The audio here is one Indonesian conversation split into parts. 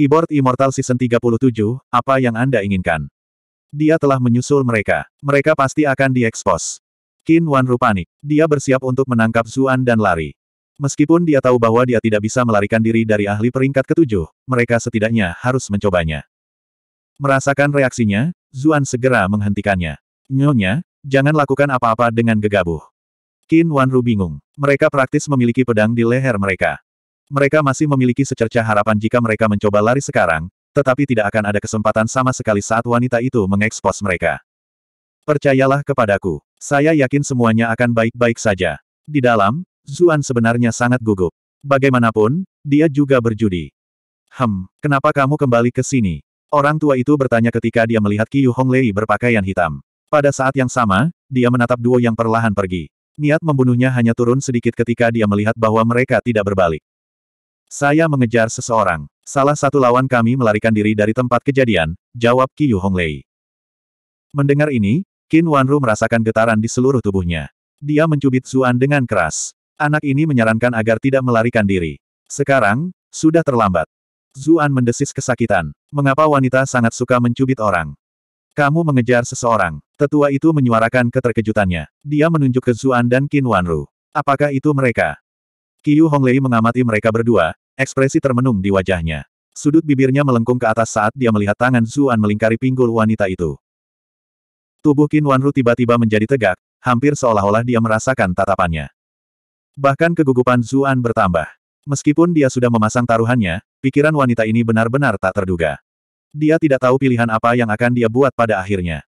Keyboard Immortal Season 37, apa yang Anda inginkan? Dia telah menyusul mereka. Mereka pasti akan diekspos. Qin Wanru panik. Dia bersiap untuk menangkap Zuan dan lari. Meskipun dia tahu bahwa dia tidak bisa melarikan diri dari ahli peringkat ketujuh, mereka setidaknya harus mencobanya. Merasakan reaksinya, Zuan segera menghentikannya. Nyonya, jangan lakukan apa-apa dengan gegabah. Qin Wanru bingung. Mereka praktis memiliki pedang di leher mereka. Mereka masih memiliki secerca harapan jika mereka mencoba lari sekarang, tetapi tidak akan ada kesempatan sama sekali saat wanita itu mengekspos mereka. Percayalah kepadaku, saya yakin semuanya akan baik-baik saja. Di dalam, Zuan sebenarnya sangat gugup. Bagaimanapun, dia juga berjudi. Hem, kenapa kamu kembali ke sini? Orang tua itu bertanya ketika dia melihat Qiu Honglei berpakaian hitam. Pada saat yang sama, dia menatap duo yang perlahan pergi. Niat membunuhnya hanya turun sedikit ketika dia melihat bahwa mereka tidak berbalik. Saya mengejar seseorang. Salah satu lawan kami melarikan diri dari tempat kejadian, jawab Qiyu Honglei. Mendengar ini, Qin Wanru merasakan getaran di seluruh tubuhnya. Dia mencubit Zuan dengan keras. Anak ini menyarankan agar tidak melarikan diri. Sekarang, sudah terlambat. Zuan mendesis kesakitan. Mengapa wanita sangat suka mencubit orang? Kamu mengejar seseorang. Tetua itu menyuarakan keterkejutannya. Dia menunjuk ke Zuan dan Qin Wanru. Apakah itu mereka? Qiyu Honglei mengamati mereka berdua, Ekspresi termenung di wajahnya. Sudut bibirnya melengkung ke atas saat dia melihat tangan Zuan melingkari pinggul wanita itu. Tubuh Qin Wanru tiba-tiba menjadi tegak, hampir seolah-olah dia merasakan tatapannya. Bahkan kegugupan Zuan bertambah. Meskipun dia sudah memasang taruhannya, pikiran wanita ini benar-benar tak terduga. Dia tidak tahu pilihan apa yang akan dia buat pada akhirnya.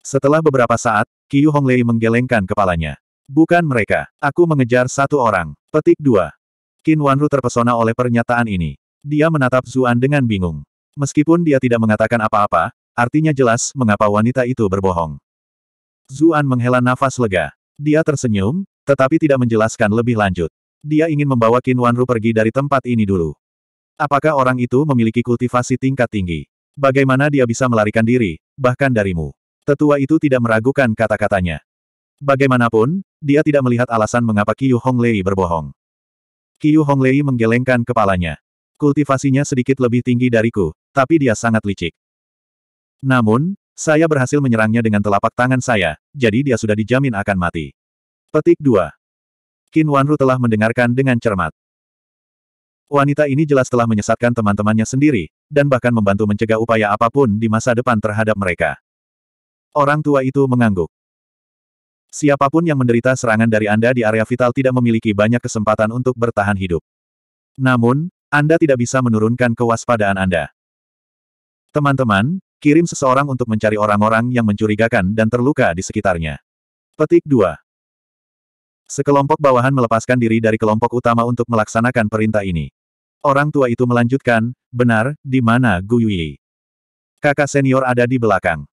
Setelah beberapa saat, Qiu Honglei menggelengkan kepalanya. Bukan mereka. Aku mengejar satu orang. Petik dua. Qin Wanru terpesona oleh pernyataan ini. Dia menatap Zuan dengan bingung. Meskipun dia tidak mengatakan apa-apa, artinya jelas mengapa wanita itu berbohong. Zuan menghela nafas lega. Dia tersenyum, tetapi tidak menjelaskan lebih lanjut. Dia ingin membawa Qin Wanru pergi dari tempat ini dulu. Apakah orang itu memiliki kultivasi tingkat tinggi? Bagaimana dia bisa melarikan diri, bahkan darimu? Tetua itu tidak meragukan kata-katanya. Bagaimanapun, dia tidak melihat alasan mengapa Qiu Honglei berbohong. Qiu Honglei menggelengkan kepalanya. Kultivasinya sedikit lebih tinggi dariku, tapi dia sangat licik. Namun, saya berhasil menyerangnya dengan telapak tangan saya, jadi dia sudah dijamin akan mati. Petik 2. Qin Wanru telah mendengarkan dengan cermat. Wanita ini jelas telah menyesatkan teman-temannya sendiri, dan bahkan membantu mencegah upaya apapun di masa depan terhadap mereka. Orang tua itu mengangguk. Siapapun yang menderita serangan dari Anda di area vital tidak memiliki banyak kesempatan untuk bertahan hidup. Namun, Anda tidak bisa menurunkan kewaspadaan Anda. Teman-teman, kirim seseorang untuk mencari orang-orang yang mencurigakan dan terluka di sekitarnya. Petik 2. Sekelompok bawahan melepaskan diri dari kelompok utama untuk melaksanakan perintah ini. Orang tua itu melanjutkan, benar, di mana Gu Yui? Kakak senior ada di belakang.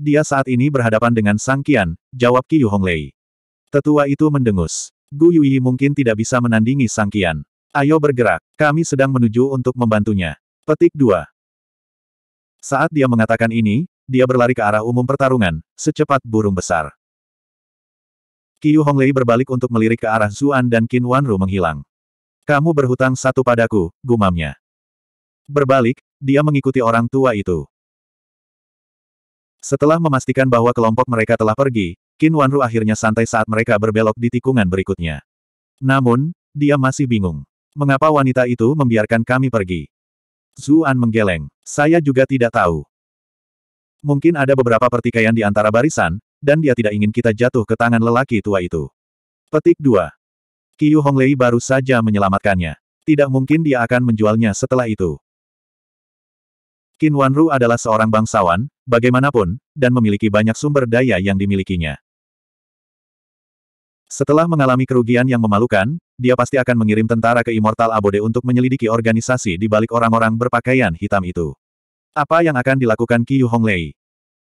Dia saat ini berhadapan dengan Sang Kian, jawab Qi Honglei. Tetua itu mendengus. Gu Yuyi mungkin tidak bisa menandingi Sang Kian. Ayo bergerak, kami sedang menuju untuk membantunya. Petik 2. Saat dia mengatakan ini, dia berlari ke arah umum pertarungan, secepat burung besar. Qiu Honglei berbalik untuk melirik ke arah Zuan dan Qin Wanru menghilang. Kamu berhutang satu padaku, gumamnya. Berbalik, dia mengikuti orang tua itu. Setelah memastikan bahwa kelompok mereka telah pergi, Qin Wanru akhirnya santai saat mereka berbelok di tikungan berikutnya. Namun, dia masih bingung. Mengapa wanita itu membiarkan kami pergi? Zuan menggeleng. Saya juga tidak tahu. Mungkin ada beberapa pertikaian di antara barisan, dan dia tidak ingin kita jatuh ke tangan lelaki tua itu. Petik 2. Qiu Honglei baru saja menyelamatkannya. Tidak mungkin dia akan menjualnya setelah itu. Qin Wanru adalah seorang bangsawan, bagaimanapun, dan memiliki banyak sumber daya yang dimilikinya. Setelah mengalami kerugian yang memalukan, dia pasti akan mengirim tentara ke Immortal Abode untuk menyelidiki organisasi di balik orang-orang berpakaian hitam itu. Apa yang akan dilakukan Qiyu Honglei?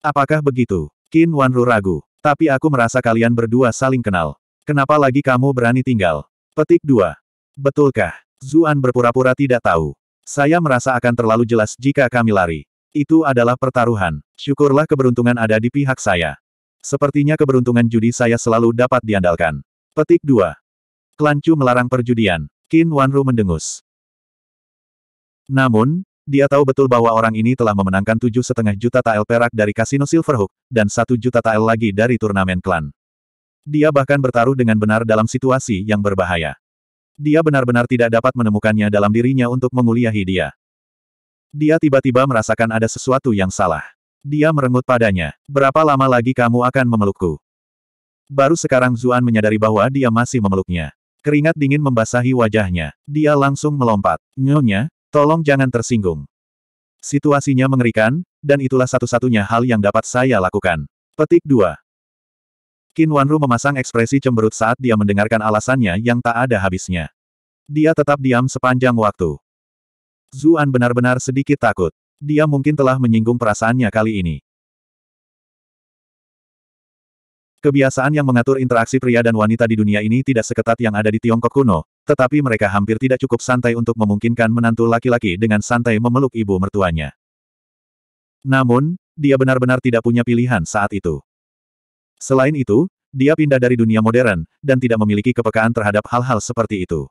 Apakah begitu? Qin Wanru ragu. Tapi aku merasa kalian berdua saling kenal. Kenapa lagi kamu berani tinggal? Petik 2. Betulkah? Zuan berpura-pura tidak tahu. Saya merasa akan terlalu jelas jika kami lari. Itu adalah pertaruhan. Syukurlah keberuntungan ada di pihak saya. Sepertinya keberuntungan judi saya selalu dapat diandalkan. Petik 2. Klancu melarang perjudian. Qin Wanru mendengus. Namun, dia tahu betul bahwa orang ini telah memenangkan tujuh setengah juta tael perak dari kasino Silverhook, dan satu juta tael lagi dari turnamen klan. Dia bahkan bertaruh dengan benar dalam situasi yang berbahaya. Dia benar-benar tidak dapat menemukannya dalam dirinya untuk menguliahi dia. Dia tiba-tiba merasakan ada sesuatu yang salah. Dia merengut padanya. Berapa lama lagi kamu akan memelukku? Baru sekarang Zuan menyadari bahwa dia masih memeluknya. Keringat dingin membasahi wajahnya. Dia langsung melompat. Nyonya, tolong jangan tersinggung. Situasinya mengerikan, dan itulah satu-satunya hal yang dapat saya lakukan. Petik 2. Qin Wanru memasang ekspresi cemberut saat dia mendengarkan alasannya yang tak ada habisnya. Dia tetap diam sepanjang waktu. Zuan benar-benar sedikit takut. Dia mungkin telah menyinggung perasaannya kali ini. Kebiasaan yang mengatur interaksi pria dan wanita di dunia ini tidak seketat yang ada di Tiongkok kuno, tetapi mereka hampir tidak cukup santai untuk memungkinkan menantu laki-laki dengan santai memeluk ibu mertuanya. Namun, dia benar-benar tidak punya pilihan saat itu. Selain itu, dia pindah dari dunia modern, dan tidak memiliki kepekaan terhadap hal-hal seperti itu.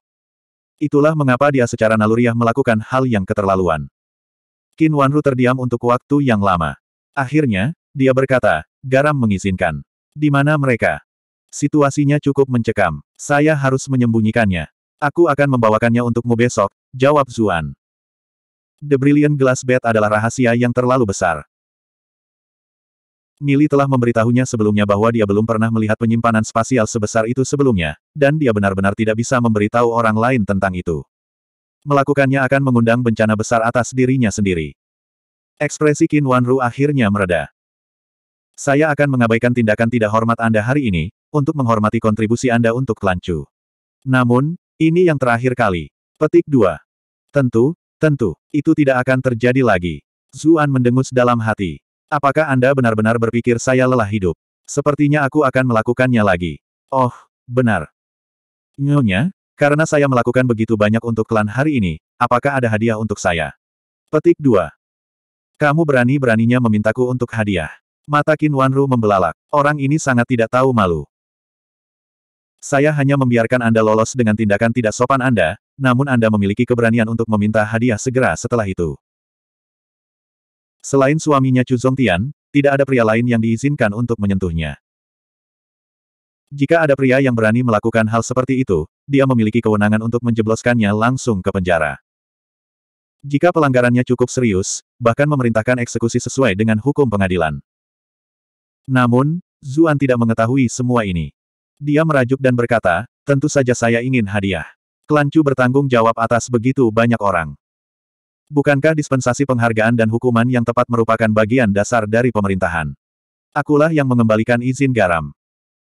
Itulah mengapa dia secara naluriah melakukan hal yang keterlaluan. Qin Wanru terdiam untuk waktu yang lama. Akhirnya, dia berkata, garam mengizinkan. Di mana mereka? Situasinya cukup mencekam. Saya harus menyembunyikannya. Aku akan membawakannya untukmu besok, jawab Zuan. The Brilliant Glass Bed adalah rahasia yang terlalu besar. Mili telah memberitahunya sebelumnya bahwa dia belum pernah melihat penyimpanan spasial sebesar itu sebelumnya, dan dia benar-benar tidak bisa memberitahu orang lain tentang itu. Melakukannya akan mengundang bencana besar atas dirinya sendiri. Ekspresi Qin Wanru akhirnya mereda. Saya akan mengabaikan tindakan tidak hormat Anda hari ini, untuk menghormati kontribusi Anda untuk Chu. Namun, ini yang terakhir kali. Petik 2. Tentu, tentu, itu tidak akan terjadi lagi. Zuan mendengus dalam hati. Apakah Anda benar-benar berpikir saya lelah hidup? Sepertinya aku akan melakukannya lagi. Oh, benar. Nyonya, karena saya melakukan begitu banyak untuk klan hari ini, apakah ada hadiah untuk saya? Petik 2. Kamu berani-beraninya memintaku untuk hadiah. Mata Kin Wanru membelalak. Orang ini sangat tidak tahu malu. Saya hanya membiarkan Anda lolos dengan tindakan tidak sopan Anda, namun Anda memiliki keberanian untuk meminta hadiah segera setelah itu. Selain suaminya Chu Zongtian, tidak ada pria lain yang diizinkan untuk menyentuhnya. Jika ada pria yang berani melakukan hal seperti itu, dia memiliki kewenangan untuk menjebloskannya langsung ke penjara. Jika pelanggarannya cukup serius, bahkan memerintahkan eksekusi sesuai dengan hukum pengadilan. Namun, Zuan tidak mengetahui semua ini. Dia merajuk dan berkata, tentu saja saya ingin hadiah. Klancu bertanggung jawab atas begitu banyak orang. Bukankah dispensasi penghargaan dan hukuman yang tepat merupakan bagian dasar dari pemerintahan? Akulah yang mengembalikan izin garam.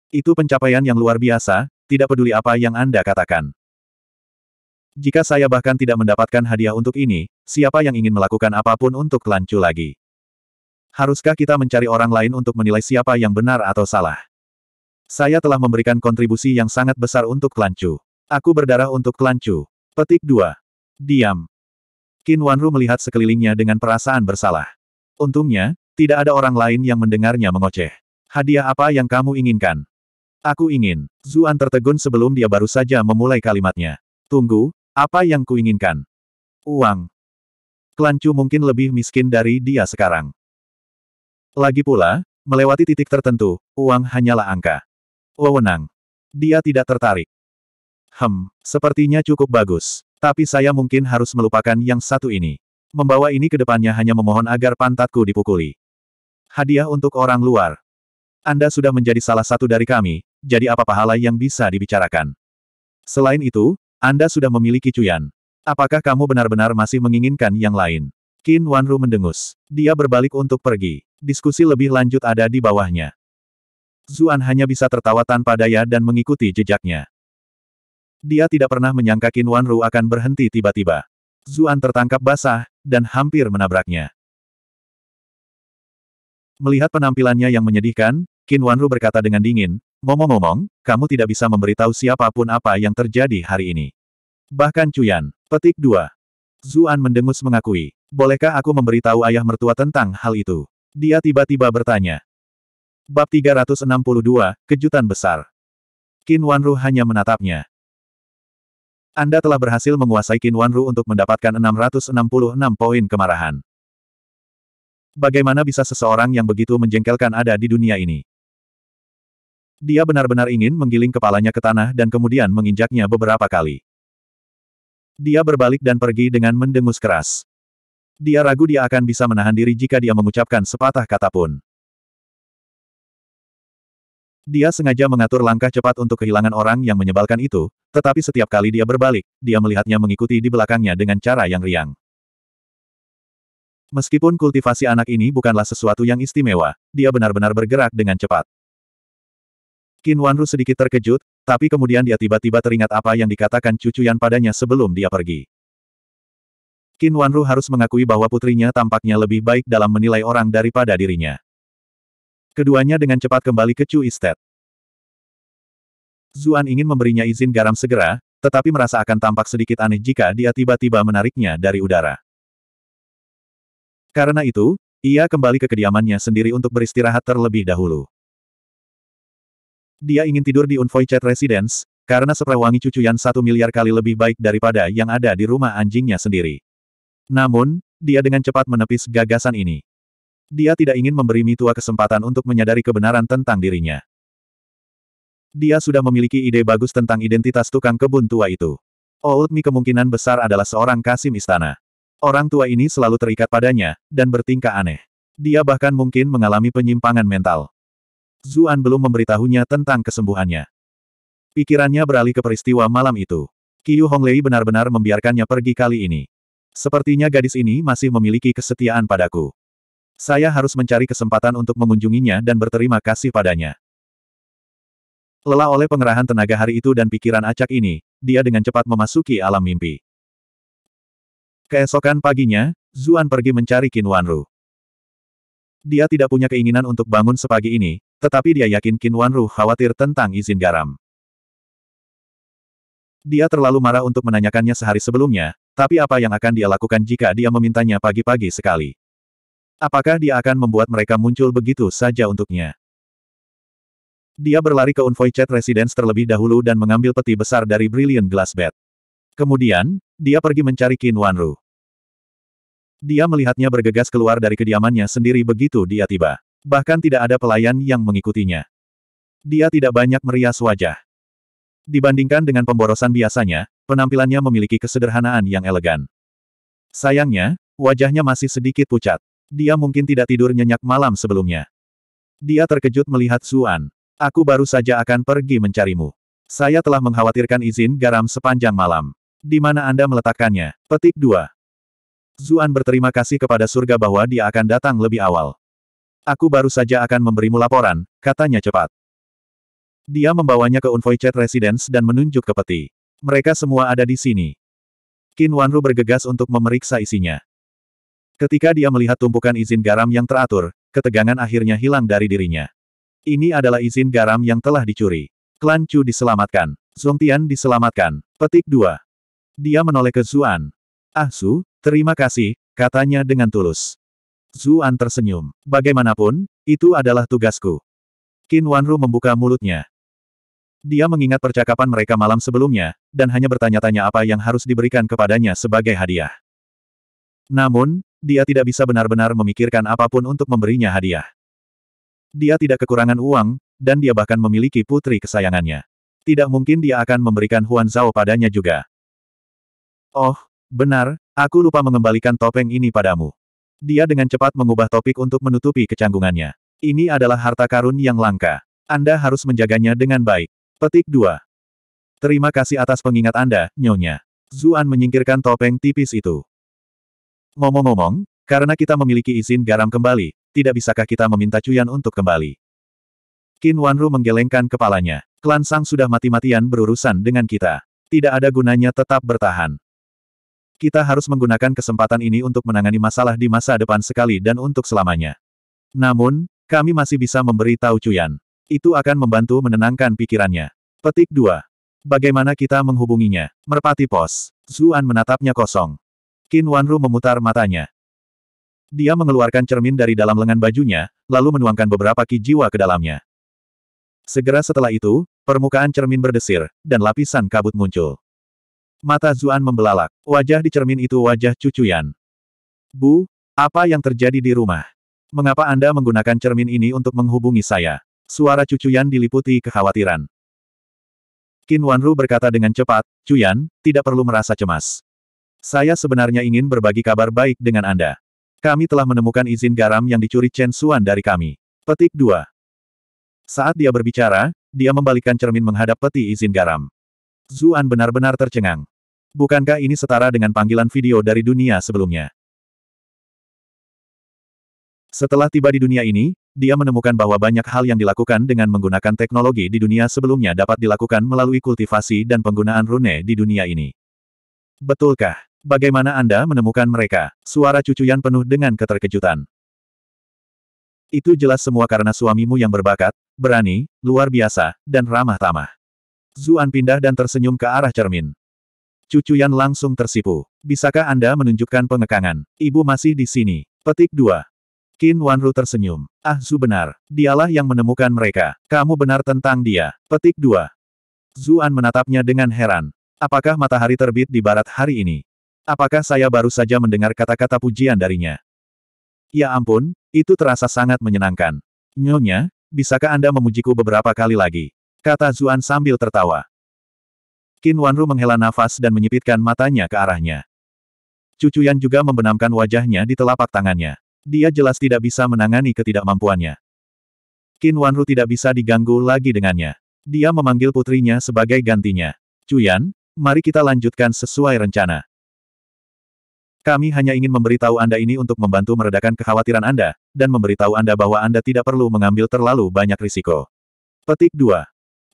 Itu pencapaian yang luar biasa, tidak peduli apa yang Anda katakan. Jika saya bahkan tidak mendapatkan hadiah untuk ini, siapa yang ingin melakukan apapun untuk lancu lagi? Haruskah kita mencari orang lain untuk menilai siapa yang benar atau salah? Saya telah memberikan kontribusi yang sangat besar untuk Klancu. Aku berdarah untuk Klancu. Petik 2. Diam. Qin Wanru melihat sekelilingnya dengan perasaan bersalah. Untungnya, tidak ada orang lain yang mendengarnya mengoceh. Hadiah apa yang kamu inginkan? Aku ingin. Zuan tertegun sebelum dia baru saja memulai kalimatnya. Tunggu, apa yang kuinginkan? Uang. Klancu mungkin lebih miskin dari dia sekarang. Lagi pula, melewati titik tertentu, uang hanyalah angka. Wewenang. Dia tidak tertarik. Hem, sepertinya cukup bagus. Tapi saya mungkin harus melupakan yang satu ini. Membawa ini ke depannya hanya memohon agar pantatku dipukuli. Hadiah untuk orang luar. Anda sudah menjadi salah satu dari kami, jadi apa pahala yang bisa dibicarakan? Selain itu, Anda sudah memiliki cuyan. Apakah kamu benar-benar masih menginginkan yang lain? Qin Wanru mendengus. Dia berbalik untuk pergi. Diskusi lebih lanjut ada di bawahnya. Zuan hanya bisa tertawa tanpa daya dan mengikuti jejaknya. Dia tidak pernah menyangka Qin Wanru akan berhenti tiba-tiba. Zuan tertangkap basah, dan hampir menabraknya. Melihat penampilannya yang menyedihkan, Qin Wanru berkata dengan dingin, Ngomong-ngomong, kamu tidak bisa memberitahu siapapun apa yang terjadi hari ini. Bahkan Cuyan. Petik dua. Zuan mendengus mengakui. Bolehkah aku memberitahu ayah mertua tentang hal itu? Dia tiba-tiba bertanya. Bab 362, Kejutan Besar. Qin Wanru hanya menatapnya. Anda telah berhasil menguasai Qin Wanru untuk mendapatkan 666 poin kemarahan. Bagaimana bisa seseorang yang begitu menjengkelkan ada di dunia ini? Dia benar-benar ingin menggiling kepalanya ke tanah dan kemudian menginjaknya beberapa kali. Dia berbalik dan pergi dengan mendengus keras. Dia ragu dia akan bisa menahan diri jika dia mengucapkan sepatah kata pun. Dia sengaja mengatur langkah cepat untuk kehilangan orang yang menyebalkan itu, tetapi setiap kali dia berbalik, dia melihatnya mengikuti di belakangnya dengan cara yang riang. Meskipun kultivasi anak ini bukanlah sesuatu yang istimewa, dia benar-benar bergerak dengan cepat. Qin Wanru sedikit terkejut, tapi kemudian dia tiba-tiba teringat apa yang dikatakan cucu Yan padanya sebelum dia pergi. Qin Wanru harus mengakui bahwa putrinya tampaknya lebih baik dalam menilai orang daripada dirinya. Keduanya dengan cepat kembali ke Chu Estate. Zuan ingin memberinya izin garam segera, tetapi merasa akan tampak sedikit aneh jika dia tiba-tiba menariknya dari udara. Karena itu, ia kembali ke kediamannya sendiri untuk beristirahat terlebih dahulu. Dia ingin tidur di Unvoiced Residence, karena spray wangi yang satu miliar kali lebih baik daripada yang ada di rumah anjingnya sendiri. Namun, dia dengan cepat menepis gagasan ini. Dia tidak ingin memberi Mitua kesempatan untuk menyadari kebenaran tentang dirinya. Dia sudah memiliki ide bagus tentang identitas tukang kebun tua itu. Old Mi kemungkinan besar adalah seorang kasim istana. Orang tua ini selalu terikat padanya, dan bertingkah aneh. Dia bahkan mungkin mengalami penyimpangan mental. Zuan belum memberitahunya tentang kesembuhannya. Pikirannya beralih ke peristiwa malam itu. Qiu Honglei benar-benar membiarkannya pergi kali ini. Sepertinya gadis ini masih memiliki kesetiaan padaku. Saya harus mencari kesempatan untuk mengunjunginya dan berterima kasih padanya. Lelah oleh pengerahan tenaga hari itu dan pikiran acak ini, dia dengan cepat memasuki alam mimpi. Keesokan paginya, Zuan pergi mencari Qin Wanru. Dia tidak punya keinginan untuk bangun sepagi ini, tetapi dia yakin Qin Wanru khawatir tentang izin garam. Dia terlalu marah untuk menanyakannya sehari sebelumnya, tapi apa yang akan dia lakukan jika dia memintanya pagi-pagi sekali? Apakah dia akan membuat mereka muncul begitu saja untuknya? Dia berlari ke Unvoiced Residence terlebih dahulu dan mengambil peti besar dari Brilliant Glass Bed. Kemudian, dia pergi mencari Qin Wanru. Dia melihatnya bergegas keluar dari kediamannya sendiri begitu dia tiba. Bahkan tidak ada pelayan yang mengikutinya. Dia tidak banyak merias wajah. Dibandingkan dengan pemborosan biasanya, penampilannya memiliki kesederhanaan yang elegan. Sayangnya, wajahnya masih sedikit pucat. Dia mungkin tidak tidur nyenyak malam sebelumnya. Dia terkejut melihat Zuan. Aku baru saja akan pergi mencarimu. Saya telah mengkhawatirkan izin garam sepanjang malam. Di mana Anda meletakkannya? Petik 2. Zuan berterima kasih kepada surga bahwa dia akan datang lebih awal. Aku baru saja akan memberimu laporan, katanya cepat. Dia membawanya ke Unvoiced Residence dan menunjuk ke peti. Mereka semua ada di sini. Qin Wanru bergegas untuk memeriksa isinya. Ketika dia melihat tumpukan izin garam yang teratur, ketegangan akhirnya hilang dari dirinya. Ini adalah izin garam yang telah dicuri. Klan Chu diselamatkan. Zhong Tian diselamatkan. Petik 2. Dia menoleh ke Zuan. Ah Su, terima kasih, katanya dengan tulus. Zuan tersenyum. Bagaimanapun, itu adalah tugasku. Qin Wanru membuka mulutnya. Dia mengingat percakapan mereka malam sebelumnya, dan hanya bertanya-tanya apa yang harus diberikan kepadanya sebagai hadiah. Namun, dia tidak bisa benar-benar memikirkan apapun untuk memberinya hadiah. Dia tidak kekurangan uang, dan dia bahkan memiliki putri kesayangannya. Tidak mungkin dia akan memberikan Huan Zhao padanya juga. Oh, benar, aku lupa mengembalikan topeng ini padamu. Dia dengan cepat mengubah topik untuk menutupi kecanggungannya. Ini adalah harta karun yang langka. Anda harus menjaganya dengan baik. Petik 2. Terima kasih atas pengingat Anda, Nyonya. Zuan menyingkirkan topeng tipis itu. Ngomong-ngomong, karena kita memiliki izin garam kembali, tidak bisakah kita meminta Cuyan untuk kembali? Qin Wanru menggelengkan kepalanya. Klan Sang sudah mati-matian berurusan dengan kita. Tidak ada gunanya tetap bertahan. Kita harus menggunakan kesempatan ini untuk menangani masalah di masa depan sekali dan untuk selamanya. Namun, kami masih bisa memberi tahu Cuyan. Itu akan membantu menenangkan pikirannya. Petik 2. Bagaimana kita menghubunginya? Merpati pos. Zuan menatapnya kosong. Qin Wanru memutar matanya. Dia mengeluarkan cermin dari dalam lengan bajunya, lalu menuangkan beberapa ki jiwa ke dalamnya. Segera setelah itu, permukaan cermin berdesir, dan lapisan kabut muncul. Mata Zuan membelalak, wajah di cermin itu wajah cucuyan. Bu, apa yang terjadi di rumah? Mengapa Anda menggunakan cermin ini untuk menghubungi saya? Suara cucuyan diliputi kekhawatiran. Qin Wanru berkata dengan cepat, Cuyan, tidak perlu merasa cemas. Saya sebenarnya ingin berbagi kabar baik dengan Anda. Kami telah menemukan izin garam yang dicuri Chen Xuan dari kami. Petik 2. Saat dia berbicara, dia membalikkan cermin menghadap peti izin garam. Zuan benar-benar tercengang. Bukankah ini setara dengan panggilan video dari dunia sebelumnya? Setelah tiba di dunia ini, dia menemukan bahwa banyak hal yang dilakukan dengan menggunakan teknologi di dunia sebelumnya dapat dilakukan melalui kultivasi dan penggunaan rune di dunia ini. Betulkah? Bagaimana Anda menemukan mereka? Suara cucuyan penuh dengan keterkejutan. Itu jelas semua karena suamimu yang berbakat, berani, luar biasa, dan ramah tamah. Zuan pindah dan tersenyum ke arah cermin. Cucuyan langsung tersipu. Bisakah Anda menunjukkan pengekangan? Ibu masih di sini. Petik 2. Qin Wanru tersenyum. Ah Zu benar. Dialah yang menemukan mereka. Kamu benar tentang dia. Petik 2. Zuan menatapnya dengan heran. Apakah matahari terbit di barat hari ini? Apakah saya baru saja mendengar kata-kata pujian darinya? Ya ampun, itu terasa sangat menyenangkan. Nyonya, bisakah Anda memujiku beberapa kali lagi? Kata Zuan sambil tertawa. Qin Wanru menghela nafas dan menyipitkan matanya ke arahnya. Cucuyan juga membenamkan wajahnya di telapak tangannya. Dia jelas tidak bisa menangani ketidakmampuannya. Qin Wanru tidak bisa diganggu lagi dengannya. Dia memanggil putrinya sebagai gantinya. Cuyan, mari kita lanjutkan sesuai rencana. Kami hanya ingin memberitahu Anda ini untuk membantu meredakan kekhawatiran Anda, dan memberitahu Anda bahwa Anda tidak perlu mengambil terlalu banyak risiko. Petik 2.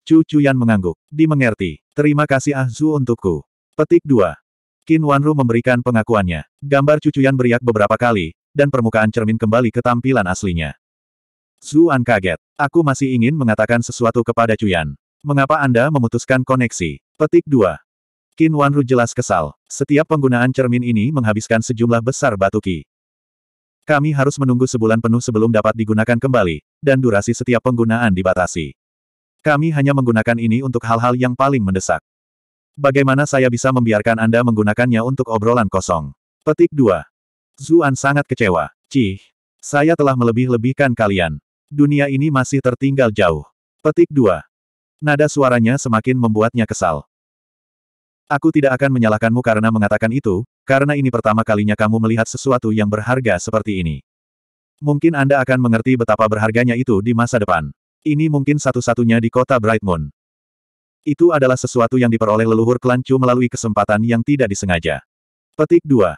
Chu Chuyan mengangguk. Dimengerti. Terima kasih Ah Zhu untukku. Petik 2. Qin Wanru memberikan pengakuannya. Gambar Chu Chuyan beriak beberapa kali, dan permukaan cermin kembali ke tampilan aslinya. Zuan kaget. Aku masih ingin mengatakan sesuatu kepada Chuyan. Mengapa Anda memutuskan koneksi? Petik 2. Qin Wanru jelas kesal. Setiap penggunaan cermin ini menghabiskan sejumlah besar batu ki. Kami harus menunggu sebulan penuh sebelum dapat digunakan kembali, dan durasi setiap penggunaan dibatasi. Kami hanya menggunakan ini untuk hal-hal yang paling mendesak. Bagaimana saya bisa membiarkan Anda menggunakannya untuk obrolan kosong? Petik 2. Zuan sangat kecewa. Cih, saya telah melebih-lebihkan kalian. Dunia ini masih tertinggal jauh. Petik 2. Nada suaranya semakin membuatnya kesal. Aku tidak akan menyalahkanmu karena mengatakan itu, karena ini pertama kalinya kamu melihat sesuatu yang berharga seperti ini. Mungkin Anda akan mengerti betapa berharganya itu di masa depan. Ini mungkin satu-satunya di kota Bright Moon. Itu adalah sesuatu yang diperoleh leluhur klan Chu melalui kesempatan yang tidak disengaja. Petik 2.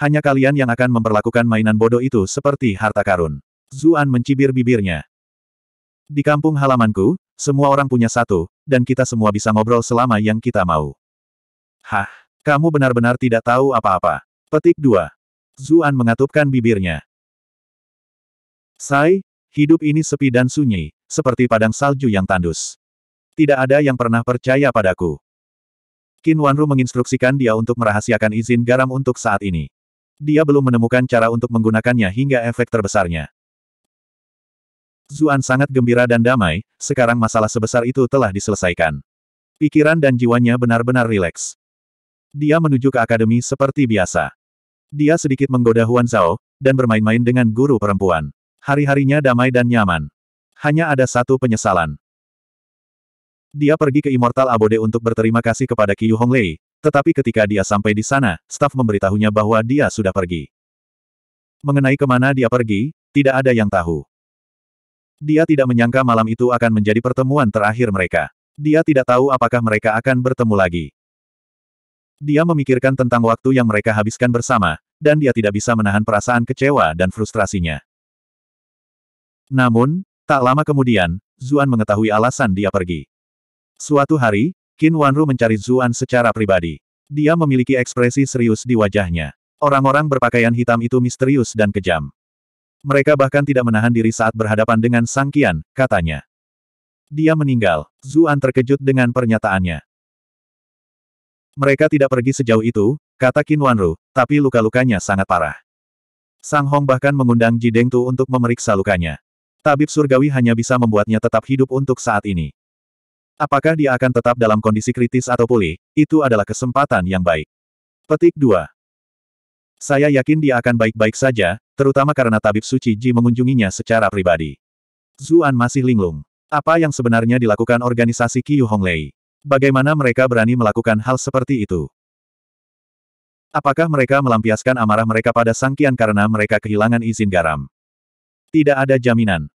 Hanya kalian yang akan memperlakukan mainan bodoh itu seperti harta karun. Zuan mencibir bibirnya. Di kampung halamanku, semua orang punya satu, dan kita semua bisa ngobrol selama yang kita mau. Hah, kamu benar-benar tidak tahu apa-apa. Petik 2. Zuan mengatupkan bibirnya. Sai, hidup ini sepi dan sunyi, seperti padang salju yang tandus. Tidak ada yang pernah percaya padaku. Qin Wanru menginstruksikan dia untuk merahasiakan izin garam untuk saat ini. Dia belum menemukan cara untuk menggunakannya hingga efek terbesarnya. Zuan sangat gembira dan damai, sekarang masalah sebesar itu telah diselesaikan. Pikiran dan jiwanya benar-benar rileks. Dia menuju ke akademi seperti biasa. Dia sedikit menggoda Huan Zhao, dan bermain-main dengan guru perempuan. Hari-harinya damai dan nyaman. Hanya ada satu penyesalan. Dia pergi ke Immortal Abode untuk berterima kasih kepada Qiu Honglei, tetapi ketika dia sampai di sana, staf memberitahunya bahwa dia sudah pergi. Mengenai kemana dia pergi, tidak ada yang tahu. Dia tidak menyangka malam itu akan menjadi pertemuan terakhir mereka. Dia tidak tahu apakah mereka akan bertemu lagi. Dia memikirkan tentang waktu yang mereka habiskan bersama, dan dia tidak bisa menahan perasaan kecewa dan frustrasinya. Namun, tak lama kemudian, Zuan mengetahui alasan dia pergi. Suatu hari, Qin Wanru mencari Zuan secara pribadi. Dia memiliki ekspresi serius di wajahnya. Orang-orang berpakaian hitam itu misterius dan kejam. Mereka bahkan tidak menahan diri saat berhadapan dengan Sang Qian, katanya. Dia meninggal. Zuan terkejut dengan pernyataannya. Mereka tidak pergi sejauh itu, kata Qin Wanru, tapi luka-lukanya sangat parah. Sang Hong bahkan mengundang Jideng Tu untuk memeriksa lukanya. Tabib surgawi hanya bisa membuatnya tetap hidup untuk saat ini. Apakah dia akan tetap dalam kondisi kritis atau pulih, itu adalah kesempatan yang baik. Petik 2. Saya yakin dia akan baik-baik saja, terutama karena tabib suci Ji mengunjunginya secara pribadi. Zuan masih linglung. Apa yang sebenarnya dilakukan organisasi Qiu Honglei? Bagaimana mereka berani melakukan hal seperti itu? Apakah mereka melampiaskan amarah mereka pada Sang Kian karena mereka kehilangan izin garam? Tidak ada jaminan.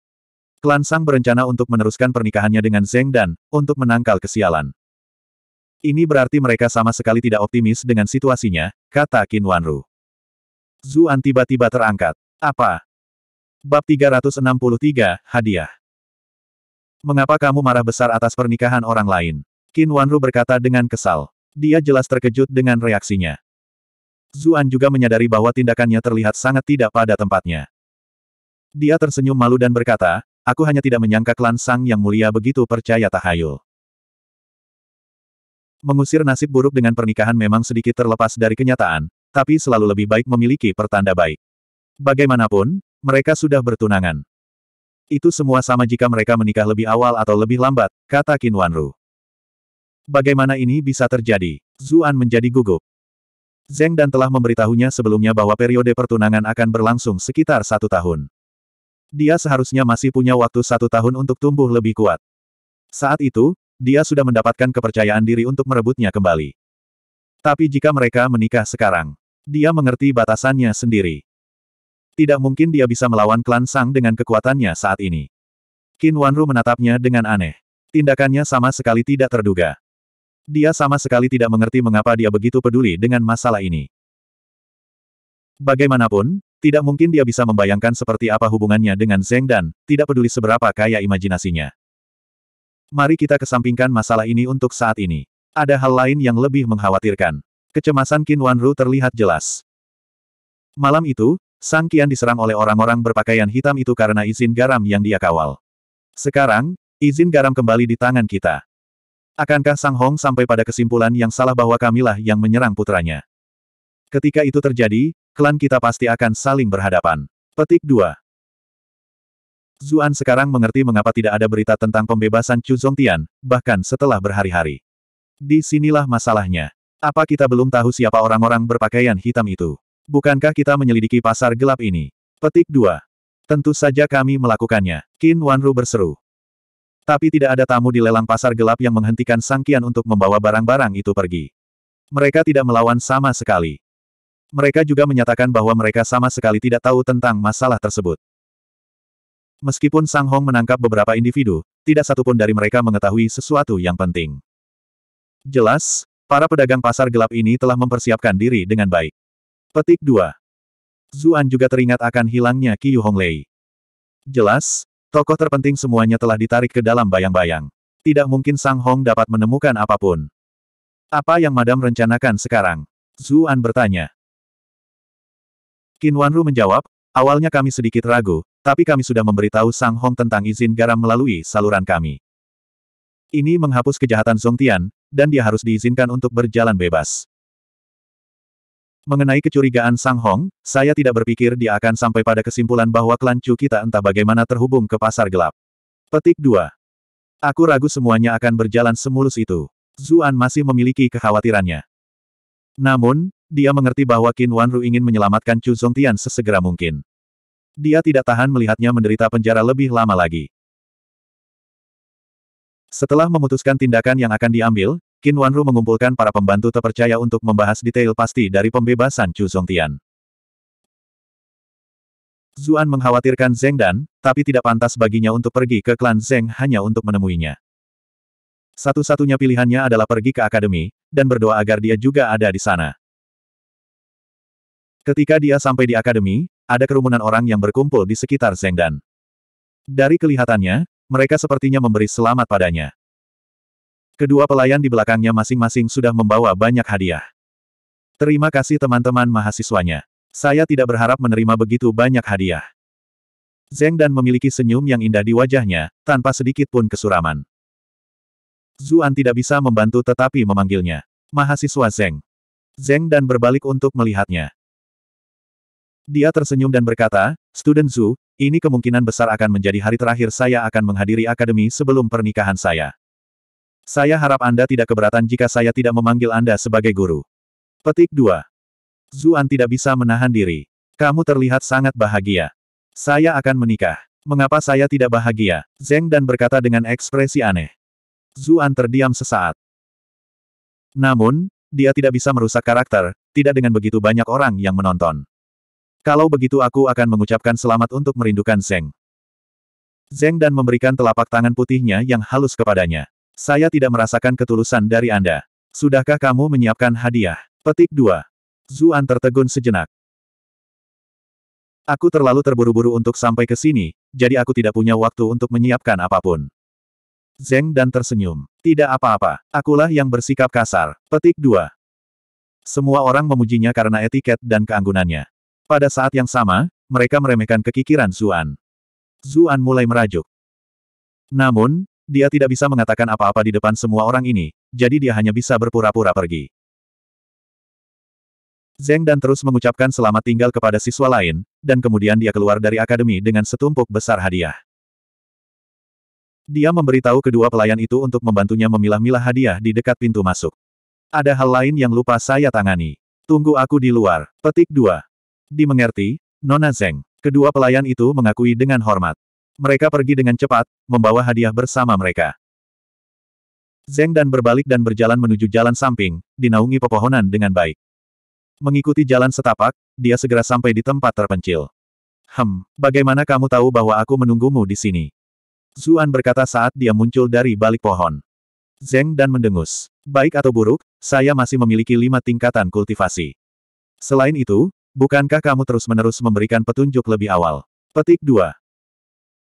Klan Sang berencana untuk meneruskan pernikahannya dengan Zeng Dan, untuk menangkal kesialan. Ini berarti mereka sama sekali tidak optimis dengan situasinya, kata Qin Wanru. Zuan tiba-tiba terangkat. Apa? Bab 363, Hadiah. Mengapa kamu marah besar atas pernikahan orang lain? Qin Wanru berkata dengan kesal. Dia jelas terkejut dengan reaksinya. Zuan juga menyadari bahwa tindakannya terlihat sangat tidak pada tempatnya. Dia tersenyum malu dan berkata, aku hanya tidak menyangka klan Sang Yang Mulia begitu percaya tahayul. Mengusir nasib buruk dengan pernikahan memang sedikit terlepas dari kenyataan, tapi selalu lebih baik memiliki pertanda baik. Bagaimanapun, mereka sudah bertunangan. Itu semua sama jika mereka menikah lebih awal atau lebih lambat, kata Qin Wanru. Bagaimana ini bisa terjadi? Zuan menjadi gugup. Zeng dan telah memberitahunya sebelumnya bahwa periode pertunangan akan berlangsung sekitar satu tahun. Dia seharusnya masih punya waktu satu tahun untuk tumbuh lebih kuat. Saat itu, dia sudah mendapatkan kepercayaan diri untuk merebutnya kembali. Tapi jika mereka menikah sekarang, dia mengerti batasannya sendiri. Tidak mungkin dia bisa melawan klan Sang dengan kekuatannya saat ini. Qin Wanru menatapnya dengan aneh. Tindakannya sama sekali tidak terduga. Dia sama sekali tidak mengerti mengapa dia begitu peduli dengan masalah ini. Bagaimanapun, tidak mungkin dia bisa membayangkan seperti apa hubungannya dengan Zeng dan tidak peduli seberapa kaya imajinasinya. Mari kita kesampingkan masalah ini untuk saat ini. Ada hal lain yang lebih mengkhawatirkan. Kecemasan Qin Wanru terlihat jelas. Malam itu, Sang Qian diserang oleh orang-orang berpakaian hitam itu karena izin garam yang dia kawal. Sekarang, izin garam kembali di tangan kita. Akankah Sang Hong sampai pada kesimpulan yang salah bahwa kamilah yang menyerang putranya? Ketika itu terjadi, klan kita pasti akan saling berhadapan. Petik 2. Zuan sekarang mengerti mengapa tidak ada berita tentang pembebasan Chu Zongtian, bahkan setelah berhari-hari. Di sinilah masalahnya. Apa kita belum tahu siapa orang-orang berpakaian hitam itu? Bukankah kita menyelidiki pasar gelap ini? Petik 2. Tentu saja kami melakukannya. Qin Wanru berseru. Tapi tidak ada tamu di lelang pasar gelap yang menghentikan Sang Sangkian untuk membawa barang-barang itu pergi. Mereka tidak melawan sama sekali. Mereka juga menyatakan bahwa mereka sama sekali tidak tahu tentang masalah tersebut. Meskipun Sang Hong menangkap beberapa individu, tidak satupun dari mereka mengetahui sesuatu yang penting. Jelas, para pedagang pasar gelap ini telah mempersiapkan diri dengan baik. Petik 2. Zuan juga teringat akan hilangnya Qiu Honglei. Jelas, tokoh terpenting semuanya telah ditarik ke dalam bayang-bayang. Tidak mungkin Sang Hong dapat menemukan apapun. Apa yang Madam rencanakan sekarang? Zuan bertanya. Qin Wanru menjawab, awalnya kami sedikit ragu, tapi kami sudah memberitahu Sang Hong tentang izin garam melalui saluran kami. Ini menghapus kejahatan Tian dan dia harus diizinkan untuk berjalan bebas. Mengenai kecurigaan Sang Hong, saya tidak berpikir dia akan sampai pada kesimpulan bahwa klan Chu kita entah bagaimana terhubung ke pasar gelap. Petik 2. Aku ragu semuanya akan berjalan semulus itu. Zuan masih memiliki kekhawatirannya. Namun, dia mengerti bahwa Qin Wanru ingin menyelamatkan Chu Zhongtian sesegera mungkin. Dia tidak tahan melihatnya menderita penjara lebih lama lagi. Setelah memutuskan tindakan yang akan diambil, Qin Wanru mengumpulkan para pembantu terpercaya untuk membahas detail pasti dari pembebasan Chu Zongtian. Zuan mengkhawatirkan Zeng Dan, tapi tidak pantas baginya untuk pergi ke klan Zeng hanya untuk menemuinya. Satu-satunya pilihannya adalah pergi ke akademi, dan berdoa agar dia juga ada di sana. Ketika dia sampai di akademi, ada kerumunan orang yang berkumpul di sekitar Zeng Dan. Dari kelihatannya, mereka sepertinya memberi selamat padanya. Kedua pelayan di belakangnya masing-masing sudah membawa banyak hadiah. Terima kasih teman-teman mahasiswanya. Saya tidak berharap menerima begitu banyak hadiah. Zeng Dan memiliki senyum yang indah di wajahnya, tanpa sedikit pun kesuraman. Zuan tidak bisa membantu tetapi memanggilnya. Mahasiswa Zeng. Zeng Dan berbalik untuk melihatnya. Dia tersenyum dan berkata, Student Zhu, ini kemungkinan besar akan menjadi hari terakhir saya akan menghadiri akademi sebelum pernikahan saya. Saya harap Anda tidak keberatan jika saya tidak memanggil Anda sebagai guru. Petik 2. Zuan tidak bisa menahan diri. Kamu terlihat sangat bahagia. Saya akan menikah. Mengapa saya tidak bahagia? Zeng dan berkata dengan ekspresi aneh. Zuan terdiam sesaat. Namun, dia tidak bisa merusak karakter, tidak dengan begitu banyak orang yang menonton. Kalau begitu aku akan mengucapkan selamat untuk merindukan Zeng. Zeng dan memberikan telapak tangan putihnya yang halus kepadanya. Saya tidak merasakan ketulusan dari Anda. Sudahkah kamu menyiapkan hadiah? Petik 2. Zuan tertegun sejenak. Aku terlalu terburu-buru untuk sampai ke sini, jadi aku tidak punya waktu untuk menyiapkan apapun. Zeng dan tersenyum. Tidak apa-apa, akulah yang bersikap kasar. Petik 2. Semua orang memujinya karena etiket dan keanggunannya. Pada saat yang sama, mereka meremehkan kekikiran Zuan. Zuan mulai merajuk. Namun, dia tidak bisa mengatakan apa-apa di depan semua orang ini, jadi dia hanya bisa berpura-pura pergi. Zeng dan terus mengucapkan selamat tinggal kepada siswa lain, dan kemudian dia keluar dari akademi dengan setumpuk besar hadiah. Dia memberitahu kedua pelayan itu untuk membantunya memilah-milah hadiah di dekat pintu masuk. Ada hal lain yang lupa saya tangani. Tunggu aku di luar. Petik 2. Dimengerti, Nona Zeng. Kedua pelayan itu mengakui dengan hormat. Mereka pergi dengan cepat, membawa hadiah bersama mereka. Zeng dan berbalik dan berjalan menuju jalan samping, dinaungi pepohonan dengan baik. Mengikuti jalan setapak, dia segera sampai di tempat terpencil. Hem, bagaimana kamu tahu bahwa aku menunggumu di sini? Zuan berkata saat dia muncul dari balik pohon. Zeng dan mendengus. Baik atau buruk, saya masih memiliki lima tingkatan kultivasi. Selain itu, Bukankah kamu terus-menerus memberikan petunjuk lebih awal? Petik 2.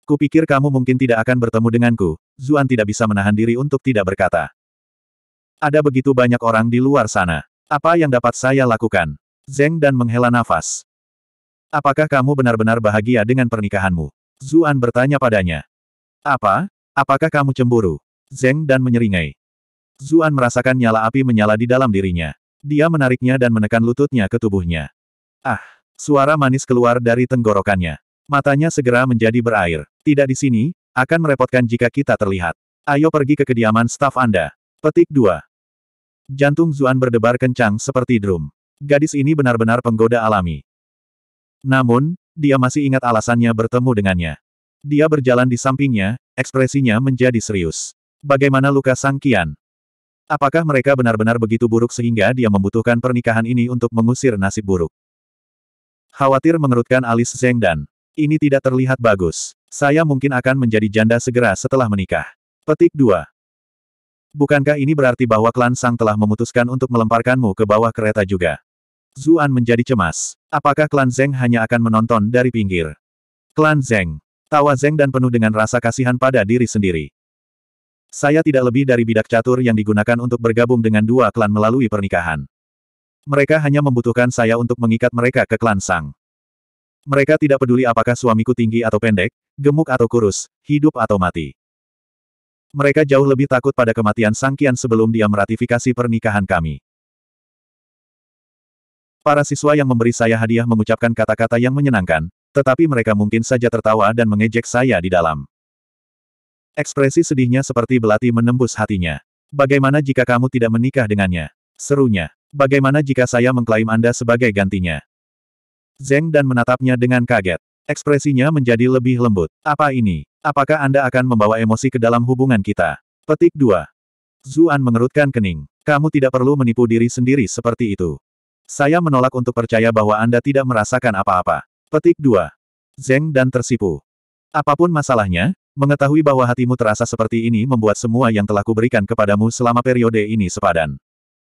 Kupikir kamu mungkin tidak akan bertemu denganku, Zuan tidak bisa menahan diri untuk tidak berkata. Ada begitu banyak orang di luar sana. Apa yang dapat saya lakukan? Zeng dan menghela nafas. Apakah kamu benar-benar bahagia dengan pernikahanmu? Zuan bertanya padanya. Apa? Apakah kamu cemburu? Zeng dan menyeringai. Zuan merasakan nyala api menyala di dalam dirinya. Dia menariknya dan menekan lututnya ke tubuhnya. Ah! Suara manis keluar dari tenggorokannya. Matanya segera menjadi berair. Tidak di sini, akan merepotkan jika kita terlihat. Ayo pergi ke kediaman staf Anda. Petik 2. Jantung Zuan berdebar kencang seperti drum. Gadis ini benar-benar penggoda alami. Namun, dia masih ingat alasannya bertemu dengannya. Dia berjalan di sampingnya, ekspresinya menjadi serius. Bagaimana luka sangkian? Apakah mereka benar-benar begitu buruk sehingga dia membutuhkan pernikahan ini untuk mengusir nasib buruk? Khawatir mengerutkan alis Zeng dan, ini tidak terlihat bagus. Saya mungkin akan menjadi janda segera setelah menikah. Petik 2. Bukankah ini berarti bahwa klan Sang telah memutuskan untuk melemparkanmu ke bawah kereta juga? Zuan menjadi cemas. Apakah klan Zeng hanya akan menonton dari pinggir? Klan Zeng. Tawa Zeng dan penuh dengan rasa kasihan pada diri sendiri. Saya tidak lebih dari bidak catur yang digunakan untuk bergabung dengan dua klan melalui pernikahan. Mereka hanya membutuhkan saya untuk mengikat mereka ke klan Sang. Mereka tidak peduli apakah suamiku tinggi atau pendek, gemuk atau kurus, hidup atau mati. Mereka jauh lebih takut pada kematian Sang Kian sebelum dia meratifikasi pernikahan kami. Para siswa yang memberi saya hadiah mengucapkan kata-kata yang menyenangkan, tetapi mereka mungkin saja tertawa dan mengejek saya di dalam. Ekspresi sedihnya seperti belati menembus hatinya. Bagaimana jika kamu tidak menikah dengannya? Serunya. Bagaimana jika saya mengklaim Anda sebagai gantinya? Zeng dan menatapnya dengan kaget. Ekspresinya menjadi lebih lembut. Apa ini? Apakah Anda akan membawa emosi ke dalam hubungan kita? Petik 2. Zuan mengerutkan kening. Kamu tidak perlu menipu diri sendiri seperti itu. Saya menolak untuk percaya bahwa Anda tidak merasakan apa-apa. Petik 2. Zeng dan tersipu. Apapun masalahnya, mengetahui bahwa hatimu terasa seperti ini membuat semua yang telah kuberikan kepadamu selama periode ini sepadan.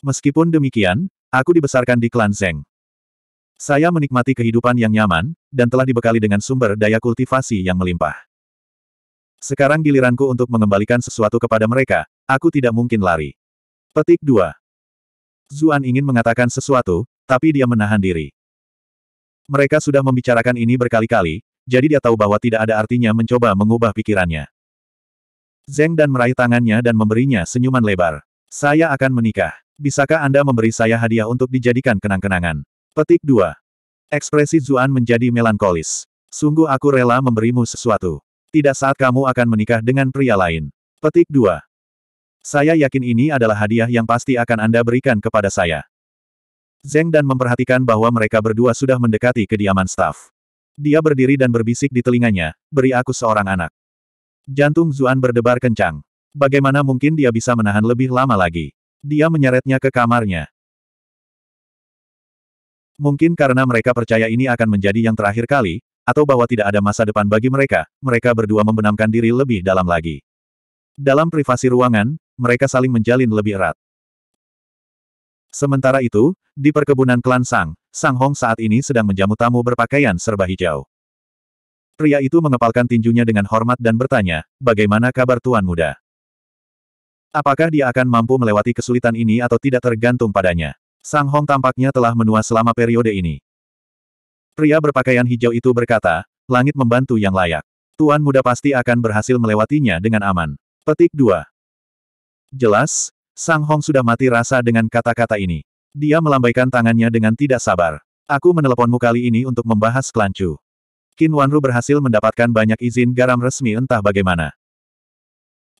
Meskipun demikian, aku dibesarkan di klan Zeng. Saya menikmati kehidupan yang nyaman, dan telah dibekali dengan sumber daya kultivasi yang melimpah. Sekarang giliranku untuk mengembalikan sesuatu kepada mereka, aku tidak mungkin lari. Petik 2. Zuan ingin mengatakan sesuatu, tapi dia menahan diri. Mereka sudah membicarakan ini berkali-kali, jadi dia tahu bahwa tidak ada artinya mencoba mengubah pikirannya. Zeng dan meraih tangannya dan memberinya senyuman lebar. Saya akan menikah. Bisakah Anda memberi saya hadiah untuk dijadikan kenang-kenangan? Petik 2. Ekspresi Zuan menjadi melankolis. Sungguh aku rela memberimu sesuatu. Tidak saat kamu akan menikah dengan pria lain. Petik 2. Saya yakin ini adalah hadiah yang pasti akan Anda berikan kepada saya. Zeng dan memperhatikan bahwa mereka berdua sudah mendekati kediaman staf. Dia berdiri dan berbisik di telinganya, beri aku seorang anak. Jantung Zuan berdebar kencang. Bagaimana mungkin dia bisa menahan lebih lama lagi? Dia menyeretnya ke kamarnya. Mungkin karena mereka percaya ini akan menjadi yang terakhir kali, atau bahwa tidak ada masa depan bagi mereka, mereka berdua membenamkan diri lebih dalam lagi. Dalam privasi ruangan, mereka saling menjalin lebih erat. Sementara itu, di perkebunan klan Sang, Sang Hong saat ini sedang menjamu tamu berpakaian serba hijau. Pria itu mengepalkan tinjunya dengan hormat dan bertanya, bagaimana kabar Tuan Muda? Apakah dia akan mampu melewati kesulitan ini atau tidak tergantung padanya. Sang Hong tampaknya telah menua selama periode ini. Pria berpakaian hijau itu berkata, langit membantu yang layak. Tuan muda pasti akan berhasil melewatinya dengan aman. Petik 2. Jelas, Sang Hong sudah mati rasa dengan kata-kata ini. Dia melambaikan tangannya dengan tidak sabar. Aku meneleponmu kali ini untuk membahas kelancu. Qin Wanru berhasil mendapatkan banyak izin garam resmi entah bagaimana.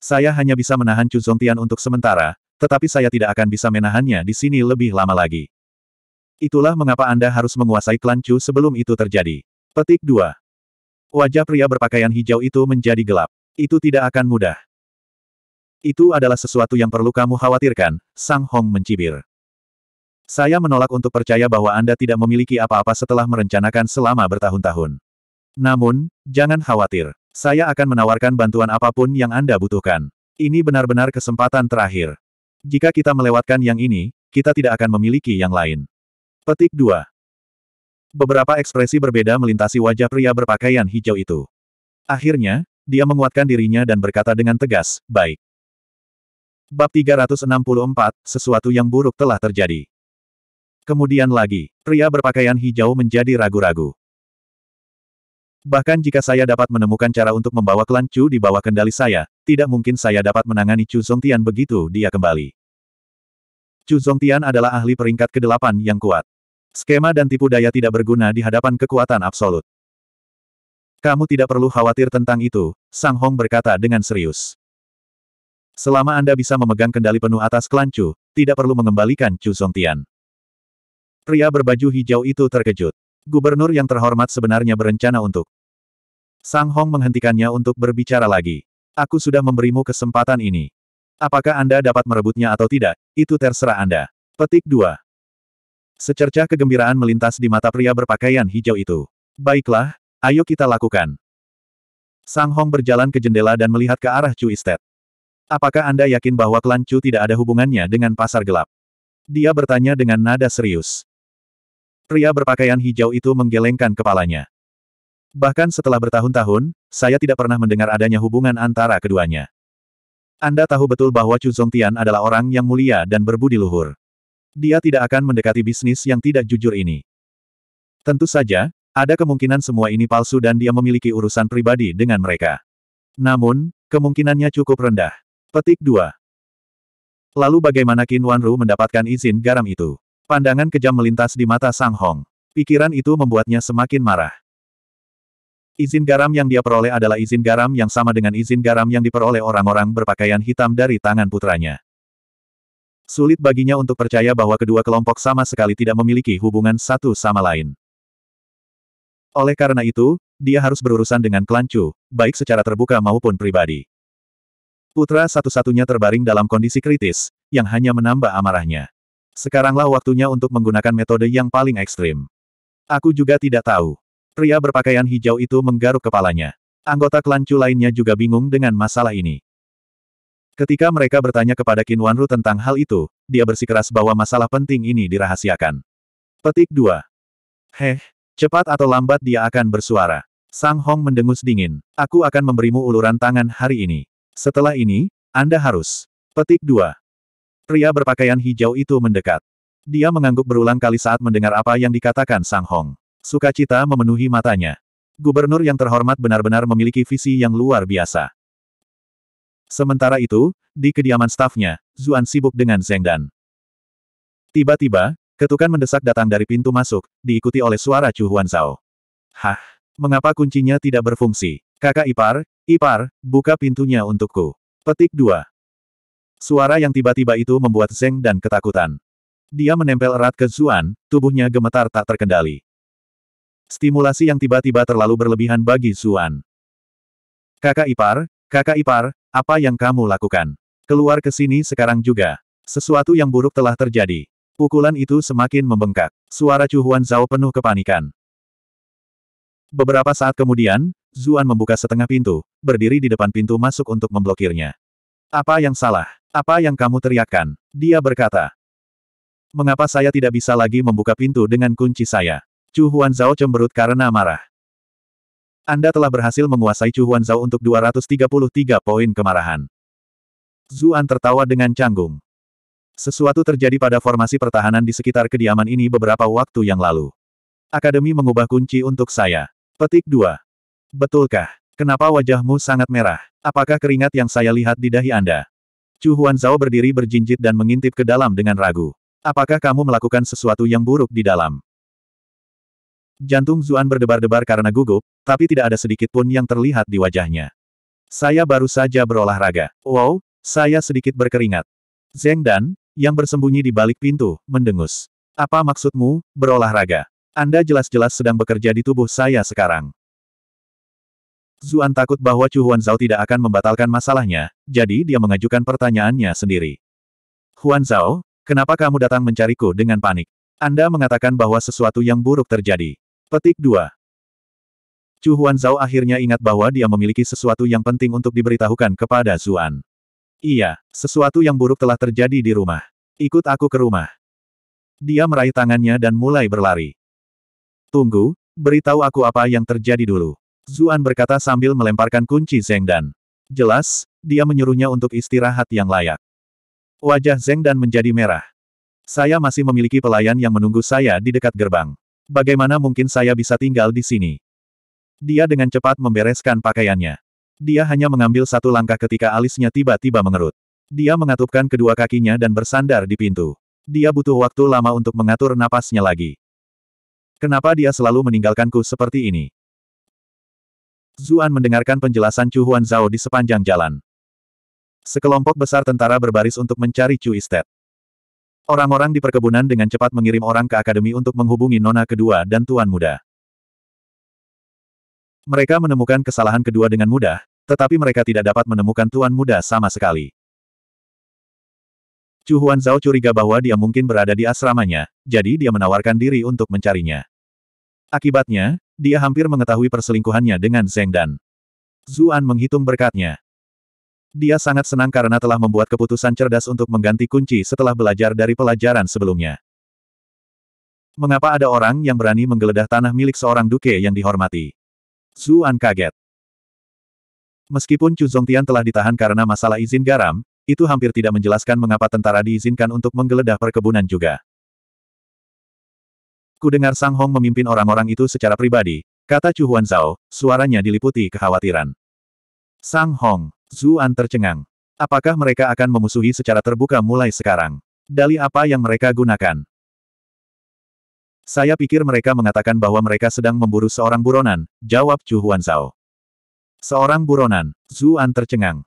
Saya hanya bisa menahan Chu Zongtian untuk sementara, tetapi saya tidak akan bisa menahannya di sini lebih lama lagi. Itulah mengapa Anda harus menguasai klan Chu sebelum itu terjadi. Petik 2. Wajah pria berpakaian hijau itu menjadi gelap. Itu tidak akan mudah. Itu adalah sesuatu yang perlu kamu khawatirkan, Sang Hong mencibir. Saya menolak untuk percaya bahwa Anda tidak memiliki apa-apa setelah merencanakan selama bertahun-tahun. Namun, jangan khawatir. Saya akan menawarkan bantuan apapun yang Anda butuhkan. Ini benar-benar kesempatan terakhir. Jika kita melewatkan yang ini, kita tidak akan memiliki yang lain. Petik 2. Beberapa ekspresi berbeda melintasi wajah pria berpakaian hijau itu. Akhirnya, dia menguatkan dirinya dan berkata dengan tegas, baik. Bab 364, sesuatu yang buruk telah terjadi. Kemudian lagi, pria berpakaian hijau menjadi ragu-ragu. Bahkan jika saya dapat menemukan cara untuk membawa klan Chu di bawah kendali saya, tidak mungkin saya dapat menangani Chu Zongtian begitu dia kembali. Chu Zongtian adalah ahli peringkat ke-8 yang kuat. Skema dan tipu daya tidak berguna di hadapan kekuatan absolut. Kamu tidak perlu khawatir tentang itu, Sang Hong berkata dengan serius. Selama Anda bisa memegang kendali penuh atas klan Chu, tidak perlu mengembalikan Chu Zongtian. Pria berbaju hijau itu terkejut. Gubernur yang terhormat sebenarnya berencana untuk Sang Hong menghentikannya untuk berbicara lagi. Aku sudah memberimu kesempatan ini. Apakah Anda dapat merebutnya atau tidak, itu terserah Anda. Petik 2. Secercah kegembiraan melintas di mata pria berpakaian hijau itu. Baiklah, ayo kita lakukan. Sang Hong berjalan ke jendela dan melihat ke arah Chu Istet. Apakah Anda yakin bahwa klan Chu tidak ada hubungannya dengan pasar gelap? Dia bertanya dengan nada serius. Pria berpakaian hijau itu menggelengkan kepalanya. Bahkan setelah bertahun-tahun, saya tidak pernah mendengar adanya hubungan antara keduanya. Anda tahu betul bahwa Chu Zongtian adalah orang yang mulia dan berbudi luhur. Dia tidak akan mendekati bisnis yang tidak jujur ini. Tentu saja, ada kemungkinan semua ini palsu dan dia memiliki urusan pribadi dengan mereka. Namun, kemungkinannya cukup rendah. Petik 2. Lalu bagaimana Qin Wanru mendapatkan izin garam itu? Pandangan kejam melintas di mata Sang Hong. Pikiran itu membuatnya semakin marah. Izin garam yang dia peroleh adalah izin garam yang sama dengan izin garam yang diperoleh orang-orang berpakaian hitam dari tangan putranya. Sulit baginya untuk percaya bahwa kedua kelompok sama sekali tidak memiliki hubungan satu sama lain. Oleh karena itu, dia harus berurusan dengan klan baik secara terbuka maupun pribadi. Putra satu-satunya terbaring dalam kondisi kritis, yang hanya menambah amarahnya. Sekaranglah waktunya untuk menggunakan metode yang paling ekstrim. Aku juga tidak tahu. Pria berpakaian hijau itu menggaruk kepalanya. Anggota klan Chu lainnya juga bingung dengan masalah ini. Ketika mereka bertanya kepada Qin Wanru tentang hal itu, dia bersikeras bahwa masalah penting ini dirahasiakan. Petik 2. Heh, cepat atau lambat dia akan bersuara. Sang Hong mendengus dingin. Aku akan memberimu uluran tangan hari ini. Setelah ini, Anda harus. Petik 2. Pria berpakaian hijau itu mendekat. Dia mengangguk berulang kali saat mendengar apa yang dikatakan Sang Hong. Sukacita memenuhi matanya. Gubernur yang terhormat benar-benar memiliki visi yang luar biasa. Sementara itu, di kediaman stafnya, Zuan sibuk dengan Zeng Dan. Tiba-tiba, ketukan mendesak datang dari pintu masuk, diikuti oleh suara Chu Huanzao. Hah? Mengapa kuncinya tidak berfungsi? Kakak Ipar, Ipar, buka pintunya untukku. Petik 2. Suara yang tiba-tiba itu membuat Zeng Dan ketakutan. Dia menempel erat ke Zuan, tubuhnya gemetar tak terkendali. Stimulasi yang tiba-tiba terlalu berlebihan bagi Zuan. Kakak ipar, kakak ipar, apa yang kamu lakukan? Keluar ke sini sekarang juga. Sesuatu yang buruk telah terjadi. Pukulan itu semakin membengkak. Suara Chu Huan Zhao penuh kepanikan. Beberapa saat kemudian, Zuan membuka setengah pintu, berdiri di depan pintu masuk untuk memblokirnya. Apa yang salah? Apa yang kamu teriakkan? Dia berkata. Mengapa saya tidak bisa lagi membuka pintu dengan kunci saya? Chu Zhao cemberut karena marah. Anda telah berhasil menguasai Chu Zhao untuk 233 poin kemarahan. Zuan tertawa dengan canggung. Sesuatu terjadi pada formasi pertahanan di sekitar kediaman ini beberapa waktu yang lalu. Akademi mengubah kunci untuk saya. Petik 2. Betulkah? Kenapa wajahmu sangat merah? Apakah keringat yang saya lihat di dahi Anda? Chu Zhao berdiri berjinjit dan mengintip ke dalam dengan ragu. Apakah kamu melakukan sesuatu yang buruk di dalam? Jantung Zuan berdebar-debar karena gugup, tapi tidak ada sedikit pun yang terlihat di wajahnya. Saya baru saja berolahraga. Wow, saya sedikit berkeringat. Zeng Dan, yang bersembunyi di balik pintu, mendengus. Apa maksudmu, berolahraga? Anda jelas-jelas sedang bekerja di tubuh saya sekarang. Zuan takut bahwa Chu Zhao tidak akan membatalkan masalahnya, jadi dia mengajukan pertanyaannya sendiri. Huan Zhao, kenapa kamu datang mencariku dengan panik? Anda mengatakan bahwa sesuatu yang buruk terjadi. Petik 2. Chu Huanzhao akhirnya ingat bahwa dia memiliki sesuatu yang penting untuk diberitahukan kepada Zuan. Iya, sesuatu yang buruk telah terjadi di rumah. Ikut aku ke rumah. Dia meraih tangannya dan mulai berlari. Tunggu, beritahu aku apa yang terjadi dulu. Zuan berkata sambil melemparkan kunci Zengdan. Jelas, dia menyuruhnya untuk istirahat yang layak. Wajah Zengdan menjadi merah. Saya masih memiliki pelayan yang menunggu saya di dekat gerbang. Bagaimana mungkin saya bisa tinggal di sini? Dia dengan cepat membereskan pakaiannya. Dia hanya mengambil satu langkah ketika alisnya tiba-tiba mengerut. Dia mengatupkan kedua kakinya dan bersandar di pintu. Dia butuh waktu lama untuk mengatur napasnya lagi. Kenapa dia selalu meninggalkanku seperti ini? Zuan mendengarkan penjelasan Chu Huan Zhao di sepanjang jalan. Sekelompok besar tentara berbaris untuk mencari Chu Istet. Orang-orang di perkebunan dengan cepat mengirim orang ke akademi untuk menghubungi nona kedua dan tuan muda. Mereka menemukan kesalahan kedua dengan mudah, tetapi mereka tidak dapat menemukan tuan muda sama sekali. Chu Huan Zhao curiga bahwa dia mungkin berada di asramanya, jadi dia menawarkan diri untuk mencarinya. Akibatnya, dia hampir mengetahui perselingkuhannya dengan Zeng Dan. Zuan menghitung berkatnya. Dia sangat senang karena telah membuat keputusan cerdas untuk mengganti kunci setelah belajar dari pelajaran sebelumnya. Mengapa ada orang yang berani menggeledah tanah milik seorang duke yang dihormati? Zuan kaget. Meskipun Chu Zhongtian telah ditahan karena masalah izin garam, itu hampir tidak menjelaskan mengapa tentara diizinkan untuk menggeledah perkebunan juga. Ku dengar Sang Hong memimpin orang-orang itu secara pribadi, kata Chu Zhao, suaranya diliputi kekhawatiran. Sang Hong. Zuan tercengang. Apakah mereka akan memusuhi secara terbuka mulai sekarang? Dali apa yang mereka gunakan? Saya pikir mereka mengatakan bahwa mereka sedang memburu seorang buronan, jawab Chu Huan Zhao. Seorang buronan, Zuan tercengang.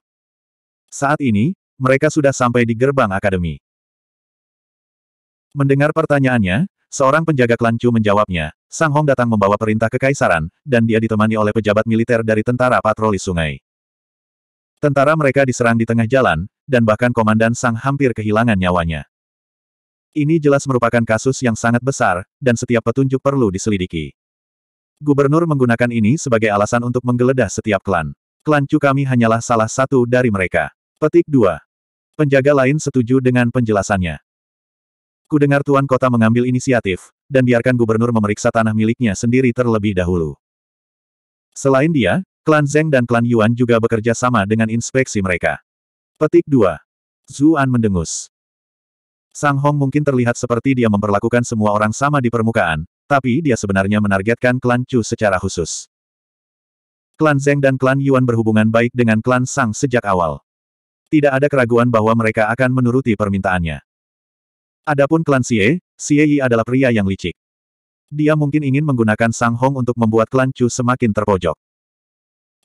Saat ini, mereka sudah sampai di gerbang akademi. Mendengar pertanyaannya, seorang penjaga klan Chu menjawabnya, Sang Hong datang membawa perintah kekaisaran, dan dia ditemani oleh pejabat militer dari tentara patroli sungai. Tentara mereka diserang di tengah jalan, dan bahkan Komandan Sang hampir kehilangan nyawanya. Ini jelas merupakan kasus yang sangat besar, dan setiap petunjuk perlu diselidiki. Gubernur menggunakan ini sebagai alasan untuk menggeledah setiap klan. Klan Chu kami hanyalah salah satu dari mereka. Petik 2. Penjaga lain setuju dengan penjelasannya. Kudengar Tuan Kota mengambil inisiatif, dan biarkan gubernur memeriksa tanah miliknya sendiri terlebih dahulu. Selain dia, Klan Zeng dan klan Yuan juga bekerja sama dengan inspeksi mereka. Petik 2. Zuan mendengus. Sang Hong mungkin terlihat seperti dia memperlakukan semua orang sama di permukaan, tapi dia sebenarnya menargetkan klan Chu secara khusus. Klan Zeng dan klan Yuan berhubungan baik dengan klan Sang sejak awal. Tidak ada keraguan bahwa mereka akan menuruti permintaannya. Adapun klan Xie, Xie Yi adalah pria yang licik. Dia mungkin ingin menggunakan Sang Hong untuk membuat klan Chu semakin terpojok.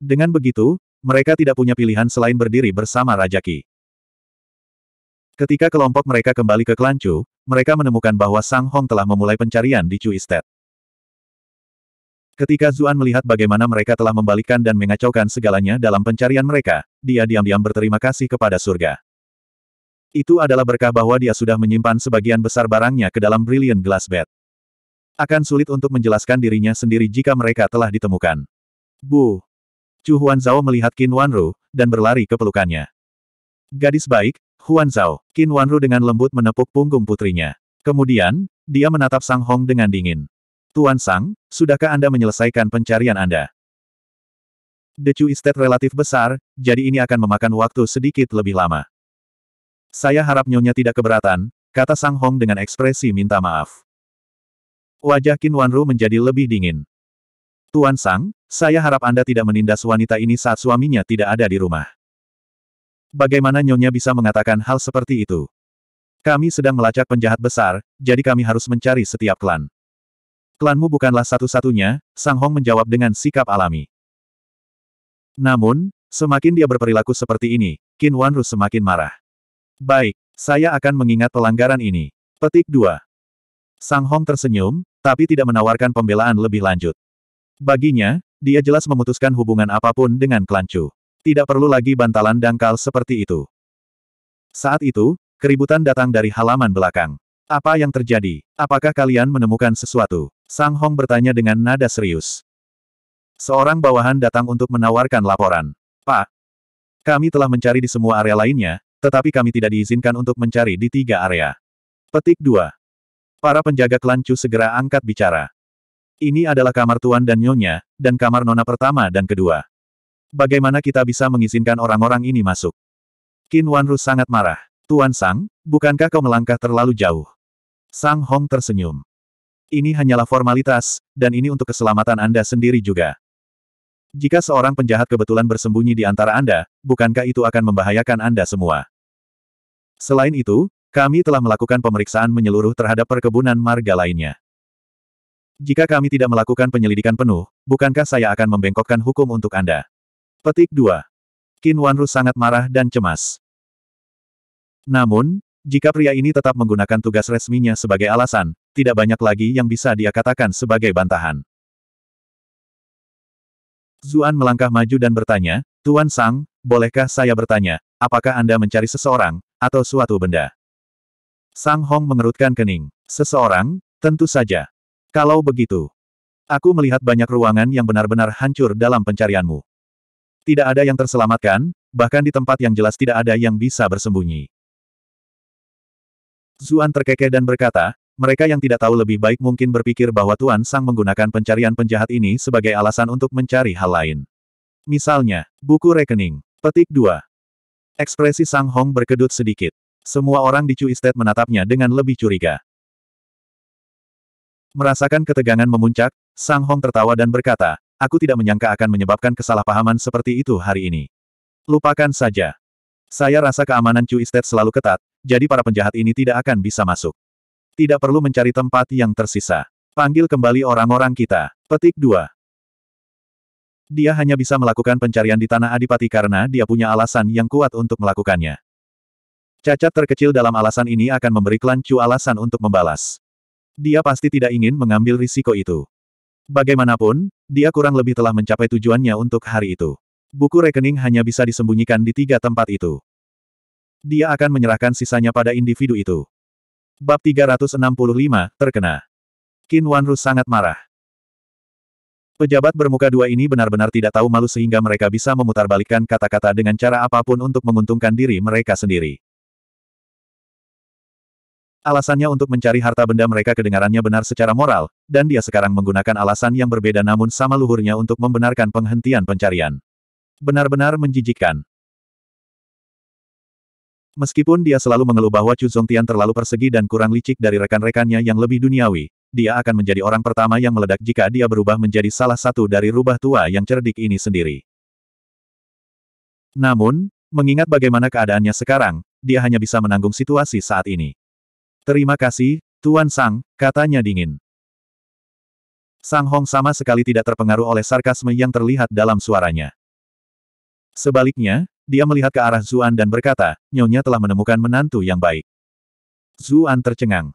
Dengan begitu, mereka tidak punya pilihan selain berdiri bersama Raja Ki. Ketika kelompok mereka kembali ke Kelancu, mereka menemukan bahwa Sang Hong telah memulai pencarian di Chu Estate. Ketika Zuan melihat bagaimana mereka telah membalikkan dan mengacaukan segalanya dalam pencarian mereka, dia diam-diam berterima kasih kepada surga. Itu adalah berkah bahwa dia sudah menyimpan sebagian besar barangnya ke dalam Brilliant Glass Bed. Akan sulit untuk menjelaskan dirinya sendiri jika mereka telah ditemukan. Bu, Chu Huan Zhao melihat Qin Wanru, dan berlari ke pelukannya. Gadis baik, Huan Zhao, Qin Wanru dengan lembut menepuk punggung putrinya. Kemudian, dia menatap Sang Hong dengan dingin. Tuan Sang, sudahkah Anda menyelesaikan pencarian Anda? The Chu Estate relatif besar, jadi ini akan memakan waktu sedikit lebih lama. Saya harap nyonya tidak keberatan, kata Sang Hong dengan ekspresi minta maaf. Wajah Qin Wanru menjadi lebih dingin. Tuan Sang, saya harap Anda tidak menindas wanita ini saat suaminya tidak ada di rumah. Bagaimana Nyonya bisa mengatakan hal seperti itu? Kami sedang melacak penjahat besar, jadi kami harus mencari setiap klan. Klanmu bukanlah satu-satunya, Sang Hong menjawab dengan sikap alami. Namun, semakin dia berperilaku seperti ini, Qin Ru semakin marah. Baik, saya akan mengingat pelanggaran ini. Petik 2. Sang Hong tersenyum, tapi tidak menawarkan pembelaan lebih lanjut. Baginya, dia jelas memutuskan hubungan apapun dengan Klancu. Tidak perlu lagi bantalan dangkal seperti itu. Saat itu, keributan datang dari halaman belakang. Apa yang terjadi? Apakah kalian menemukan sesuatu? Sang Hong bertanya dengan nada serius. Seorang bawahan datang untuk menawarkan laporan. Pak, kami telah mencari di semua area lainnya, tetapi kami tidak diizinkan untuk mencari di tiga area. Petik 2. Para penjaga Chu segera angkat bicara. Ini adalah kamar tuan dan nyonya, dan kamar nona pertama dan kedua. Bagaimana kita bisa mengizinkan orang-orang ini masuk? Qin Wanru sangat marah. Tuan Sang, bukankah kau melangkah terlalu jauh? Sang Hong tersenyum. Ini hanyalah formalitas, dan ini untuk keselamatan Anda sendiri juga. Jika seorang penjahat kebetulan bersembunyi di antara Anda, bukankah itu akan membahayakan Anda semua? Selain itu, kami telah melakukan pemeriksaan menyeluruh terhadap perkebunan marga lainnya. Jika kami tidak melakukan penyelidikan penuh, bukankah saya akan membengkokkan hukum untuk Anda? Petik 2. Qin Wanru sangat marah dan cemas. Namun, jika pria ini tetap menggunakan tugas resminya sebagai alasan, tidak banyak lagi yang bisa dia katakan sebagai bantahan. Zuan melangkah maju dan bertanya, Tuan Sang, bolehkah saya bertanya, apakah Anda mencari seseorang, atau suatu benda? Sang Hong mengerutkan kening. Seseorang, tentu saja. Kalau begitu, aku melihat banyak ruangan yang benar-benar hancur dalam pencarianmu. Tidak ada yang terselamatkan, bahkan di tempat yang jelas tidak ada yang bisa bersembunyi. Zuan terkekeh dan berkata, mereka yang tidak tahu lebih baik mungkin berpikir bahwa Tuan Sang menggunakan pencarian penjahat ini sebagai alasan untuk mencari hal lain. Misalnya, buku rekening. Petik 2. Ekspresi Sang Hong berkedut sedikit. Semua orang di Chu Estate menatapnya dengan lebih curiga. Merasakan ketegangan memuncak, Sang Hong tertawa dan berkata, aku tidak menyangka akan menyebabkan kesalahpahaman seperti itu hari ini. Lupakan saja. Saya rasa keamanan Chu Estate selalu ketat, jadi para penjahat ini tidak akan bisa masuk. Tidak perlu mencari tempat yang tersisa. Panggil kembali orang-orang kita. Petik 2. Dia hanya bisa melakukan pencarian di Tanah Adipati karena dia punya alasan yang kuat untuk melakukannya. Cacat terkecil dalam alasan ini akan memberi klan Chu alasan untuk membalas. Dia pasti tidak ingin mengambil risiko itu. Bagaimanapun, dia kurang lebih telah mencapai tujuannya untuk hari itu. Buku rekening hanya bisa disembunyikan di tiga tempat itu. Dia akan menyerahkan sisanya pada individu itu. Bab 365, terkena. Qin Wanru sangat marah. Pejabat bermuka dua ini benar-benar tidak tahu malu sehingga mereka bisa memutarbalikkan kata-kata dengan cara apapun untuk menguntungkan diri mereka sendiri. Alasannya untuk mencari harta benda mereka kedengarannya benar secara moral, dan dia sekarang menggunakan alasan yang berbeda namun sama luhurnya untuk membenarkan penghentian pencarian. Benar-benar menjijikkan. Meskipun dia selalu mengeluh bahwa Chu Zongtian terlalu persegi dan kurang licik dari rekan-rekannya yang lebih duniawi, dia akan menjadi orang pertama yang meledak jika dia berubah menjadi salah satu dari rubah tua yang cerdik ini sendiri. Namun, mengingat bagaimana keadaannya sekarang, dia hanya bisa menanggung situasi saat ini. Terima kasih, Tuan Sang, katanya dingin. Sang Hong sama sekali tidak terpengaruh oleh sarkasme yang terlihat dalam suaranya. Sebaliknya, dia melihat ke arah Zuan dan berkata, Nyonya telah menemukan menantu yang baik. Zuan tercengang.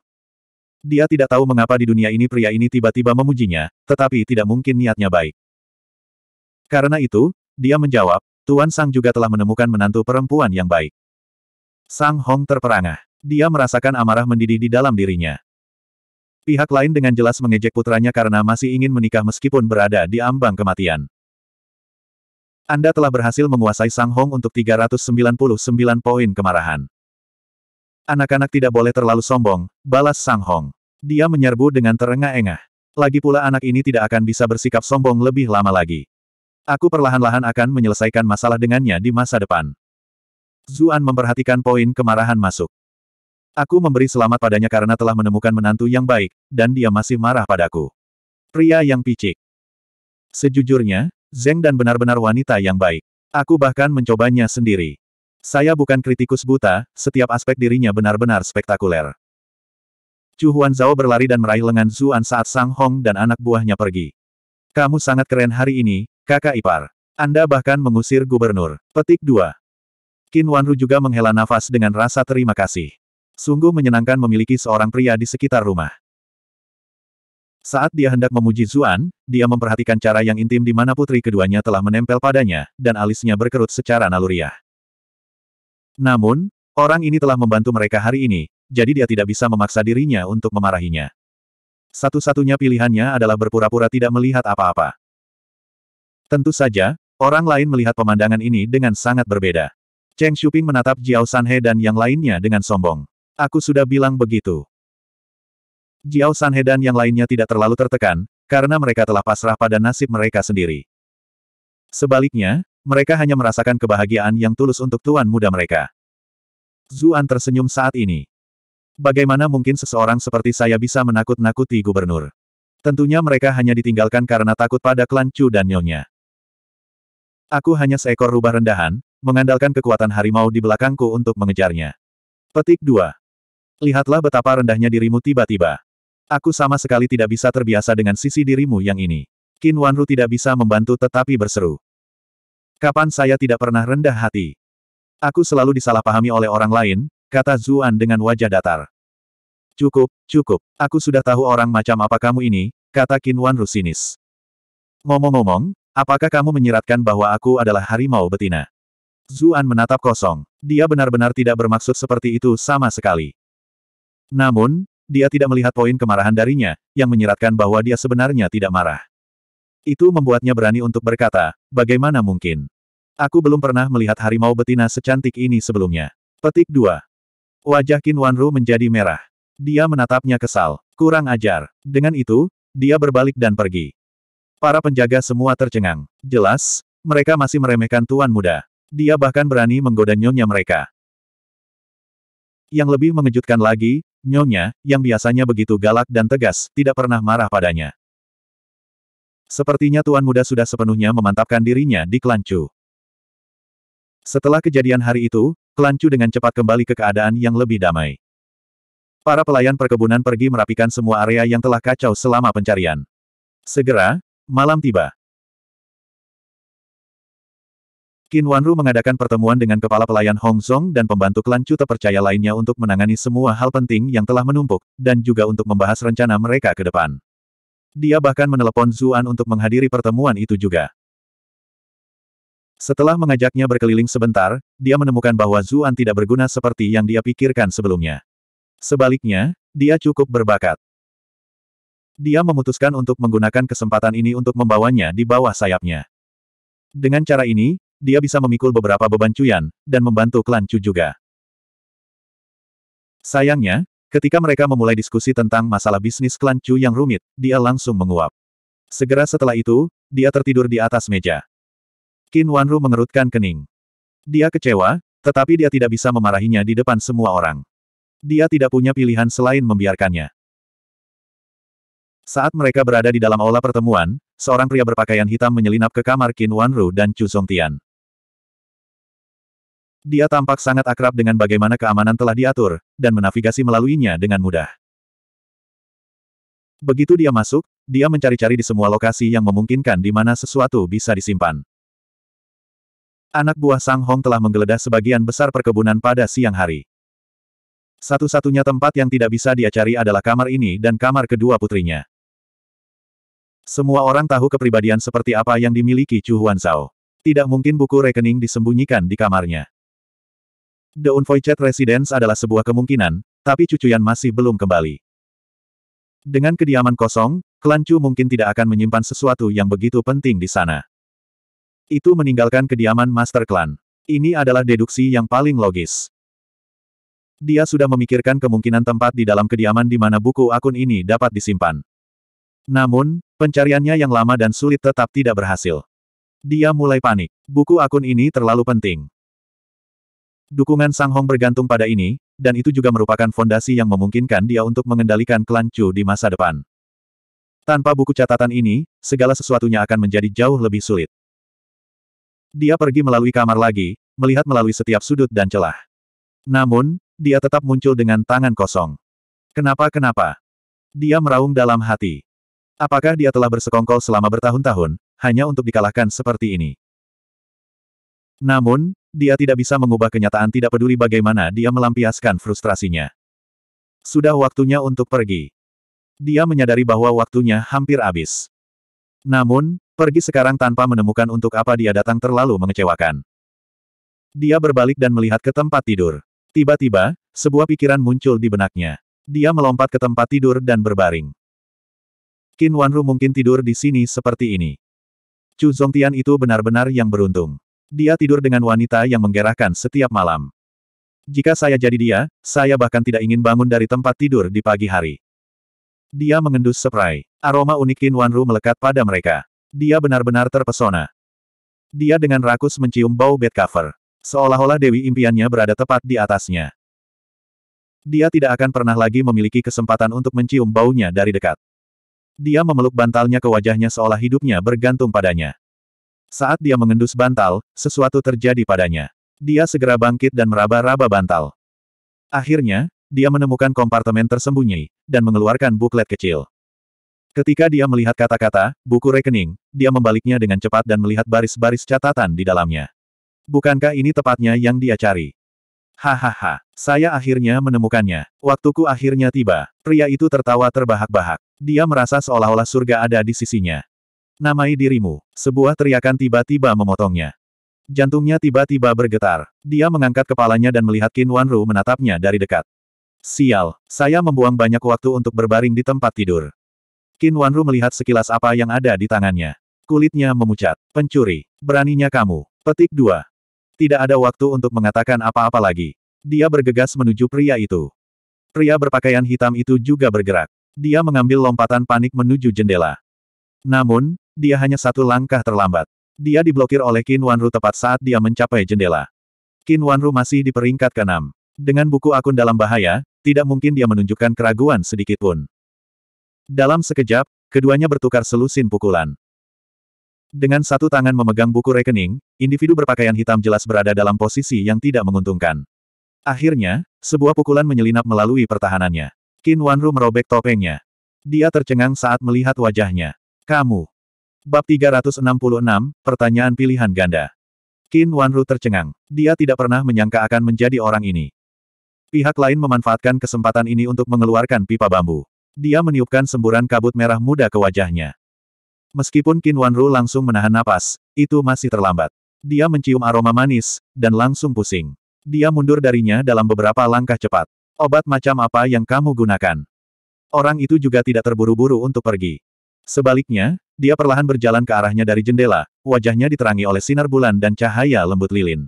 Dia tidak tahu mengapa di dunia ini pria ini tiba-tiba memujinya, tetapi tidak mungkin niatnya baik. Karena itu, dia menjawab, Tuan Sang juga telah menemukan menantu perempuan yang baik. Sang Hong terperangah. Dia merasakan amarah mendidih di dalam dirinya. Pihak lain dengan jelas mengejek putranya karena masih ingin menikah meskipun berada di ambang kematian. Anda telah berhasil menguasai Sang Hong untuk 399 poin kemarahan. Anak-anak tidak boleh terlalu sombong, balas Sang Hong. Dia menyerbu dengan terengah-engah. Lagi pula anak ini tidak akan bisa bersikap sombong lebih lama lagi. Aku perlahan-lahan akan menyelesaikan masalah dengannya di masa depan. Zuan memperhatikan poin kemarahan masuk. Aku memberi selamat padanya karena telah menemukan menantu yang baik, dan dia masih marah padaku. Pria yang picik. Sejujurnya, Zeng dan benar-benar wanita yang baik. Aku bahkan mencobanya sendiri. Saya bukan kritikus buta, setiap aspek dirinya benar-benar spektakuler. Chu Huan Zhao berlari dan meraih lengan Zuan saat Sang Hong dan anak buahnya pergi. Kamu sangat keren hari ini, kakak ipar. Anda bahkan mengusir gubernur. Petik 2. Qin Wanru juga menghela nafas dengan rasa terima kasih. Sungguh menyenangkan memiliki seorang pria di sekitar rumah. Saat dia hendak memuji Zuan, dia memperhatikan cara yang intim di mana putri keduanya telah menempel padanya, dan alisnya berkerut secara naluriah. Namun, orang ini telah membantu mereka hari ini, jadi dia tidak bisa memaksa dirinya untuk memarahinya. Satu-satunya pilihannya adalah berpura-pura tidak melihat apa-apa. Tentu saja, orang lain melihat pemandangan ini dengan sangat berbeda. Cheng Shuping menatap Jiao Sanhe dan yang lainnya dengan sombong. Aku sudah bilang begitu. Jiao Sanhe dan yang lainnya tidak terlalu tertekan, karena mereka telah pasrah pada nasib mereka sendiri. Sebaliknya, mereka hanya merasakan kebahagiaan yang tulus untuk tuan muda mereka. Zuan tersenyum saat ini. Bagaimana mungkin seseorang seperti saya bisa menakut-nakuti gubernur? Tentunya mereka hanya ditinggalkan karena takut pada klan Chu dan Nyonya. Aku hanya seekor rubah rendahan, mengandalkan kekuatan harimau di belakangku untuk mengejarnya. Petik 2. Lihatlah betapa rendahnya dirimu tiba-tiba. Aku sama sekali tidak bisa terbiasa dengan sisi dirimu yang ini. Qin Wanru tidak bisa membantu tetapi berseru. Kapan saya tidak pernah rendah hati? Aku selalu disalahpahami oleh orang lain, kata Zuan dengan wajah datar. Cukup, cukup. Aku sudah tahu orang macam apa kamu ini, kata Qin Wanru sinis. Ngomong-ngomong, apakah kamu menyiratkan bahwa aku adalah harimau betina? Zuan menatap kosong. Dia benar-benar tidak bermaksud seperti itu sama sekali. Namun, dia tidak melihat poin kemarahan darinya, yang menyeratkan bahwa dia sebenarnya tidak marah. Itu membuatnya berani untuk berkata, bagaimana mungkin? Aku belum pernah melihat harimau betina secantik ini sebelumnya. Petik 2. Wajah Qin Wanru menjadi merah. Dia menatapnya kesal. Kurang ajar. Dengan itu, dia berbalik dan pergi. Para penjaga semua tercengang. Jelas, mereka masih meremehkan tuan muda. Dia bahkan berani menggoda nyonya mereka. Yang lebih mengejutkan lagi, Nyonya, yang biasanya begitu galak dan tegas, tidak pernah marah padanya. Sepertinya Tuan Muda sudah sepenuhnya memantapkan dirinya di Kelancu. Setelah kejadian hari itu, Kelancu dengan cepat kembali ke keadaan yang lebih damai. Para pelayan perkebunan pergi merapikan semua area yang telah kacau selama pencarian. Segera, malam tiba. Qin Wanru mengadakan pertemuan dengan kepala pelayan Hong Zong dan pembantu klan Chu terpercaya lainnya untuk menangani semua hal penting yang telah menumpuk, dan juga untuk membahas rencana mereka ke depan. Dia bahkan menelepon Zuan untuk menghadiri pertemuan itu juga. Setelah mengajaknya berkeliling sebentar, dia menemukan bahwa Zuan tidak berguna seperti yang dia pikirkan sebelumnya. Sebaliknya, dia cukup berbakat. Dia memutuskan untuk menggunakan kesempatan ini untuk membawanya di bawah sayapnya. Dengan cara ini, dia bisa memikul beberapa beban Cuyan, dan membantu klan Cu juga. Sayangnya, ketika mereka memulai diskusi tentang masalah bisnis klan Cu yang rumit, dia langsung menguap. Segera setelah itu, dia tertidur di atas meja. Qin Wanru mengerutkan kening. Dia kecewa, tetapi dia tidak bisa memarahinya di depan semua orang. Dia tidak punya pilihan selain membiarkannya. Saat mereka berada di dalam aula pertemuan, seorang pria berpakaian hitam menyelinap ke kamar Qin Wanru dan Chu Songtian. Dia tampak sangat akrab dengan bagaimana keamanan telah diatur, dan menavigasi melaluinya dengan mudah. Begitu dia masuk, dia mencari-cari di semua lokasi yang memungkinkan di mana sesuatu bisa disimpan. Anak buah Sang Hong telah menggeledah sebagian besar perkebunan pada siang hari. Satu-satunya tempat yang tidak bisa dia cari adalah kamar ini dan kamar kedua putrinya. Semua orang tahu kepribadian seperti apa yang dimiliki Chu Huan Zhao. Tidak mungkin buku rekening disembunyikan di kamarnya. The Unvoiced Residence adalah sebuah kemungkinan, tapi cucuyan masih belum kembali. Dengan kediaman kosong, klan Chu mungkin tidak akan menyimpan sesuatu yang begitu penting di sana. Itu meninggalkan kediaman Master Klan. Ini adalah deduksi yang paling logis. Dia sudah memikirkan kemungkinan tempat di dalam kediaman di mana buku akun ini dapat disimpan. Namun, pencariannya yang lama dan sulit tetap tidak berhasil. Dia mulai panik. Buku akun ini terlalu penting. Dukungan Sang Hong bergantung pada ini, dan itu juga merupakan fondasi yang memungkinkan dia untuk mengendalikan klan Chu di masa depan. Tanpa buku catatan ini, segala sesuatunya akan menjadi jauh lebih sulit. Dia pergi melalui kamar lagi, melihat melalui setiap sudut dan celah. Namun, dia tetap muncul dengan tangan kosong. Kenapa-kenapa? Dia meraung dalam hati. Apakah dia telah bersekongkol selama bertahun-tahun, hanya untuk dikalahkan seperti ini? Namun, dia tidak bisa mengubah kenyataan tidak peduli bagaimana dia melampiaskan frustrasinya. Sudah waktunya untuk pergi. Dia menyadari bahwa waktunya hampir habis. Namun, pergi sekarang tanpa menemukan untuk apa dia datang terlalu mengecewakan. Dia berbalik dan melihat ke tempat tidur. Tiba-tiba, sebuah pikiran muncul di benaknya. Dia melompat ke tempat tidur dan berbaring. Qin Wanru mungkin tidur di sini seperti ini. Chu Zongtian itu benar-benar yang beruntung. Dia tidur dengan wanita yang menggerahkan setiap malam. Jika saya jadi dia, saya bahkan tidak ingin bangun dari tempat tidur di pagi hari. Dia mengendus seprai. Aroma unik Qin Wanru melekat pada mereka. Dia benar-benar terpesona. Dia dengan rakus mencium bau bed cover. Seolah-olah Dewi impiannya berada tepat di atasnya. Dia tidak akan pernah lagi memiliki kesempatan untuk mencium baunya dari dekat. Dia memeluk bantalnya ke wajahnya seolah hidupnya bergantung padanya. Saat dia mengendus bantal, sesuatu terjadi padanya. Dia segera bangkit dan meraba-raba bantal. Akhirnya, dia menemukan kompartemen tersembunyi, dan mengeluarkan buklet kecil. Ketika dia melihat kata-kata, buku rekening, dia membaliknya dengan cepat dan melihat baris-baris catatan di dalamnya. Bukankah ini tepatnya yang dia cari? Hahaha, saya akhirnya menemukannya. Waktuku akhirnya tiba. Pria itu tertawa terbahak-bahak. Dia merasa seolah-olah surga ada di sisinya. Namai dirimu. Sebuah teriakan tiba-tiba memotongnya. Jantungnya tiba-tiba bergetar. Dia mengangkat kepalanya dan melihat Qin Ru menatapnya dari dekat. Sial, saya membuang banyak waktu untuk berbaring di tempat tidur. Qin Ru melihat sekilas apa yang ada di tangannya. Kulitnya memucat. Pencuri. Beraninya kamu. Petik 2. Tidak ada waktu untuk mengatakan apa-apa lagi. Dia bergegas menuju pria itu. Pria berpakaian hitam itu juga bergerak. Dia mengambil lompatan panik menuju jendela. Namun, dia hanya satu langkah terlambat. Dia diblokir oleh Qin Wanru tepat saat dia mencapai jendela. Qin Wanru masih di peringkat ke-6. Dengan buku akun dalam bahaya, tidak mungkin dia menunjukkan keraguan sedikitpun. Dalam sekejap, keduanya bertukar selusin pukulan. Dengan satu tangan memegang buku rekening, individu berpakaian hitam jelas berada dalam posisi yang tidak menguntungkan. Akhirnya, sebuah pukulan menyelinap melalui pertahanannya. Qin Wanru merobek topengnya. Dia tercengang saat melihat wajahnya. Kamu, Bab 366, Pertanyaan Pilihan Ganda. Qin Wanru tercengang. Dia tidak pernah menyangka akan menjadi orang ini. Pihak lain memanfaatkan kesempatan ini untuk mengeluarkan pipa bambu. Dia meniupkan semburan kabut merah muda ke wajahnya. Meskipun Qin Wanru langsung menahan napas, itu masih terlambat. Dia mencium aroma manis, dan langsung pusing. Dia mundur darinya dalam beberapa langkah cepat. Obat macam apa yang kamu gunakan? Orang itu juga tidak terburu-buru untuk pergi. Sebaliknya, dia perlahan berjalan ke arahnya dari jendela, wajahnya diterangi oleh sinar bulan dan cahaya lembut lilin.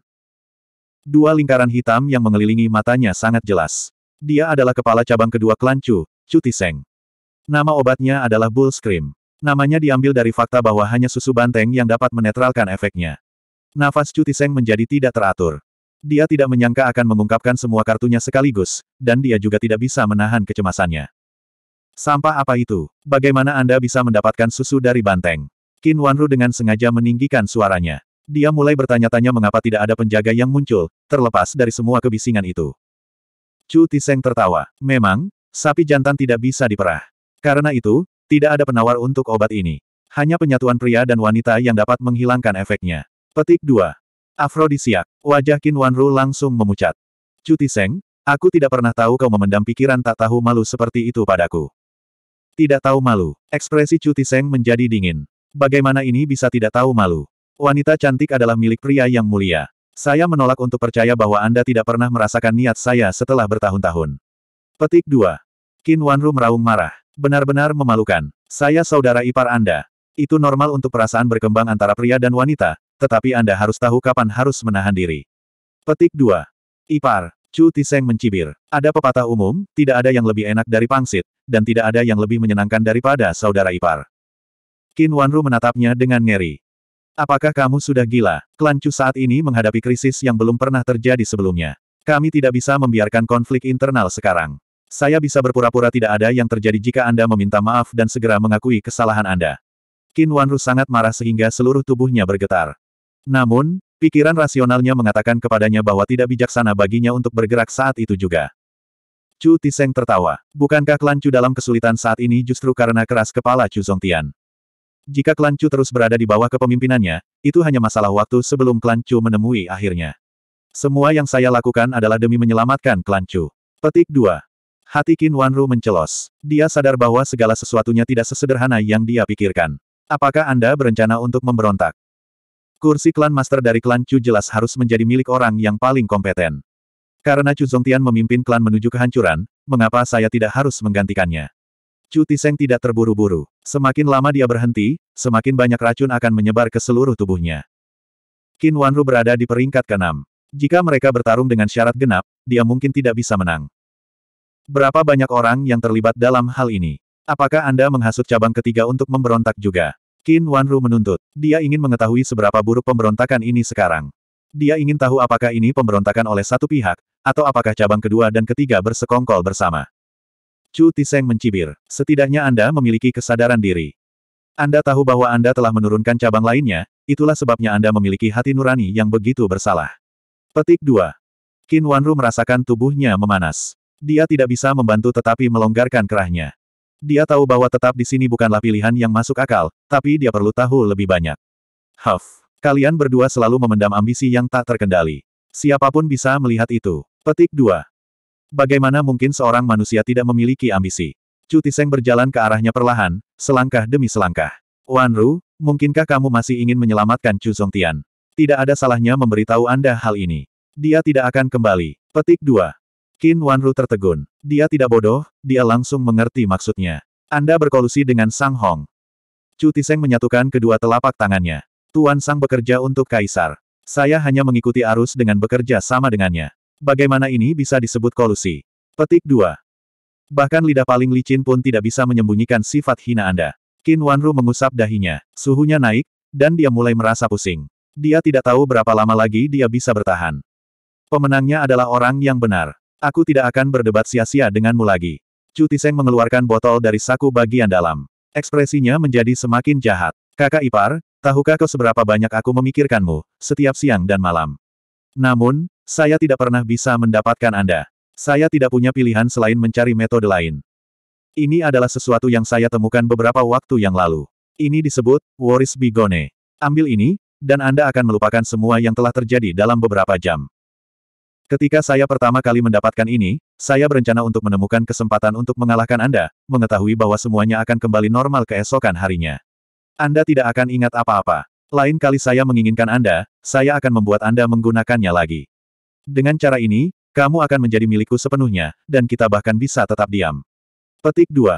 Dua lingkaran hitam yang mengelilingi matanya sangat jelas. Dia adalah kepala cabang kedua klan Chu, Chu Tiseng. Nama obatnya adalah Bull Scream. Namanya diambil dari fakta bahwa hanya susu banteng yang dapat menetralkan efeknya. Nafas Chu Tiseng menjadi tidak teratur. Dia tidak menyangka akan mengungkapkan semua kartunya sekaligus, dan dia juga tidak bisa menahan kecemasannya. Sampah apa itu? Bagaimana Anda bisa mendapatkan susu dari banteng? Qin Wanru dengan sengaja meninggikan suaranya. Dia mulai bertanya-tanya mengapa tidak ada penjaga yang muncul, terlepas dari semua kebisingan itu. Chu Tiseng tertawa. Memang, sapi jantan tidak bisa diperah. Karena itu, tidak ada penawar untuk obat ini. Hanya penyatuan pria dan wanita yang dapat menghilangkan efeknya. Petik 2. Afrodisiak. Wajah Qin Wanru langsung memucat. Chu Tiseng, aku tidak pernah tahu kau memendam pikiran tak tahu malu seperti itu padaku. Tidak tahu malu. Ekspresi Cuti Seng menjadi dingin. Bagaimana ini bisa tidak tahu malu? Wanita cantik adalah milik pria yang mulia. Saya menolak untuk percaya bahwa Anda tidak pernah merasakan niat saya setelah bertahun-tahun. Petik 2. Qin Wanru meraung marah. Benar-benar memalukan. Saya saudara ipar Anda. Itu normal untuk perasaan berkembang antara pria dan wanita, tetapi Anda harus tahu kapan harus menahan diri. Petik 2. Ipar. Chu Tiseng mencibir. Ada pepatah umum, tidak ada yang lebih enak dari pangsit, dan tidak ada yang lebih menyenangkan daripada saudara ipar. Qin Wanru menatapnya dengan ngeri. Apakah kamu sudah gila? Klan Chu saat ini menghadapi krisis yang belum pernah terjadi sebelumnya. Kami tidak bisa membiarkan konflik internal sekarang. Saya bisa berpura-pura tidak ada yang terjadi jika Anda meminta maaf dan segera mengakui kesalahan Anda. Qin Wanru sangat marah sehingga seluruh tubuhnya bergetar. Namun, Pikiran rasionalnya mengatakan kepadanya bahwa tidak bijaksana baginya untuk bergerak saat itu juga. Chu Tiseng tertawa. Bukankah klan Chu dalam kesulitan saat ini justru karena keras kepala Chu Zongtian? Jika klan Chu terus berada di bawah kepemimpinannya, itu hanya masalah waktu sebelum klan Chu menemui akhirnya. Semua yang saya lakukan adalah demi menyelamatkan klan Chu. Petik 2. Hati Qin Wanru mencelos. Dia sadar bahwa segala sesuatunya tidak sesederhana yang dia pikirkan. Apakah Anda berencana untuk memberontak? Kursi klan master dari klan Chu jelas harus menjadi milik orang yang paling kompeten. Karena Chu Zongtian memimpin klan menuju kehancuran, mengapa saya tidak harus menggantikannya? Chu Tiseng tidak terburu-buru. Semakin lama dia berhenti, semakin banyak racun akan menyebar ke seluruh tubuhnya. Qin Wanru berada di peringkat keenam. Jika mereka bertarung dengan syarat genap, dia mungkin tidak bisa menang. Berapa banyak orang yang terlibat dalam hal ini? Apakah Anda menghasut cabang ketiga untuk memberontak juga? Qin Wanru menuntut. Dia ingin mengetahui seberapa buruk pemberontakan ini sekarang. Dia ingin tahu apakah ini pemberontakan oleh satu pihak, atau apakah cabang kedua dan ketiga bersekongkol bersama. Chu Tiseng mencibir. Setidaknya Anda memiliki kesadaran diri. Anda tahu bahwa Anda telah menurunkan cabang lainnya, itulah sebabnya Anda memiliki hati nurani yang begitu bersalah. Petik 2. Qin Wanru merasakan tubuhnya memanas. Dia tidak bisa membantu tetapi melonggarkan kerahnya. Dia tahu bahwa tetap di sini bukanlah pilihan yang masuk akal, tapi dia perlu tahu lebih banyak. Huff, kalian berdua selalu memendam ambisi yang tak terkendali. Siapapun bisa melihat itu. Petik 2. Bagaimana mungkin seorang manusia tidak memiliki ambisi? Cutiseng berjalan ke arahnya perlahan, selangkah demi selangkah. Wanru, mungkinkah kamu masih ingin menyelamatkan Chu Zhongtian? Tidak ada salahnya memberitahu Anda hal ini. Dia tidak akan kembali. Petik 2. Qin Wanru tertegun. Dia tidak bodoh, dia langsung mengerti maksudnya. Anda berkolusi dengan Sang Hong. Chu Tiseng menyatukan kedua telapak tangannya. Tuan Sang bekerja untuk Kaisar. Saya hanya mengikuti arus dengan bekerja sama dengannya. Bagaimana ini bisa disebut kolusi? Petik 2. Bahkan lidah paling licin pun tidak bisa menyembunyikan sifat hina Anda. Qin Wanru mengusap dahinya, suhunya naik, dan dia mulai merasa pusing. Dia tidak tahu berapa lama lagi dia bisa bertahan. Pemenangnya adalah orang yang benar. Aku tidak akan berdebat sia-sia denganmu lagi. Tiseng mengeluarkan botol dari saku bagian dalam. Ekspresinya menjadi semakin jahat. Kakak ipar, tahukah kau seberapa banyak aku memikirkanmu, setiap siang dan malam. Namun, saya tidak pernah bisa mendapatkan Anda. Saya tidak punya pilihan selain mencari metode lain. Ini adalah sesuatu yang saya temukan beberapa waktu yang lalu. Ini disebut, Waris Bigone. Ambil ini, dan Anda akan melupakan semua yang telah terjadi dalam beberapa jam. Ketika saya pertama kali mendapatkan ini, saya berencana untuk menemukan kesempatan untuk mengalahkan Anda, mengetahui bahwa semuanya akan kembali normal keesokan harinya. Anda tidak akan ingat apa-apa. Lain kali saya menginginkan Anda, saya akan membuat Anda menggunakannya lagi. Dengan cara ini, kamu akan menjadi milikku sepenuhnya, dan kita bahkan bisa tetap diam. Petik 2.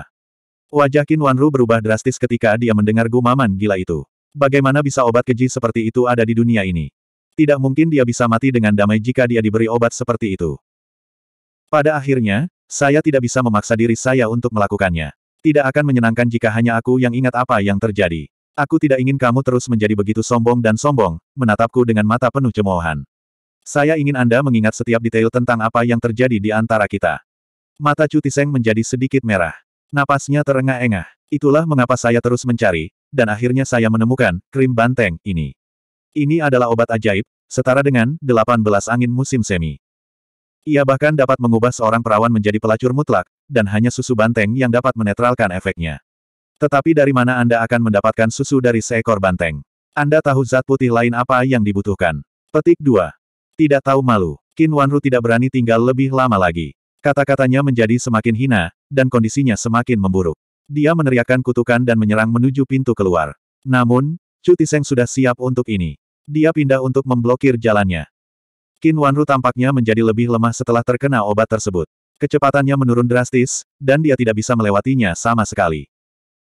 Wajah Qin Wanru berubah drastis ketika dia mendengar gumaman gila itu. Bagaimana bisa obat keji seperti itu ada di dunia ini? Tidak mungkin dia bisa mati dengan damai jika dia diberi obat seperti itu. Pada akhirnya, saya tidak bisa memaksa diri saya untuk melakukannya. Tidak akan menyenangkan jika hanya aku yang ingat apa yang terjadi. Aku tidak ingin kamu terus menjadi begitu sombong dan sombong, menatapku dengan mata penuh cemoohan. Saya ingin Anda mengingat setiap detail tentang apa yang terjadi di antara kita. Mata Tiseng menjadi sedikit merah. Napasnya terengah-engah. Itulah mengapa saya terus mencari, dan akhirnya saya menemukan krim banteng ini. Ini adalah obat ajaib, setara dengan 18 angin musim semi. Ia bahkan dapat mengubah seorang perawan menjadi pelacur mutlak, dan hanya susu banteng yang dapat menetralkan efeknya. Tetapi dari mana Anda akan mendapatkan susu dari seekor banteng? Anda tahu zat putih lain apa yang dibutuhkan? Petik 2. Tidak tahu malu, Qin Wanru tidak berani tinggal lebih lama lagi. Kata-katanya menjadi semakin hina, dan kondisinya semakin memburuk. Dia meneriakkan kutukan dan menyerang menuju pintu keluar. Namun, Cutiseng sudah siap untuk ini. Dia pindah untuk memblokir jalannya. Qin Wanru tampaknya menjadi lebih lemah setelah terkena obat tersebut. Kecepatannya menurun drastis, dan dia tidak bisa melewatinya sama sekali.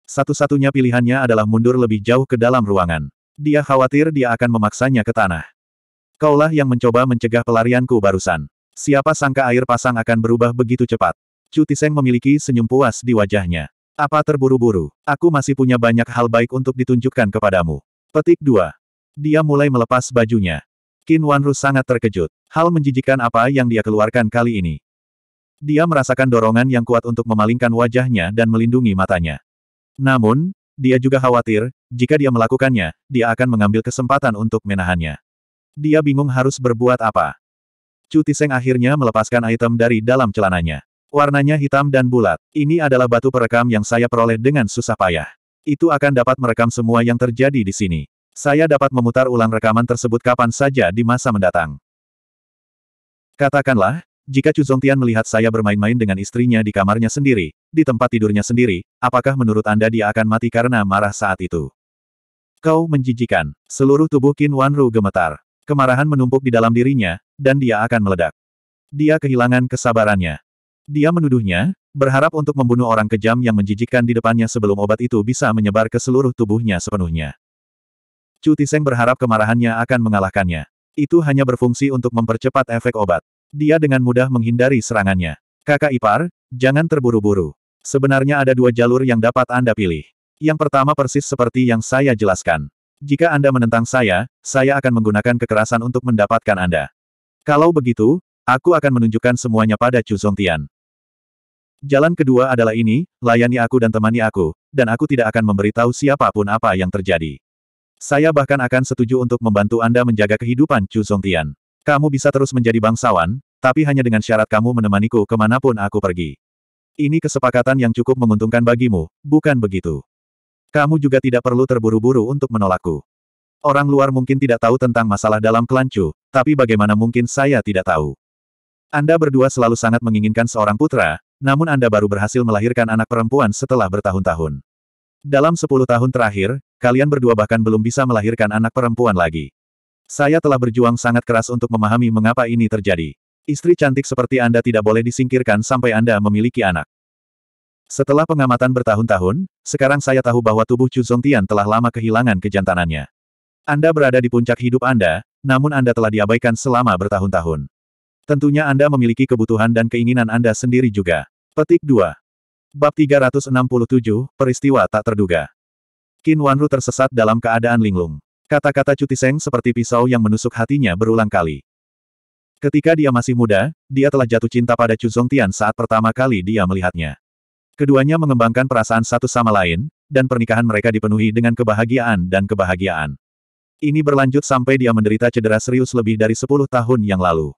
Satu-satunya pilihannya adalah mundur lebih jauh ke dalam ruangan. Dia khawatir dia akan memaksanya ke tanah. Kaulah yang mencoba mencegah pelarianku barusan. Siapa sangka air pasang akan berubah begitu cepat. Cutiseng memiliki senyum puas di wajahnya. Apa terburu-buru? Aku masih punya banyak hal baik untuk ditunjukkan kepadamu. Petik 2. Dia mulai melepas bajunya. Qin Wanru sangat terkejut. Hal menjijikan apa yang dia keluarkan kali ini. Dia merasakan dorongan yang kuat untuk memalingkan wajahnya dan melindungi matanya. Namun, dia juga khawatir, jika dia melakukannya, dia akan mengambil kesempatan untuk menahannya. Dia bingung harus berbuat apa. Cuti Seng akhirnya melepaskan item dari dalam celananya. Warnanya hitam dan bulat. Ini adalah batu perekam yang saya peroleh dengan susah payah. Itu akan dapat merekam semua yang terjadi di sini. Saya dapat memutar ulang rekaman tersebut kapan saja di masa mendatang. Katakanlah, jika Chu Zongtian melihat saya bermain-main dengan istrinya di kamarnya sendiri, di tempat tidurnya sendiri, apakah menurut Anda dia akan mati karena marah saat itu? Kau menjijikan. Seluruh tubuh Qin Wanru gemetar. Kemarahan menumpuk di dalam dirinya, dan dia akan meledak. Dia kehilangan kesabarannya. Dia menuduhnya, berharap untuk membunuh orang kejam yang menjijikkan di depannya sebelum obat itu bisa menyebar ke seluruh tubuhnya sepenuhnya. Chu Tiseng berharap kemarahannya akan mengalahkannya. Itu hanya berfungsi untuk mempercepat efek obat. Dia dengan mudah menghindari serangannya. Kakak ipar, jangan terburu-buru. Sebenarnya ada dua jalur yang dapat Anda pilih. Yang pertama persis seperti yang saya jelaskan. Jika Anda menentang saya, saya akan menggunakan kekerasan untuk mendapatkan Anda. Kalau begitu, aku akan menunjukkan semuanya pada Chu Zongtian. Jalan kedua adalah ini, layani aku dan temani aku, dan aku tidak akan memberitahu siapapun apa yang terjadi. Saya bahkan akan setuju untuk membantu Anda menjaga kehidupan Chu Zongtian. Kamu bisa terus menjadi bangsawan, tapi hanya dengan syarat kamu menemaniku kemanapun aku pergi. Ini kesepakatan yang cukup menguntungkan bagimu, bukan begitu? Kamu juga tidak perlu terburu-buru untuk menolakku. Orang luar mungkin tidak tahu tentang masalah dalam klan Chu, tapi bagaimana mungkin saya tidak tahu? Anda berdua selalu sangat menginginkan seorang putra, namun Anda baru berhasil melahirkan anak perempuan setelah bertahun-tahun. Dalam sepuluh tahun terakhir, kalian berdua bahkan belum bisa melahirkan anak perempuan lagi. Saya telah berjuang sangat keras untuk memahami mengapa ini terjadi. Istri cantik seperti Anda tidak boleh disingkirkan sampai Anda memiliki anak. Setelah pengamatan bertahun-tahun, sekarang saya tahu bahwa tubuh Chu Zongtian telah lama kehilangan kejantanannya. Anda berada di puncak hidup Anda, namun Anda telah diabaikan selama bertahun-tahun. Tentunya Anda memiliki kebutuhan dan keinginan Anda sendiri juga. Petik 2. Bab 367, Peristiwa Tak Terduga. Qin Wanru tersesat dalam keadaan linglung. Kata-kata Cutiseng seperti pisau yang menusuk hatinya berulang kali. Ketika dia masih muda, dia telah jatuh cinta pada Chu Zongtian saat pertama kali dia melihatnya. Keduanya mengembangkan perasaan satu sama lain, dan pernikahan mereka dipenuhi dengan kebahagiaan dan kebahagiaan. Ini berlanjut sampai dia menderita cedera serius lebih dari 10 tahun yang lalu.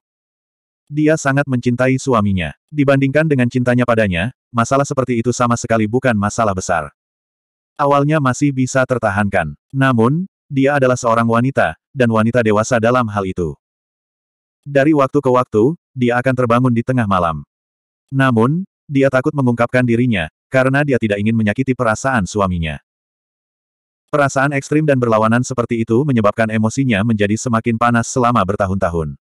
Dia sangat mencintai suaminya. Dibandingkan dengan cintanya padanya, masalah seperti itu sama sekali bukan masalah besar. Awalnya masih bisa tertahankan. Namun, dia adalah seorang wanita, dan wanita dewasa dalam hal itu. Dari waktu ke waktu, dia akan terbangun di tengah malam. Namun, dia takut mengungkapkan dirinya, karena dia tidak ingin menyakiti perasaan suaminya. Perasaan ekstrim dan berlawanan seperti itu menyebabkan emosinya menjadi semakin panas selama bertahun-tahun.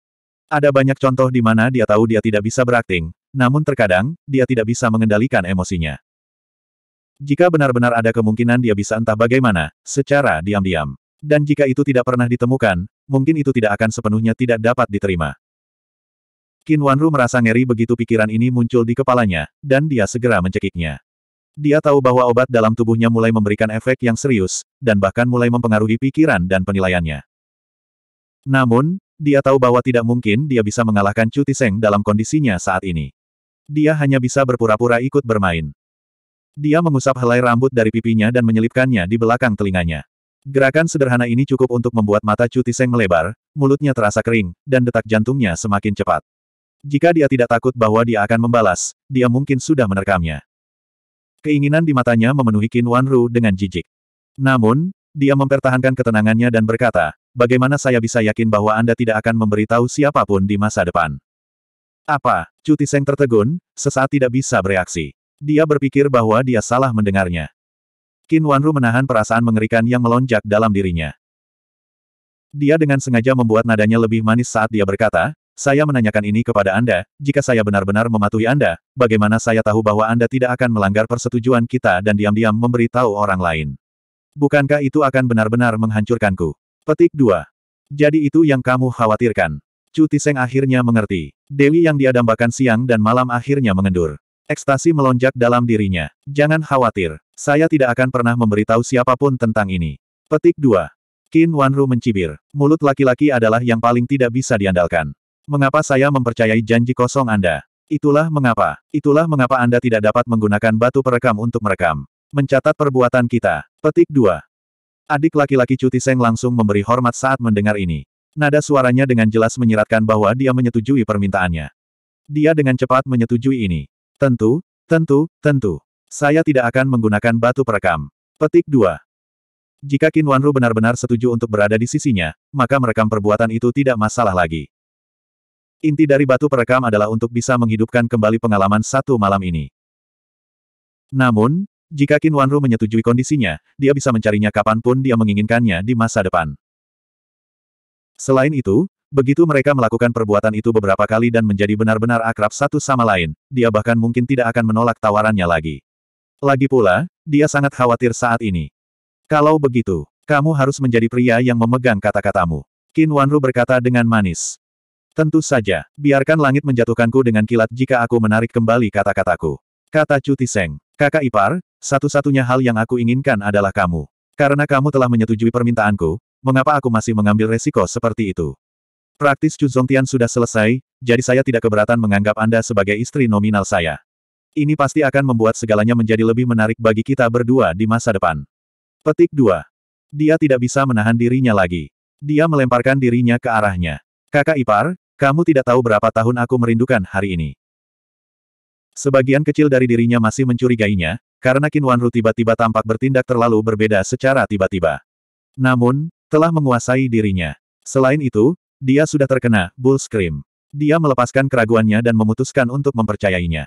Ada banyak contoh di mana dia tahu dia tidak bisa berakting, namun terkadang, dia tidak bisa mengendalikan emosinya. Jika benar-benar ada kemungkinan dia bisa entah bagaimana, secara diam-diam. Dan jika itu tidak pernah ditemukan, mungkin itu tidak akan sepenuhnya tidak dapat diterima. Qin Wanru merasa ngeri begitu pikiran ini muncul di kepalanya, dan dia segera mencekiknya. Dia tahu bahwa obat dalam tubuhnya mulai memberikan efek yang serius, dan bahkan mulai mempengaruhi pikiran dan penilaiannya. Namun, dia tahu bahwa tidak mungkin dia bisa mengalahkan Cuti Seng dalam kondisinya saat ini. Dia hanya bisa berpura-pura ikut bermain. Dia mengusap helai rambut dari pipinya dan menyelipkannya di belakang telinganya. Gerakan sederhana ini cukup untuk membuat mata Cuti Seng melebar, mulutnya terasa kering, dan detak jantungnya semakin cepat. Jika dia tidak takut bahwa dia akan membalas, dia mungkin sudah menerkamnya. Keinginan di matanya memenuhi Qin Wanru dengan jijik. Namun, dia mempertahankan ketenangannya dan berkata, Bagaimana saya bisa yakin bahwa Anda tidak akan memberitahu siapapun di masa depan? Apa? Cuti Seng tertegun, sesaat tidak bisa bereaksi. Dia berpikir bahwa dia salah mendengarnya. Qin Wanru menahan perasaan mengerikan yang melonjak dalam dirinya. Dia dengan sengaja membuat nadanya lebih manis saat dia berkata, saya menanyakan ini kepada Anda, jika saya benar-benar mematuhi Anda, bagaimana saya tahu bahwa Anda tidak akan melanggar persetujuan kita dan diam-diam memberitahu orang lain? Bukankah itu akan benar-benar menghancurkanku? Petik 2. Jadi itu yang kamu khawatirkan. Chu Tiseng akhirnya mengerti. Dewi yang diadambakan siang dan malam akhirnya mengendur. Ekstasi melonjak dalam dirinya. Jangan khawatir. Saya tidak akan pernah memberitahu siapapun tentang ini. Petik 2. Qin Wanru mencibir. Mulut laki-laki adalah yang paling tidak bisa diandalkan. Mengapa saya mempercayai janji kosong Anda? Itulah mengapa. Itulah mengapa Anda tidak dapat menggunakan batu perekam untuk merekam. Mencatat perbuatan kita. Petik 2. Adik laki-laki Cuti Seng langsung memberi hormat saat mendengar ini. Nada suaranya dengan jelas menyiratkan bahwa dia menyetujui permintaannya. Dia dengan cepat menyetujui ini. Tentu, tentu, tentu. Saya tidak akan menggunakan batu perekam. Petik 2. Jika Qin Wanru benar-benar setuju untuk berada di sisinya, maka merekam perbuatan itu tidak masalah lagi. Inti dari batu perekam adalah untuk bisa menghidupkan kembali pengalaman satu malam ini. Namun, jika Qin Wanru menyetujui kondisinya, dia bisa mencarinya kapanpun dia menginginkannya di masa depan. Selain itu, begitu mereka melakukan perbuatan itu beberapa kali dan menjadi benar-benar akrab satu sama lain, dia bahkan mungkin tidak akan menolak tawarannya lagi. Lagi pula, dia sangat khawatir saat ini. Kalau begitu, kamu harus menjadi pria yang memegang kata-katamu. Qin Wanru berkata dengan manis. Tentu saja, biarkan langit menjatuhkanku dengan kilat jika aku menarik kembali kata-kataku. Kata Cuti Seng. Kakak ipar, satu-satunya hal yang aku inginkan adalah kamu. Karena kamu telah menyetujui permintaanku, mengapa aku masih mengambil resiko seperti itu? Praktis Chu Zongtian sudah selesai, jadi saya tidak keberatan menganggap Anda sebagai istri nominal saya. Ini pasti akan membuat segalanya menjadi lebih menarik bagi kita berdua di masa depan. Petik 2. Dia tidak bisa menahan dirinya lagi. Dia melemparkan dirinya ke arahnya. Kakak ipar, kamu tidak tahu berapa tahun aku merindukan hari ini. Sebagian kecil dari dirinya masih mencurigainya, karena Qin Wanru tiba-tiba tampak bertindak terlalu berbeda secara tiba-tiba. Namun, telah menguasai dirinya. Selain itu, dia sudah terkena Bull Scream. Dia melepaskan keraguannya dan memutuskan untuk mempercayainya.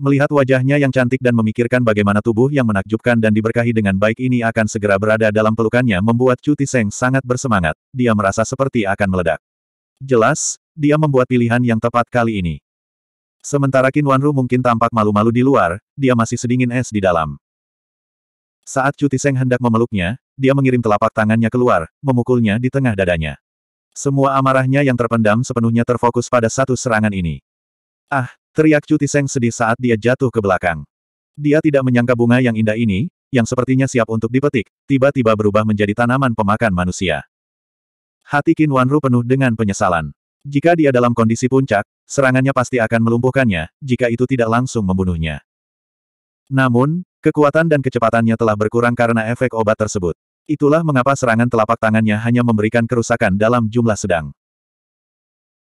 Melihat wajahnya yang cantik dan memikirkan bagaimana tubuh yang menakjubkan dan diberkahi dengan baik ini akan segera berada dalam pelukannya membuat Chu Seng sangat bersemangat, dia merasa seperti akan meledak. Jelas, dia membuat pilihan yang tepat kali ini. Sementara Qin Wanru mungkin tampak malu-malu di luar, dia masih sedingin es di dalam. Saat Cuti Seng hendak memeluknya, dia mengirim telapak tangannya keluar, memukulnya di tengah dadanya. Semua amarahnya yang terpendam sepenuhnya terfokus pada satu serangan ini. Ah, teriak Cuti Seng sedih saat dia jatuh ke belakang. Dia tidak menyangka bunga yang indah ini, yang sepertinya siap untuk dipetik, tiba-tiba berubah menjadi tanaman pemakan manusia. Hati Qin Wanru penuh dengan penyesalan. Jika dia dalam kondisi puncak, serangannya pasti akan melumpuhkannya, jika itu tidak langsung membunuhnya. Namun, kekuatan dan kecepatannya telah berkurang karena efek obat tersebut. Itulah mengapa serangan telapak tangannya hanya memberikan kerusakan dalam jumlah sedang.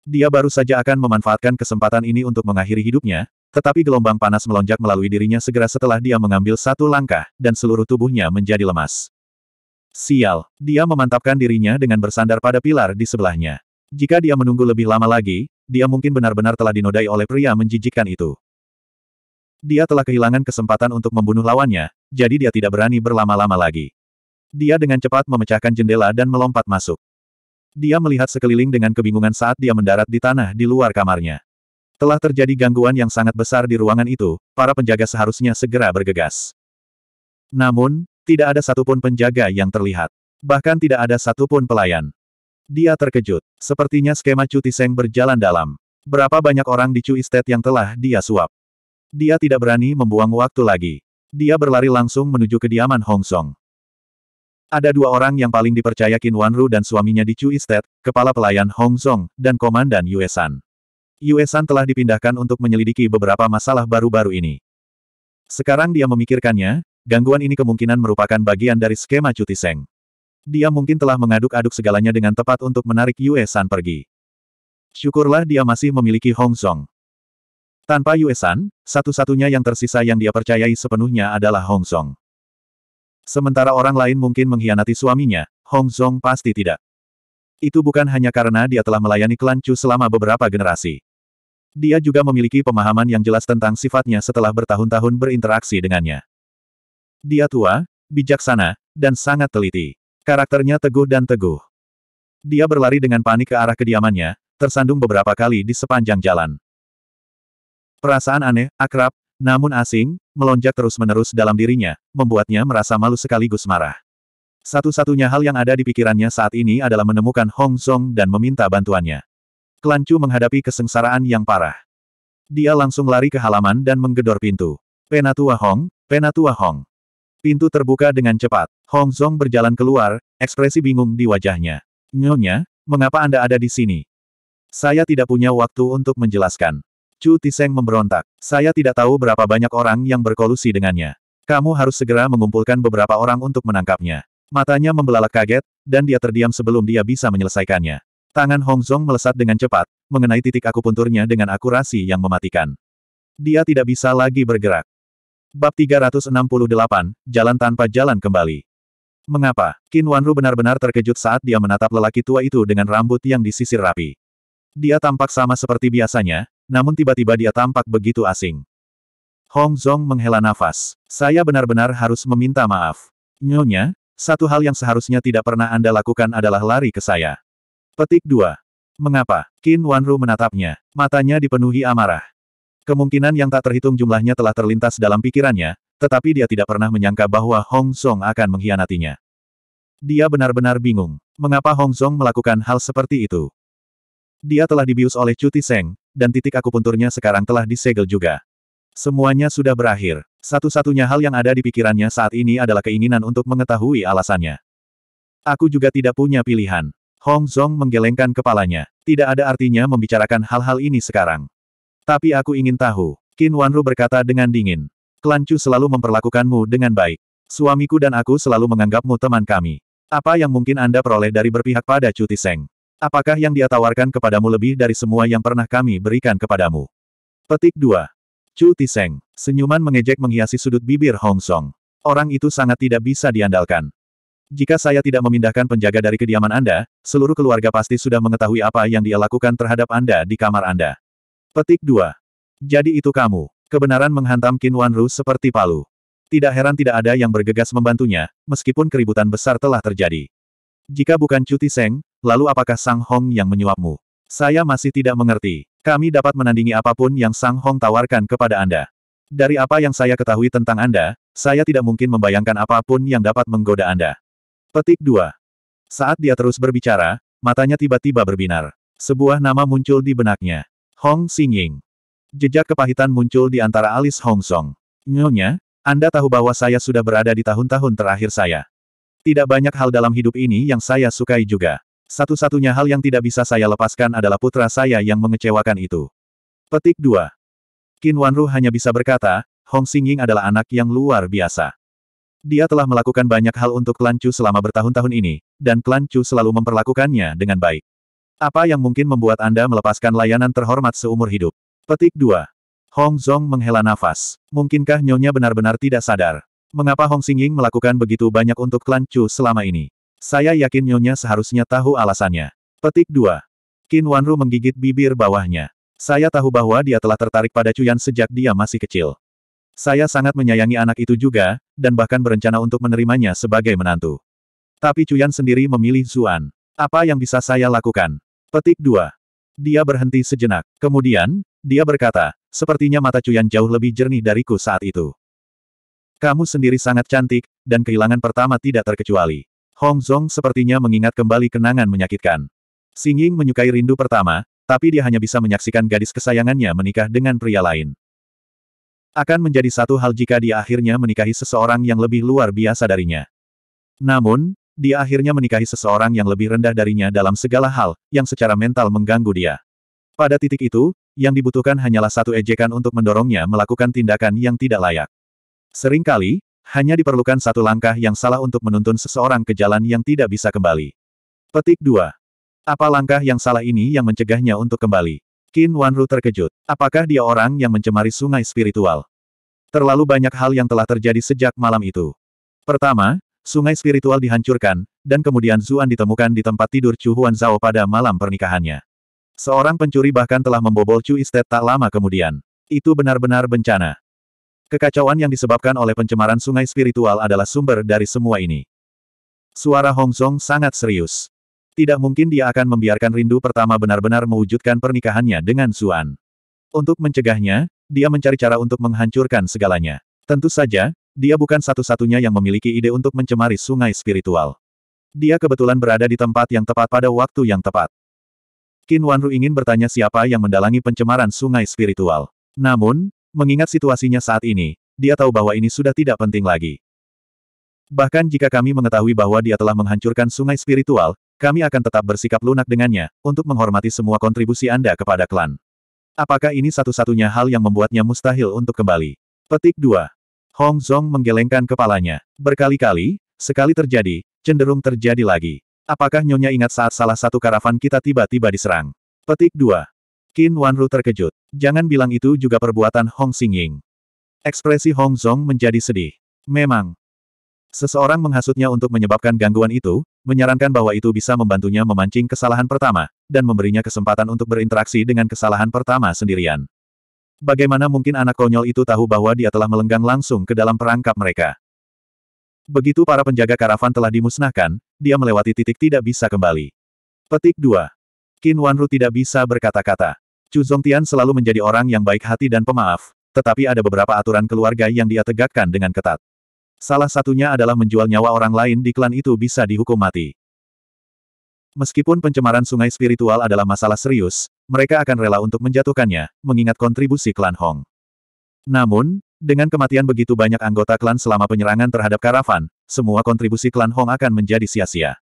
Dia baru saja akan memanfaatkan kesempatan ini untuk mengakhiri hidupnya, tetapi gelombang panas melonjak melalui dirinya segera setelah dia mengambil satu langkah, dan seluruh tubuhnya menjadi lemas. Sial, dia memantapkan dirinya dengan bersandar pada pilar di sebelahnya. Jika dia menunggu lebih lama lagi, dia mungkin benar-benar telah dinodai oleh pria menjijikkan itu. Dia telah kehilangan kesempatan untuk membunuh lawannya, jadi dia tidak berani berlama-lama lagi. Dia dengan cepat memecahkan jendela dan melompat masuk. Dia melihat sekeliling dengan kebingungan saat dia mendarat di tanah di luar kamarnya. Telah terjadi gangguan yang sangat besar di ruangan itu, para penjaga seharusnya segera bergegas. Namun, tidak ada satupun penjaga yang terlihat. Bahkan tidak ada satupun pelayan. Dia terkejut. Sepertinya skema cuti Seng berjalan dalam. Berapa banyak orang di Chu Estate yang telah dia suap. Dia tidak berani membuang waktu lagi. Dia berlari langsung menuju kediaman Hong Song. Ada dua orang yang paling dipercaya Qin Wanru dan suaminya di Chu Estate: kepala pelayan Hong Song, dan komandan Yuesan. Yuesan telah dipindahkan untuk menyelidiki beberapa masalah baru-baru ini. Sekarang dia memikirkannya, gangguan ini kemungkinan merupakan bagian dari skema cuti Seng. Dia mungkin telah mengaduk-aduk segalanya dengan tepat untuk menarik Yue San pergi. Syukurlah dia masih memiliki Hong Song. Tanpa Yue San, satu-satunya yang tersisa yang dia percayai sepenuhnya adalah Hong Song. Sementara orang lain mungkin mengkhianati suaminya, Hong Song pasti tidak. Itu bukan hanya karena dia telah melayani klan Chu selama beberapa generasi. Dia juga memiliki pemahaman yang jelas tentang sifatnya setelah bertahun-tahun berinteraksi dengannya. Dia tua, bijaksana, dan sangat teliti. Karakternya teguh dan teguh. Dia berlari dengan panik ke arah kediamannya, tersandung beberapa kali di sepanjang jalan. Perasaan aneh, akrab, namun asing, melonjak terus-menerus dalam dirinya, membuatnya merasa malu sekaligus marah. Satu-satunya hal yang ada di pikirannya saat ini adalah menemukan Hong Song dan meminta bantuannya. Kelancu menghadapi kesengsaraan yang parah. Dia langsung lari ke halaman dan menggedor pintu. Penatua Hong, Penatua Hong. Pintu terbuka dengan cepat. Hong Zong berjalan keluar, ekspresi bingung di wajahnya. Nyonya, mengapa Anda ada di sini? Saya tidak punya waktu untuk menjelaskan. Chu Tiseng memberontak. Saya tidak tahu berapa banyak orang yang berkolusi dengannya. Kamu harus segera mengumpulkan beberapa orang untuk menangkapnya. Matanya membelalak kaget, dan dia terdiam sebelum dia bisa menyelesaikannya. Tangan Hong Zong melesat dengan cepat, mengenai titik akupunturnya dengan akurasi yang mematikan. Dia tidak bisa lagi bergerak. Bab 368, Jalan Tanpa Jalan Kembali. Mengapa? Qin Wanru benar-benar terkejut saat dia menatap lelaki tua itu dengan rambut yang disisir rapi. Dia tampak sama seperti biasanya, namun tiba-tiba dia tampak begitu asing. Hong Zong menghela nafas. Saya benar-benar harus meminta maaf. Nyonya, satu hal yang seharusnya tidak pernah Anda lakukan adalah lari ke saya. Petik 2. Mengapa? Qin Wanru menatapnya. Matanya dipenuhi amarah. Kemungkinan yang tak terhitung jumlahnya telah terlintas dalam pikirannya, tetapi dia tidak pernah menyangka bahwa Hong Song akan mengkhianatinya. Dia benar-benar bingung. Mengapa Hong Song melakukan hal seperti itu? Dia telah dibius oleh Cuti Seng, dan titik akupunturnya sekarang telah disegel juga. Semuanya sudah berakhir. Satu-satunya hal yang ada di pikirannya saat ini adalah keinginan untuk mengetahui alasannya. Aku juga tidak punya pilihan. Hong Zong menggelengkan kepalanya. Tidak ada artinya membicarakan hal-hal ini sekarang. Tapi aku ingin tahu. Qin Wanru berkata dengan dingin. Klan Chu selalu memperlakukanmu dengan baik. Suamiku dan aku selalu menganggapmu teman kami. Apa yang mungkin Anda peroleh dari berpihak pada Chu Tiseng? Apakah yang dia tawarkan kepadamu lebih dari semua yang pernah kami berikan kepadamu? Petik 2. Chu Tiseng. Senyuman mengejek menghiasi sudut bibir Hong Song. Orang itu sangat tidak bisa diandalkan. Jika saya tidak memindahkan penjaga dari kediaman Anda, seluruh keluarga pasti sudah mengetahui apa yang dia lakukan terhadap Anda di kamar Anda. Petik 2. Jadi itu kamu. Kebenaran menghantam Qin Wanru seperti palu. Tidak heran tidak ada yang bergegas membantunya, meskipun keributan besar telah terjadi. Jika bukan cuti Seng, lalu apakah Sang Hong yang menyuapmu? Saya masih tidak mengerti. Kami dapat menandingi apapun yang Sang Hong tawarkan kepada Anda. Dari apa yang saya ketahui tentang Anda, saya tidak mungkin membayangkan apapun yang dapat menggoda Anda. Petik 2. Saat dia terus berbicara, matanya tiba-tiba berbinar. Sebuah nama muncul di benaknya. Hong Xingying. Jejak kepahitan muncul di antara alis Hong Song. Nyonya, Anda tahu bahwa saya sudah berada di tahun-tahun terakhir saya. Tidak banyak hal dalam hidup ini yang saya sukai juga. Satu-satunya hal yang tidak bisa saya lepaskan adalah putra saya yang mengecewakan itu. Petik 2. Qin Wanru hanya bisa berkata, Hong Xingying adalah anak yang luar biasa. Dia telah melakukan banyak hal untuk Klan Chu selama bertahun-tahun ini, dan Klan Chu selalu memperlakukannya dengan baik. Apa yang mungkin membuat Anda melepaskan layanan terhormat seumur hidup? Petik 2. Hong Zong menghela nafas. Mungkinkah Nyonya benar-benar tidak sadar? Mengapa Hong Xingying melakukan begitu banyak untuk klan Chu selama ini? Saya yakin Nyonya seharusnya tahu alasannya. Petik 2. Qin Wanru menggigit bibir bawahnya. Saya tahu bahwa dia telah tertarik pada Cuyan sejak dia masih kecil. Saya sangat menyayangi anak itu juga, dan bahkan berencana untuk menerimanya sebagai menantu. Tapi Cuyan sendiri memilih Zuan. Apa yang bisa saya lakukan? Petik 2. Dia berhenti sejenak. Kemudian, dia berkata, sepertinya mata Cuyan jauh lebih jernih dariku saat itu. Kamu sendiri sangat cantik, dan kehilangan pertama tidak terkecuali. Hong Zong sepertinya mengingat kembali kenangan menyakitkan. Xing Ying menyukai rindu pertama, tapi dia hanya bisa menyaksikan gadis kesayangannya menikah dengan pria lain. Akan menjadi satu hal jika dia akhirnya menikahi seseorang yang lebih luar biasa darinya. Namun, dia akhirnya menikahi seseorang yang lebih rendah darinya dalam segala hal, yang secara mental mengganggu dia. Pada titik itu, yang dibutuhkan hanyalah satu ejekan untuk mendorongnya melakukan tindakan yang tidak layak. Seringkali, hanya diperlukan satu langkah yang salah untuk menuntun seseorang ke jalan yang tidak bisa kembali. Petik 2. Apa langkah yang salah ini yang mencegahnya untuk kembali? Qin Wanru terkejut. Apakah dia orang yang mencemari sungai spiritual? Terlalu banyak hal yang telah terjadi sejak malam itu. Pertama, sungai spiritual dihancurkan, dan kemudian Zuan ditemukan di tempat tidur Chu Huan Zhao pada malam pernikahannya. Seorang pencuri bahkan telah membobol Chu Estate tak lama kemudian. Itu benar-benar bencana. Kekacauan yang disebabkan oleh pencemaran sungai spiritual adalah sumber dari semua ini. Suara Hong Song sangat serius. Tidak mungkin dia akan membiarkan rindu pertama benar-benar mewujudkan pernikahannya dengan Zuan. Untuk mencegahnya, dia mencari cara untuk menghancurkan segalanya. Tentu saja, dia bukan satu-satunya yang memiliki ide untuk mencemari sungai spiritual. Dia kebetulan berada di tempat yang tepat pada waktu yang tepat. Qin Wanru ingin bertanya siapa yang mendalangi pencemaran sungai spiritual. Namun, mengingat situasinya saat ini, dia tahu bahwa ini sudah tidak penting lagi. Bahkan jika kami mengetahui bahwa dia telah menghancurkan sungai spiritual, kami akan tetap bersikap lunak dengannya, untuk menghormati semua kontribusi Anda kepada klan. Apakah ini satu-satunya hal yang membuatnya mustahil untuk kembali? Petik 2. Hong Zong menggelengkan kepalanya. Berkali-kali, sekali terjadi, cenderung terjadi lagi. Apakah Nyonya ingat saat salah satu karavan kita tiba-tiba diserang? Petik 2. Qin Wanru terkejut. Jangan bilang itu juga perbuatan Hong Xingying. Ekspresi Hong Zong menjadi sedih. Memang. Seseorang menghasutnya untuk menyebabkan gangguan itu, menyarankan bahwa itu bisa membantunya memancing kesalahan pertama, dan memberinya kesempatan untuk berinteraksi dengan kesalahan pertama sendirian. Bagaimana mungkin anak konyol itu tahu bahwa dia telah melenggang langsung ke dalam perangkap mereka? Begitu para penjaga karavan telah dimusnahkan, dia melewati titik tidak bisa kembali. Petik 2. Qin Wanru tidak bisa berkata-kata. Chu Zongtian selalu menjadi orang yang baik hati dan pemaaf, tetapi ada beberapa aturan keluarga yang dia tegakkan dengan ketat. Salah satunya adalah menjual nyawa orang lain di klan itu bisa dihukum mati. Meskipun pencemaran sungai spiritual adalah masalah serius, mereka akan rela untuk menjatuhkannya, mengingat kontribusi klan Hong. Namun, dengan kematian begitu banyak anggota klan selama penyerangan terhadap karavan, semua kontribusi klan Hong akan menjadi sia-sia.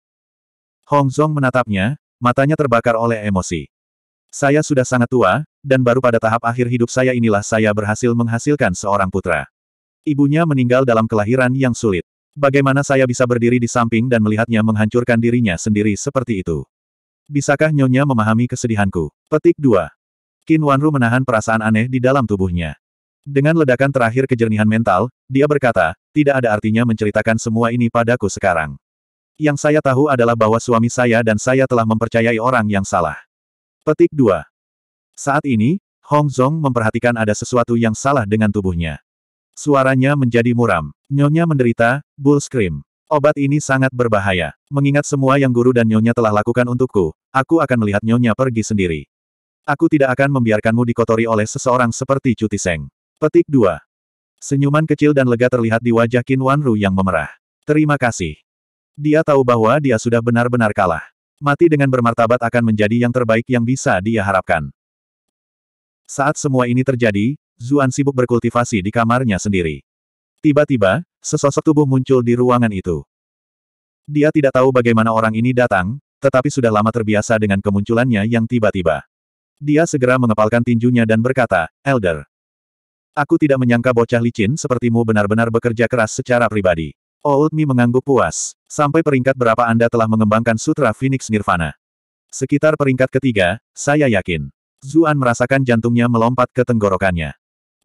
Hong Zong menatapnya, matanya terbakar oleh emosi. Saya sudah sangat tua, dan baru pada tahap akhir hidup saya inilah saya berhasil menghasilkan seorang putra. Ibunya meninggal dalam kelahiran yang sulit. Bagaimana saya bisa berdiri di samping dan melihatnya menghancurkan dirinya sendiri seperti itu? Bisakah Nyonya memahami kesedihanku? Petik 2. Qin Wanru menahan perasaan aneh di dalam tubuhnya. Dengan ledakan terakhir kejernihan mental, dia berkata, tidak ada artinya menceritakan semua ini padaku sekarang. Yang saya tahu adalah bahwa suami saya dan saya telah mempercayai orang yang salah. Petik 2. Saat ini, Hong Zong memperhatikan ada sesuatu yang salah dengan tubuhnya. Suaranya menjadi muram. Nyonya menderita, bull scream. Obat ini sangat berbahaya. Mengingat semua yang guru dan nyonya telah lakukan untukku, aku akan melihat nyonya pergi sendiri. Aku tidak akan membiarkanmu dikotori oleh seseorang seperti Cuti Seng. Petik 2. Senyuman kecil dan lega terlihat di wajah Qin Wanru yang memerah. Terima kasih. Dia tahu bahwa dia sudah benar-benar kalah. Mati dengan bermartabat akan menjadi yang terbaik yang bisa dia harapkan. Saat semua ini terjadi, Zuan sibuk berkultivasi di kamarnya sendiri. Tiba-tiba, Sesosok tubuh muncul di ruangan itu. Dia tidak tahu bagaimana orang ini datang, tetapi sudah lama terbiasa dengan kemunculannya yang tiba-tiba. Dia segera mengepalkan tinjunya dan berkata, Elder. Aku tidak menyangka bocah licin sepertimu benar-benar bekerja keras secara pribadi. Old oh, Mi mengangguk puas. Sampai peringkat berapa Anda telah mengembangkan Sutra Phoenix Nirvana? Sekitar peringkat ketiga, saya yakin. Zuan merasakan jantungnya melompat ke tenggorokannya.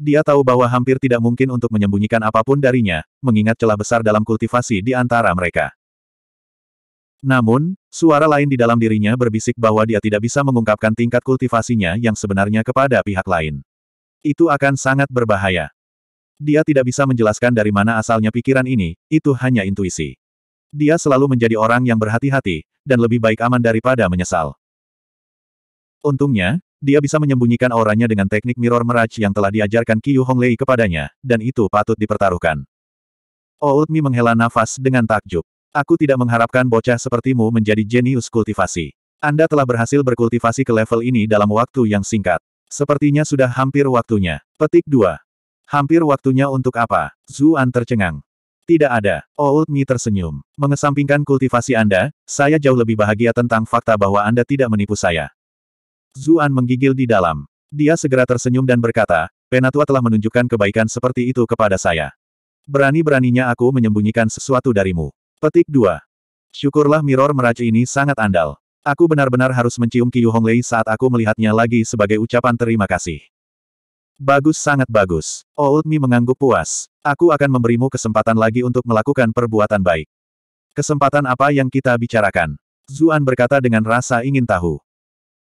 Dia tahu bahwa hampir tidak mungkin untuk menyembunyikan apapun darinya, mengingat celah besar dalam kultivasi di antara mereka. Namun, suara lain di dalam dirinya berbisik bahwa dia tidak bisa mengungkapkan tingkat kultivasinya yang sebenarnya kepada pihak lain. Itu akan sangat berbahaya. Dia tidak bisa menjelaskan dari mana asalnya pikiran ini, itu hanya intuisi. Dia selalu menjadi orang yang berhati-hati, dan lebih baik aman daripada menyesal. Untungnya, dia bisa menyembunyikan auranya dengan teknik mirror mirage yang telah diajarkan Qiu Honglei kepadanya, dan itu patut dipertaruhkan. Old oh, Mi menghela nafas dengan takjub. Aku tidak mengharapkan bocah sepertimu menjadi jenius kultivasi. Anda telah berhasil berkultivasi ke level ini dalam waktu yang singkat. Sepertinya sudah hampir waktunya. Petik 2. Hampir waktunya untuk apa? Zuan tercengang. Tidak ada. Old oh, Mi tersenyum. Mengesampingkan kultivasi Anda, saya jauh lebih bahagia tentang fakta bahwa Anda tidak menipu saya. Zuan menggigil di dalam. Dia segera tersenyum dan berkata, Penatua telah menunjukkan kebaikan seperti itu kepada saya. Berani-beraninya aku menyembunyikan sesuatu darimu. Petik 2. Syukurlah mirror meracu ini sangat andal. Aku benar-benar harus mencium Qiu Honglei saat aku melihatnya lagi sebagai ucapan terima kasih. Bagus sangat bagus. Old oh, Mi mengangguk puas. Aku akan memberimu kesempatan lagi untuk melakukan perbuatan baik. Kesempatan apa yang kita bicarakan? Zuan berkata dengan rasa ingin tahu.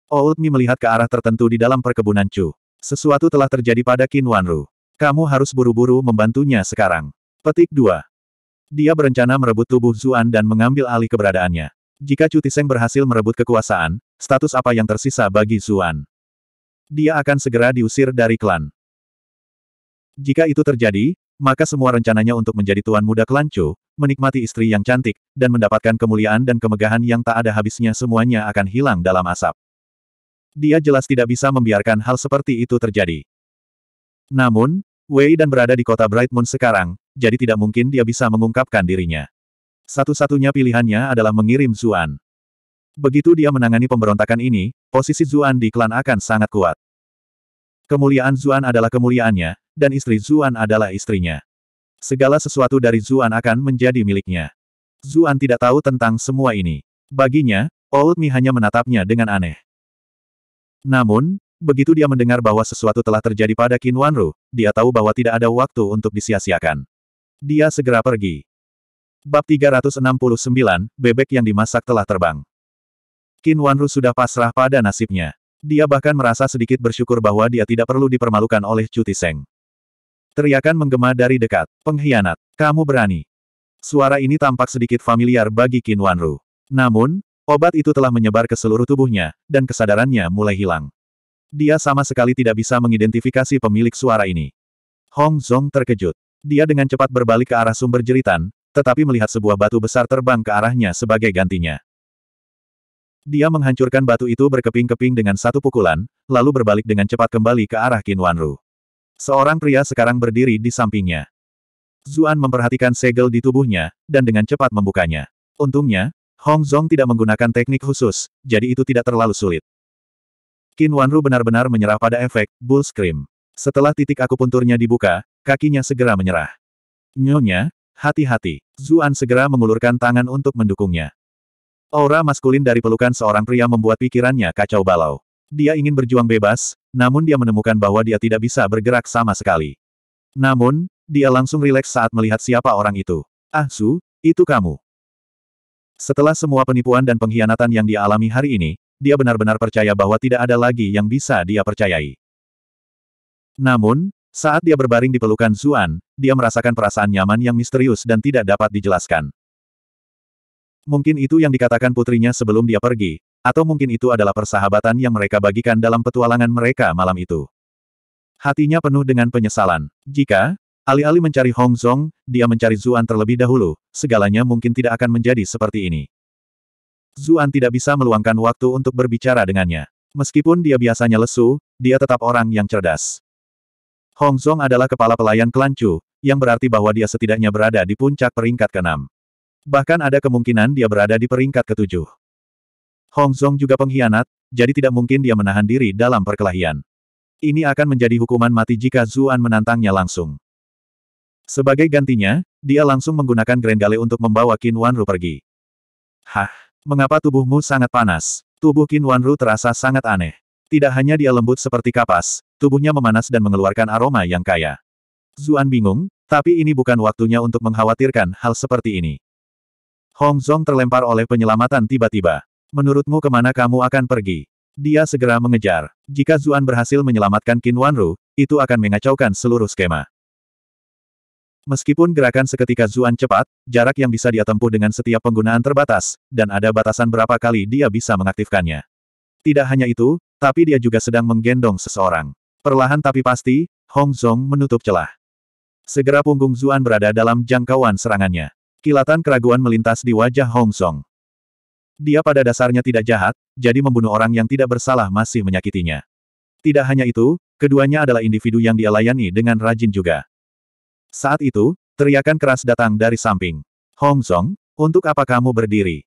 Outmi melihat ke arah tertentu di dalam perkebunan Chu. Sesuatu telah terjadi pada Qin Wanru. Kamu harus buru-buru membantunya sekarang. Petik 2. Dia berencana merebut tubuh Zuan dan mengambil alih keberadaannya. Jika Chu Tiseng berhasil merebut kekuasaan, status apa yang tersisa bagi Zuan? Dia akan segera diusir dari klan. Jika itu terjadi, maka semua rencananya untuk menjadi tuan muda klan Chu, menikmati istri yang cantik, dan mendapatkan kemuliaan dan kemegahan yang tak ada habisnya semuanya akan hilang dalam asap dia jelas tidak bisa membiarkan hal seperti itu terjadi. Namun, Wei dan berada di kota Bright Moon sekarang, jadi tidak mungkin dia bisa mengungkapkan dirinya. Satu-satunya pilihannya adalah mengirim Zuan. Begitu dia menangani pemberontakan ini, posisi Zuan di klan akan sangat kuat. Kemuliaan Zuan adalah kemuliaannya, dan istri Zuan adalah istrinya. Segala sesuatu dari Zuan akan menjadi miliknya. Zuan tidak tahu tentang semua ini. Baginya, Old Mi hanya menatapnya dengan aneh. Namun, begitu dia mendengar bahwa sesuatu telah terjadi pada Qin Wanru, dia tahu bahwa tidak ada waktu untuk disia-siakan. Dia segera pergi. Bab 369, Bebek yang dimasak telah terbang. Qin Wanru sudah pasrah pada nasibnya. Dia bahkan merasa sedikit bersyukur bahwa dia tidak perlu dipermalukan oleh Cuti Seng. Teriakan menggema dari dekat. Pengkhianat, kamu berani. Suara ini tampak sedikit familiar bagi Qin Wanru. Namun, Obat itu telah menyebar ke seluruh tubuhnya, dan kesadarannya mulai hilang. Dia sama sekali tidak bisa mengidentifikasi pemilik suara ini. Hong Zong terkejut. Dia dengan cepat berbalik ke arah sumber jeritan, tetapi melihat sebuah batu besar terbang ke arahnya sebagai gantinya. Dia menghancurkan batu itu berkeping-keping dengan satu pukulan, lalu berbalik dengan cepat kembali ke arah Qin Wanru. Seorang pria sekarang berdiri di sampingnya. Zuan memperhatikan segel di tubuhnya, dan dengan cepat membukanya. Untungnya, Hong Zong tidak menggunakan teknik khusus, jadi itu tidak terlalu sulit. Qin Wanru benar-benar menyerah pada efek Bull Scream. Setelah titik akupunturnya dibuka, kakinya segera menyerah. Nyonya, hati-hati. Zuan segera mengulurkan tangan untuk mendukungnya. Aura maskulin dari pelukan seorang pria membuat pikirannya kacau balau. Dia ingin berjuang bebas, namun dia menemukan bahwa dia tidak bisa bergerak sama sekali. Namun, dia langsung rileks saat melihat siapa orang itu. Ah Su, itu kamu. Setelah semua penipuan dan pengkhianatan yang dia alami hari ini, dia benar-benar percaya bahwa tidak ada lagi yang bisa dia percayai. Namun, saat dia berbaring di pelukan Zuan, dia merasakan perasaan nyaman yang misterius dan tidak dapat dijelaskan. Mungkin itu yang dikatakan putrinya sebelum dia pergi, atau mungkin itu adalah persahabatan yang mereka bagikan dalam petualangan mereka malam itu. Hatinya penuh dengan penyesalan. Jika Alih-alih mencari Hong Zong, dia mencari Zuan terlebih dahulu, segalanya mungkin tidak akan menjadi seperti ini. Zuan tidak bisa meluangkan waktu untuk berbicara dengannya. Meskipun dia biasanya lesu, dia tetap orang yang cerdas. Hong Zong adalah kepala pelayan Kelancu, yang berarti bahwa dia setidaknya berada di puncak peringkat ke-6. Bahkan ada kemungkinan dia berada di peringkat ke-7. Hong Zong juga pengkhianat, jadi tidak mungkin dia menahan diri dalam perkelahian. Ini akan menjadi hukuman mati jika Zuan menantangnya langsung. Sebagai gantinya, dia langsung menggunakan Grand Gale untuk membawa Qin Wanru pergi. Hah, mengapa tubuhmu sangat panas? Tubuh Qin Wanru terasa sangat aneh. Tidak hanya dia lembut seperti kapas, tubuhnya memanas dan mengeluarkan aroma yang kaya. Zuan bingung, tapi ini bukan waktunya untuk mengkhawatirkan hal seperti ini. Hong Zong terlempar oleh penyelamatan tiba-tiba. Menurutmu kemana kamu akan pergi? Dia segera mengejar. Jika Zuan berhasil menyelamatkan Qin Wanru, itu akan mengacaukan seluruh skema. Meskipun gerakan seketika Zuan cepat, jarak yang bisa dia tempuh dengan setiap penggunaan terbatas, dan ada batasan berapa kali dia bisa mengaktifkannya. Tidak hanya itu, tapi dia juga sedang menggendong seseorang. Perlahan tapi pasti, Hong Zong menutup celah. Segera punggung Zuan berada dalam jangkauan serangannya. Kilatan keraguan melintas di wajah Hong Zong. Dia pada dasarnya tidak jahat, jadi membunuh orang yang tidak bersalah masih menyakitinya. Tidak hanya itu, keduanya adalah individu yang dia layani dengan rajin juga. Saat itu, teriakan keras datang dari samping. Hong Zong, untuk apa kamu berdiri?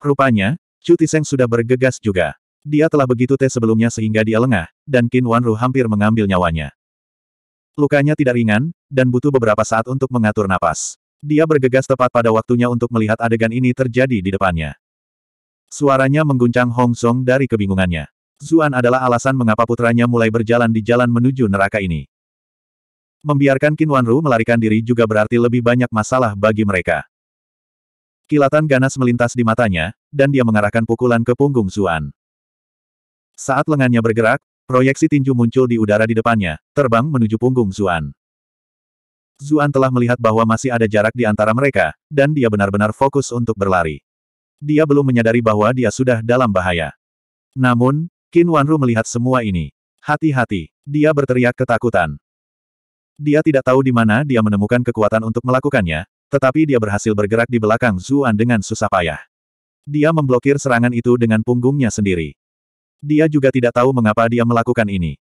Rupanya, Chu Tiseng sudah bergegas juga. Dia telah begitu teh sebelumnya sehingga dia lengah, dan Qin Wanru hampir mengambil nyawanya. Lukanya tidak ringan, dan butuh beberapa saat untuk mengatur napas. Dia bergegas tepat pada waktunya untuk melihat adegan ini terjadi di depannya. Suaranya mengguncang Hong Song dari kebingungannya. Zuan adalah alasan mengapa putranya mulai berjalan di jalan menuju neraka ini. Membiarkan Qin Wanru melarikan diri juga berarti lebih banyak masalah bagi mereka. Kilatan ganas melintas di matanya, dan dia mengarahkan pukulan ke punggung Zuan. Saat lengannya bergerak, proyeksi tinju muncul di udara di depannya, terbang menuju punggung Zuan. Zuan telah melihat bahwa masih ada jarak di antara mereka, dan dia benar-benar fokus untuk berlari. Dia belum menyadari bahwa dia sudah dalam bahaya. Namun, Qin Wanru melihat semua ini. Hati-hati, dia berteriak ketakutan. Dia tidak tahu di mana dia menemukan kekuatan untuk melakukannya, tetapi dia berhasil bergerak di belakang Zuan dengan susah payah. Dia memblokir serangan itu dengan punggungnya sendiri. Dia juga tidak tahu mengapa dia melakukan ini.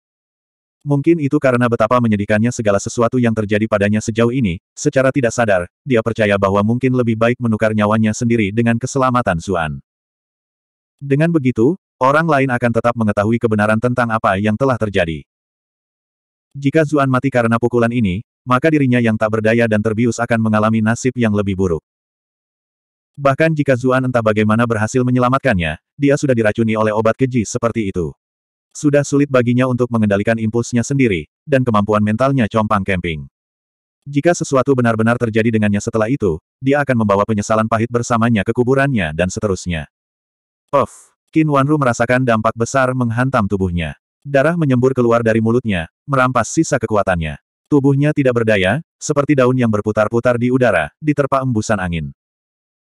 Mungkin itu karena betapa menyedihkannya segala sesuatu yang terjadi padanya sejauh ini, secara tidak sadar, dia percaya bahwa mungkin lebih baik menukar nyawanya sendiri dengan keselamatan Zuan. Dengan begitu, orang lain akan tetap mengetahui kebenaran tentang apa yang telah terjadi. Jika Zuan mati karena pukulan ini, maka dirinya yang tak berdaya dan terbius akan mengalami nasib yang lebih buruk. Bahkan jika Zuan entah bagaimana berhasil menyelamatkannya, dia sudah diracuni oleh obat keji seperti itu. Sudah sulit baginya untuk mengendalikan impulsnya sendiri, dan kemampuan mentalnya compang camping. Jika sesuatu benar-benar terjadi dengannya setelah itu, dia akan membawa penyesalan pahit bersamanya ke kuburannya dan seterusnya. Of, Qin Wanru merasakan dampak besar menghantam tubuhnya. Darah menyembur keluar dari mulutnya, merampas sisa kekuatannya. Tubuhnya tidak berdaya, seperti daun yang berputar-putar di udara, diterpa embusan angin.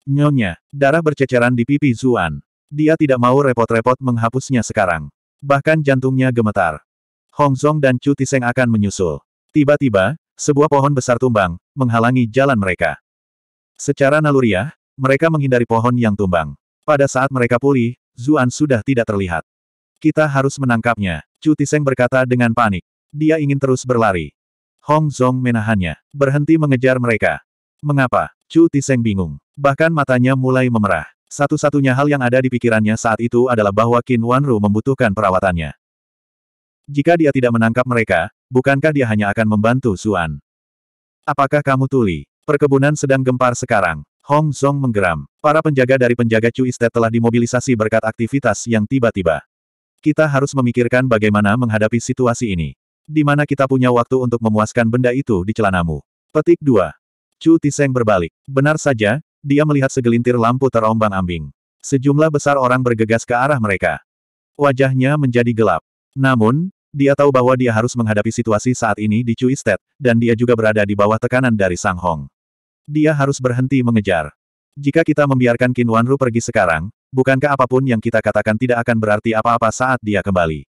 Nyonya, darah berceceran di pipi Zuan. Dia tidak mau repot-repot menghapusnya sekarang. Bahkan jantungnya gemetar. Hongzong dan Chu Tiseng akan menyusul. Tiba-tiba, sebuah pohon besar tumbang, menghalangi jalan mereka. Secara naluriah, mereka menghindari pohon yang tumbang. Pada saat mereka pulih, Zuan sudah tidak terlihat. Kita harus menangkapnya, Chu Tiseng berkata dengan panik. Dia ingin terus berlari. Hong Zong menahannya. Berhenti mengejar mereka. Mengapa? Chu Tiseng bingung. Bahkan matanya mulai memerah. Satu-satunya hal yang ada di pikirannya saat itu adalah bahwa Qin Wanru membutuhkan perawatannya. Jika dia tidak menangkap mereka, bukankah dia hanya akan membantu Suan? Apakah kamu tuli? Perkebunan sedang gempar sekarang. Hong Zong menggeram. Para penjaga dari penjaga Chu Estate telah dimobilisasi berkat aktivitas yang tiba-tiba. Kita harus memikirkan bagaimana menghadapi situasi ini. Di mana kita punya waktu untuk memuaskan benda itu di celanamu. Petik 2. Chu Tiseng berbalik. Benar saja, dia melihat segelintir lampu terombang-ambing. Sejumlah besar orang bergegas ke arah mereka. Wajahnya menjadi gelap. Namun, dia tahu bahwa dia harus menghadapi situasi saat ini di Chu Estate, dan dia juga berada di bawah tekanan dari Sang Hong. Dia harus berhenti mengejar. Jika kita membiarkan Qin Wanru pergi sekarang, bukankah apapun yang kita katakan tidak akan berarti apa-apa saat dia kembali?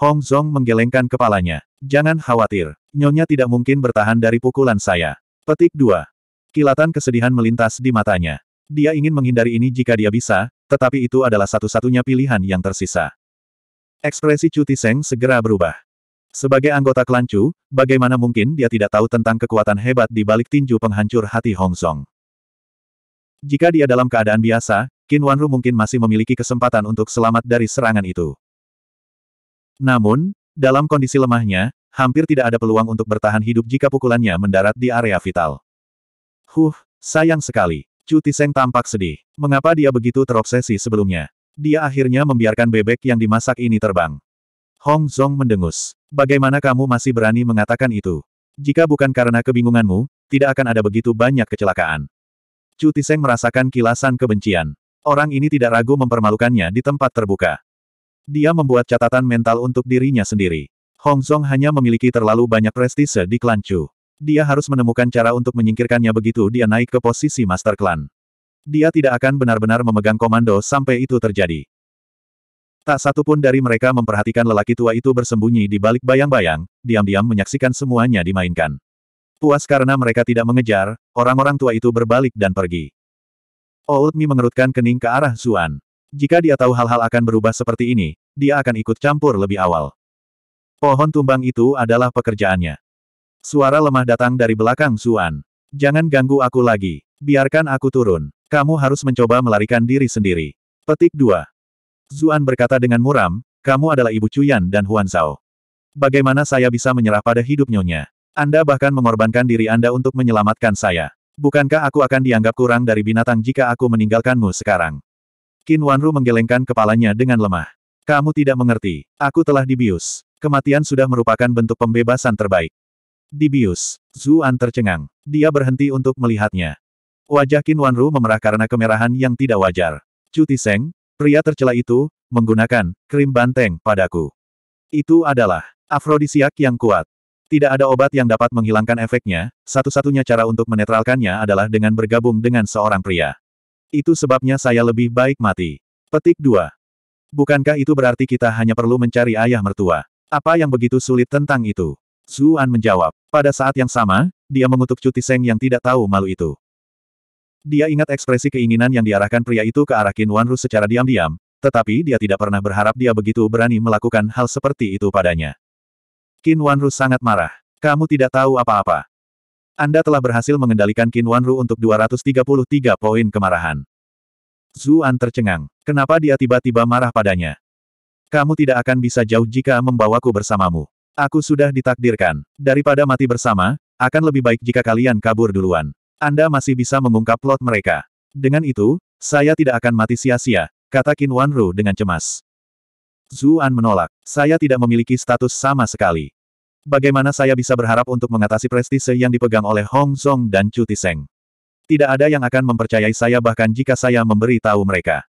Hong Zong menggelengkan kepalanya. Jangan khawatir, Nyonya tidak mungkin bertahan dari pukulan saya. Petik 2. Kilatan kesedihan melintas di matanya. Dia ingin menghindari ini jika dia bisa, tetapi itu adalah satu-satunya pilihan yang tersisa. Ekspresi Cuti Seng segera berubah. Sebagai anggota klan bagaimana mungkin dia tidak tahu tentang kekuatan hebat di balik tinju penghancur hati Hong Zong? Jika dia dalam keadaan biasa, Qin Wanru mungkin masih memiliki kesempatan untuk selamat dari serangan itu. Namun, dalam kondisi lemahnya, hampir tidak ada peluang untuk bertahan hidup jika pukulannya mendarat di area vital. Huh, sayang sekali. Cuti Seng tampak sedih. Mengapa dia begitu terobsesi sebelumnya? Dia akhirnya membiarkan bebek yang dimasak ini terbang. Hong Zong mendengus. Bagaimana kamu masih berani mengatakan itu? Jika bukan karena kebingunganmu, tidak akan ada begitu banyak kecelakaan. Cuti Seng merasakan kilasan kebencian. Orang ini tidak ragu mempermalukannya di tempat terbuka. Dia membuat catatan mental untuk dirinya sendiri. Hong Song hanya memiliki terlalu banyak prestise di klan Chu. Dia harus menemukan cara untuk menyingkirkannya begitu dia naik ke posisi master klan. Dia tidak akan benar-benar memegang komando sampai itu terjadi. Tak satu pun dari mereka memperhatikan lelaki tua itu bersembunyi di balik bayang-bayang, diam-diam menyaksikan semuanya dimainkan. Puas karena mereka tidak mengejar, orang-orang tua itu berbalik dan pergi. Old Mi mengerutkan kening ke arah Zuan. Jika dia tahu hal-hal akan berubah seperti ini, dia akan ikut campur lebih awal. Pohon tumbang itu adalah pekerjaannya. Suara lemah datang dari belakang Zuan. Jangan ganggu aku lagi. Biarkan aku turun. Kamu harus mencoba melarikan diri sendiri. Petik 2. Zuan berkata dengan muram, kamu adalah ibu Cuyan dan Huan Zhao. Bagaimana saya bisa menyerah pada hidup nyonya? Anda bahkan mengorbankan diri Anda untuk menyelamatkan saya. Bukankah aku akan dianggap kurang dari binatang jika aku meninggalkanmu sekarang? Qin Wanru menggelengkan kepalanya dengan lemah. Kamu tidak mengerti. Aku telah dibius. Kematian sudah merupakan bentuk pembebasan terbaik. Dibius. Zuan tercengang. Dia berhenti untuk melihatnya. Wajah Qin Wanru memerah karena kemerahan yang tidak wajar. Cuti Seng, pria tercela itu, menggunakan krim banteng padaku. Itu adalah afrodisiak yang kuat. Tidak ada obat yang dapat menghilangkan efeknya, satu-satunya cara untuk menetralkannya adalah dengan bergabung dengan seorang pria. Itu sebabnya saya lebih baik mati. Petik 2. Bukankah itu berarti kita hanya perlu mencari ayah mertua? Apa yang begitu sulit tentang itu? Zuan menjawab. Pada saat yang sama, dia mengutuk Cuti Seng yang tidak tahu malu itu. Dia ingat ekspresi keinginan yang diarahkan pria itu ke arah Qin Wanru secara diam-diam, tetapi dia tidak pernah berharap dia begitu berani melakukan hal seperti itu padanya. Qin Wanru sangat marah. Kamu tidak tahu apa-apa. Anda telah berhasil mengendalikan Qin Wanru untuk 233 poin kemarahan. Zuan tercengang. Kenapa dia tiba-tiba marah padanya? Kamu tidak akan bisa jauh jika membawaku bersamamu. Aku sudah ditakdirkan. Daripada mati bersama, akan lebih baik jika kalian kabur duluan. Anda masih bisa mengungkap plot mereka. Dengan itu, saya tidak akan mati sia-sia, kata Qin Wanru dengan cemas. Zuan menolak. Saya tidak memiliki status sama sekali. Bagaimana saya bisa berharap untuk mengatasi prestise yang dipegang oleh Hong Zong dan Chu Tiseng? Tidak ada yang akan mempercayai saya bahkan jika saya memberi tahu mereka.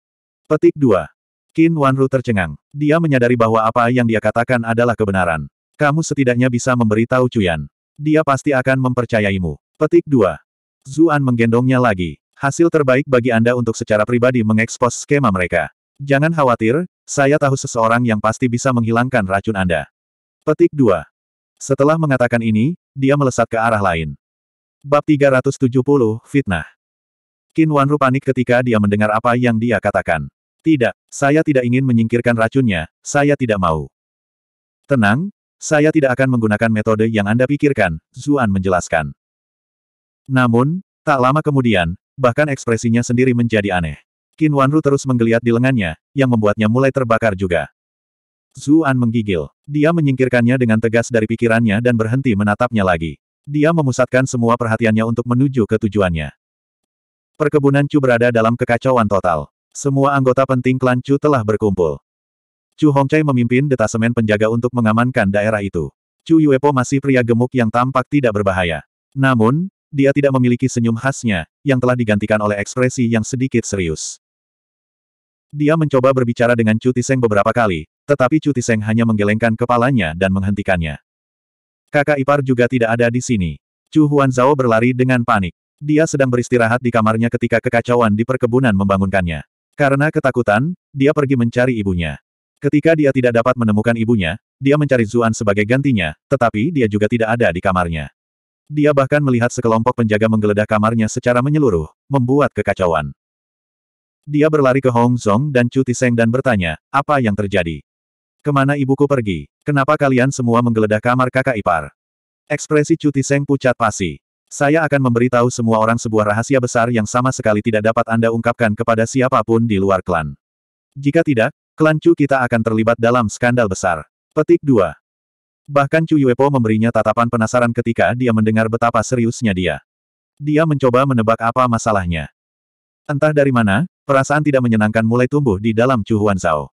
Petik 2. Qin Wanru tercengang. Dia menyadari bahwa apa yang dia katakan adalah kebenaran. Kamu setidaknya bisa memberi tahu Cuyan. Dia pasti akan mempercayaimu. Petik 2. Zuan menggendongnya lagi. Hasil terbaik bagi Anda untuk secara pribadi mengekspos skema mereka. Jangan khawatir, saya tahu seseorang yang pasti bisa menghilangkan racun Anda. Petik 2. Setelah mengatakan ini, dia melesat ke arah lain. Bab 370, Fitnah. Qin Wanru panik ketika dia mendengar apa yang dia katakan. Tidak, saya tidak ingin menyingkirkan racunnya, saya tidak mau. Tenang, saya tidak akan menggunakan metode yang Anda pikirkan, Zuan menjelaskan. Namun, tak lama kemudian, bahkan ekspresinya sendiri menjadi aneh. Qin Wanru terus menggeliat di lengannya, yang membuatnya mulai terbakar juga. Zuan menggigil. Dia menyingkirkannya dengan tegas dari pikirannya dan berhenti menatapnya lagi. Dia memusatkan semua perhatiannya untuk menuju ke tujuannya. Perkebunan Chu berada dalam kekacauan total. Semua anggota penting klan Chu telah berkumpul. Chu Hongcai memimpin detasemen penjaga untuk mengamankan daerah itu. Chu Yuepo masih pria gemuk yang tampak tidak berbahaya. Namun, dia tidak memiliki senyum khasnya, yang telah digantikan oleh ekspresi yang sedikit serius. Dia mencoba berbicara dengan Chu Tiseng beberapa kali, tetapi Chu Tiseng hanya menggelengkan kepalanya dan menghentikannya. Kakak ipar juga tidak ada di sini. Chu Zhao berlari dengan panik. Dia sedang beristirahat di kamarnya ketika kekacauan di perkebunan membangunkannya. Karena ketakutan, dia pergi mencari ibunya. Ketika dia tidak dapat menemukan ibunya, dia mencari Zuan sebagai gantinya, tetapi dia juga tidak ada di kamarnya. Dia bahkan melihat sekelompok penjaga menggeledah kamarnya secara menyeluruh, membuat kekacauan. Dia berlari ke Hong Zong dan Chu Tiseng dan bertanya, apa yang terjadi? Kemana ibuku pergi? Kenapa kalian semua menggeledah kamar kakak ipar? Ekspresi Chu Tiseng pucat pasi. Saya akan memberitahu semua orang sebuah rahasia besar yang sama sekali tidak dapat Anda ungkapkan kepada siapapun di luar klan. Jika tidak, klan Chu kita akan terlibat dalam skandal besar. Petik 2. Bahkan Chu Yuepo memberinya tatapan penasaran ketika dia mendengar betapa seriusnya dia. Dia mencoba menebak apa masalahnya. Entah dari mana, Perasaan tidak menyenangkan mulai tumbuh di dalam Chu Huan Zhao.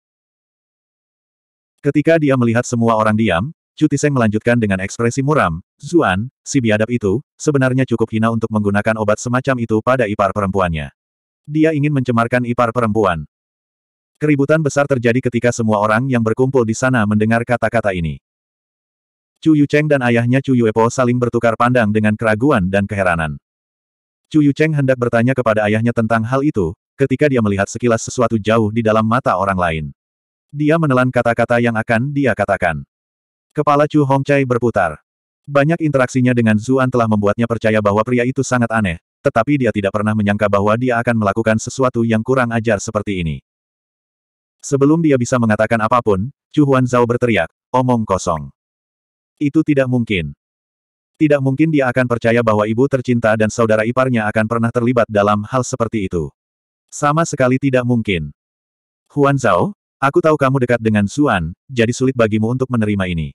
Ketika dia melihat semua orang diam, Chu Tiseng melanjutkan dengan ekspresi muram, Zuan, si biadab itu, sebenarnya cukup hina untuk menggunakan obat semacam itu pada ipar perempuannya. Dia ingin mencemarkan ipar perempuan. Keributan besar terjadi ketika semua orang yang berkumpul di sana mendengar kata-kata ini. Chu Yu Cheng dan ayahnya Chu Yuepo saling bertukar pandang dengan keraguan dan keheranan. Chu Yu Cheng hendak bertanya kepada ayahnya tentang hal itu, ketika dia melihat sekilas sesuatu jauh di dalam mata orang lain. Dia menelan kata-kata yang akan dia katakan. Kepala Chu Hongcai berputar. Banyak interaksinya dengan Zuan telah membuatnya percaya bahwa pria itu sangat aneh, tetapi dia tidak pernah menyangka bahwa dia akan melakukan sesuatu yang kurang ajar seperti ini. Sebelum dia bisa mengatakan apapun, Chu Huan Zhao berteriak, omong kosong. Itu tidak mungkin. Tidak mungkin dia akan percaya bahwa ibu tercinta dan saudara iparnya akan pernah terlibat dalam hal seperti itu. Sama sekali tidak mungkin. Huan Zhao, aku tahu kamu dekat dengan Xuan, jadi sulit bagimu untuk menerima ini.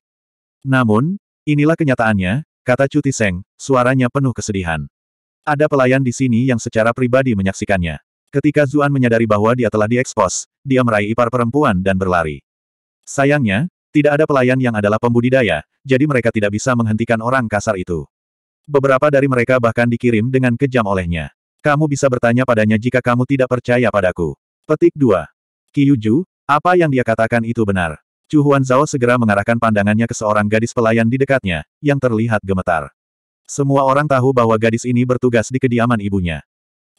Namun, inilah kenyataannya, kata Cuti Seng, suaranya penuh kesedihan. Ada pelayan di sini yang secara pribadi menyaksikannya. Ketika Zuan menyadari bahwa dia telah diekspos, dia meraih ipar perempuan dan berlari. Sayangnya, tidak ada pelayan yang adalah pembudidaya, jadi mereka tidak bisa menghentikan orang kasar itu. Beberapa dari mereka bahkan dikirim dengan kejam olehnya. Kamu bisa bertanya padanya jika kamu tidak percaya padaku. Petik 2. Kiyuju, apa yang dia katakan itu benar. Chu Huan Zhao segera mengarahkan pandangannya ke seorang gadis pelayan di dekatnya, yang terlihat gemetar. Semua orang tahu bahwa gadis ini bertugas di kediaman ibunya.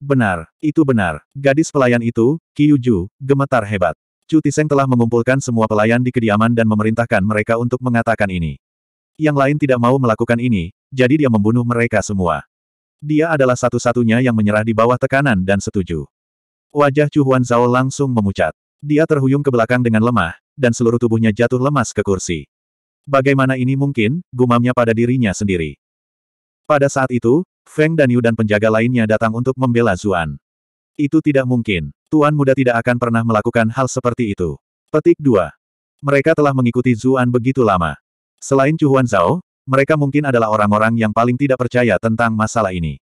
Benar, itu benar. Gadis pelayan itu, Kiyuju, gemetar hebat. Chu Tiseng telah mengumpulkan semua pelayan di kediaman dan memerintahkan mereka untuk mengatakan ini. Yang lain tidak mau melakukan ini, jadi dia membunuh mereka semua. Dia adalah satu-satunya yang menyerah di bawah tekanan dan setuju. Wajah Chu Huan Zhao langsung memucat. Dia terhuyung ke belakang dengan lemah, dan seluruh tubuhnya jatuh lemas ke kursi. Bagaimana ini mungkin, gumamnya pada dirinya sendiri. Pada saat itu, Feng dan Yu dan penjaga lainnya datang untuk membela Zuan. Itu tidak mungkin. Tuan muda tidak akan pernah melakukan hal seperti itu. Petik 2. Mereka telah mengikuti Zuan begitu lama. Selain Chu Huan Zhao, mereka mungkin adalah orang-orang yang paling tidak percaya tentang masalah ini.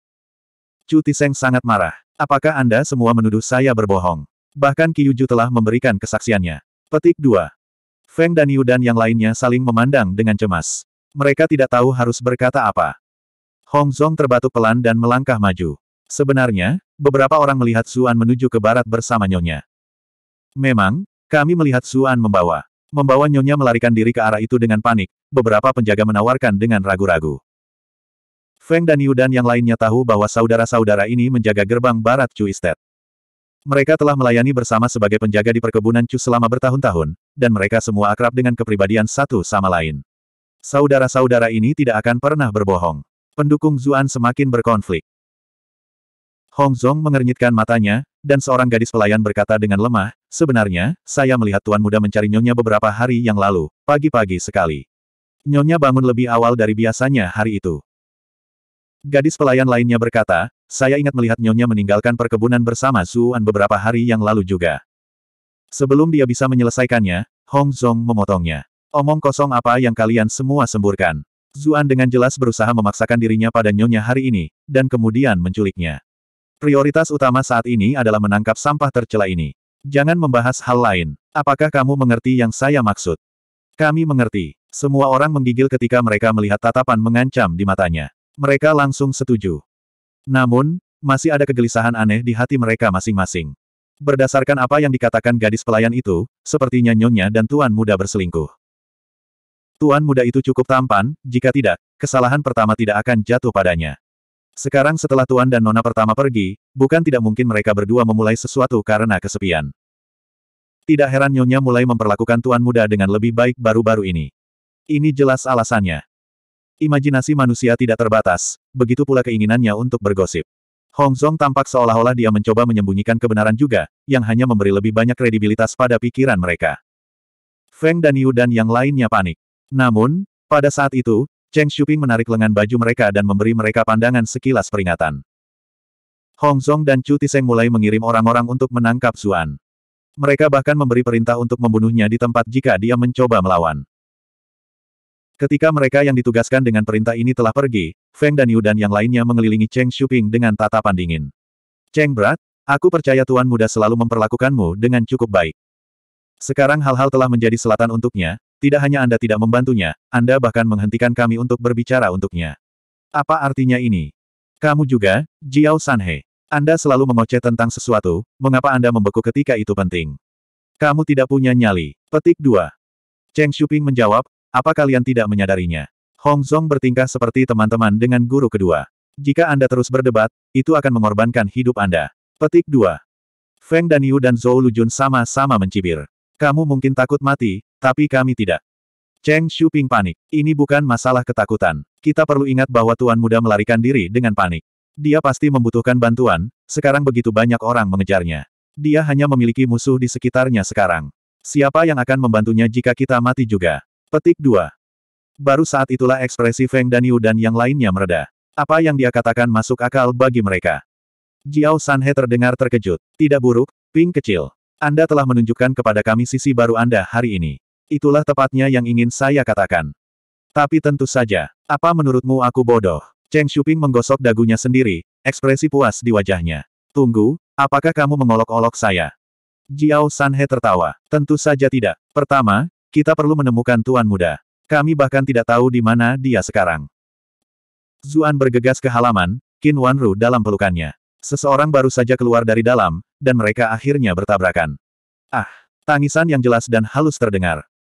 Chu Tiseng sangat marah. Apakah Anda semua menuduh saya berbohong? Bahkan Kiyuju telah memberikan kesaksiannya. Petik 2. Feng dan Yu dan yang lainnya saling memandang dengan cemas. Mereka tidak tahu harus berkata apa. Hong Zong terbatuk pelan dan melangkah maju. Sebenarnya, beberapa orang melihat Suan menuju ke barat bersama Nyonya. Memang, kami melihat Suan membawa. Membawa Nyonya melarikan diri ke arah itu dengan panik, beberapa penjaga menawarkan dengan ragu-ragu. Feng dan Yu dan yang lainnya tahu bahwa saudara-saudara ini menjaga gerbang barat Chu Estate. Mereka telah melayani bersama sebagai penjaga di perkebunan Chu selama bertahun-tahun, dan mereka semua akrab dengan kepribadian satu sama lain. Saudara-saudara ini tidak akan pernah berbohong. Pendukung Zuan semakin berkonflik. Hong Zong mengernyitkan matanya, dan seorang gadis pelayan berkata dengan lemah, Sebenarnya, saya melihat Tuan Muda mencari nyonya beberapa hari yang lalu, pagi-pagi sekali. Nyonya bangun lebih awal dari biasanya hari itu. Gadis pelayan lainnya berkata, saya ingat melihat Nyonya meninggalkan perkebunan bersama Zuan beberapa hari yang lalu juga. Sebelum dia bisa menyelesaikannya, Hong Zong memotongnya. Omong kosong apa yang kalian semua semburkan. Zuan dengan jelas berusaha memaksakan dirinya pada Nyonya hari ini, dan kemudian menculiknya. Prioritas utama saat ini adalah menangkap sampah tercela ini. Jangan membahas hal lain. Apakah kamu mengerti yang saya maksud? Kami mengerti. Semua orang menggigil ketika mereka melihat tatapan mengancam di matanya. Mereka langsung setuju. Namun, masih ada kegelisahan aneh di hati mereka masing-masing. Berdasarkan apa yang dikatakan gadis pelayan itu, sepertinya nyonya dan tuan muda berselingkuh. Tuan muda itu cukup tampan, jika tidak, kesalahan pertama tidak akan jatuh padanya. Sekarang setelah tuan dan nona pertama pergi, bukan tidak mungkin mereka berdua memulai sesuatu karena kesepian. Tidak heran Nyonya mulai memperlakukan tuan muda dengan lebih baik baru-baru ini. Ini jelas alasannya. Imajinasi manusia tidak terbatas, begitu pula keinginannya untuk bergosip. Hong Zong tampak seolah-olah dia mencoba menyembunyikan kebenaran juga, yang hanya memberi lebih banyak kredibilitas pada pikiran mereka. Feng dan Yu dan yang lainnya panik. Namun, pada saat itu, Cheng Shuping menarik lengan baju mereka dan memberi mereka pandangan sekilas peringatan. Hong Zong dan Chu Tiseng mulai mengirim orang-orang untuk menangkap Zuan. Mereka bahkan memberi perintah untuk membunuhnya di tempat jika dia mencoba melawan. Ketika mereka yang ditugaskan dengan perintah ini telah pergi, Feng dan Yu dan yang lainnya mengelilingi Cheng Shuping dengan tatapan dingin. Cheng Brat, aku percaya Tuan Muda selalu memperlakukanmu dengan cukup baik. Sekarang hal-hal telah menjadi selatan untuknya, tidak hanya Anda tidak membantunya, Anda bahkan menghentikan kami untuk berbicara untuknya. Apa artinya ini? Kamu juga, Jiao Sanhe. Anda selalu mengoceh tentang sesuatu, mengapa Anda membeku ketika itu penting? Kamu tidak punya nyali. Petik 2. Cheng Shuping menjawab, apa kalian tidak menyadarinya? Hong Zong bertingkah seperti teman-teman dengan guru kedua. Jika Anda terus berdebat, itu akan mengorbankan hidup Anda. Petik 2. Feng dan dan Zhou Lujun sama-sama mencibir. Kamu mungkin takut mati, tapi kami tidak. Cheng Shuping panik. Ini bukan masalah ketakutan. Kita perlu ingat bahwa Tuan Muda melarikan diri dengan panik. Dia pasti membutuhkan bantuan, sekarang begitu banyak orang mengejarnya. Dia hanya memiliki musuh di sekitarnya sekarang. Siapa yang akan membantunya jika kita mati juga? Petik 2. Baru saat itulah ekspresi Feng Danyu dan yang lainnya mereda. Apa yang dia katakan masuk akal bagi mereka. Jiao Sanhe terdengar terkejut. Tidak buruk, Ping kecil. Anda telah menunjukkan kepada kami sisi baru Anda hari ini. Itulah tepatnya yang ingin saya katakan. Tapi tentu saja, apa menurutmu aku bodoh? Cheng Shuping menggosok dagunya sendiri, ekspresi puas di wajahnya. Tunggu, apakah kamu mengolok-olok saya? Jiao Sanhe tertawa. Tentu saja tidak. Pertama, kita perlu menemukan Tuan Muda. Kami bahkan tidak tahu di mana dia sekarang. Zuan bergegas ke halaman, Qin Wanru dalam pelukannya. Seseorang baru saja keluar dari dalam, dan mereka akhirnya bertabrakan. Ah, tangisan yang jelas dan halus terdengar.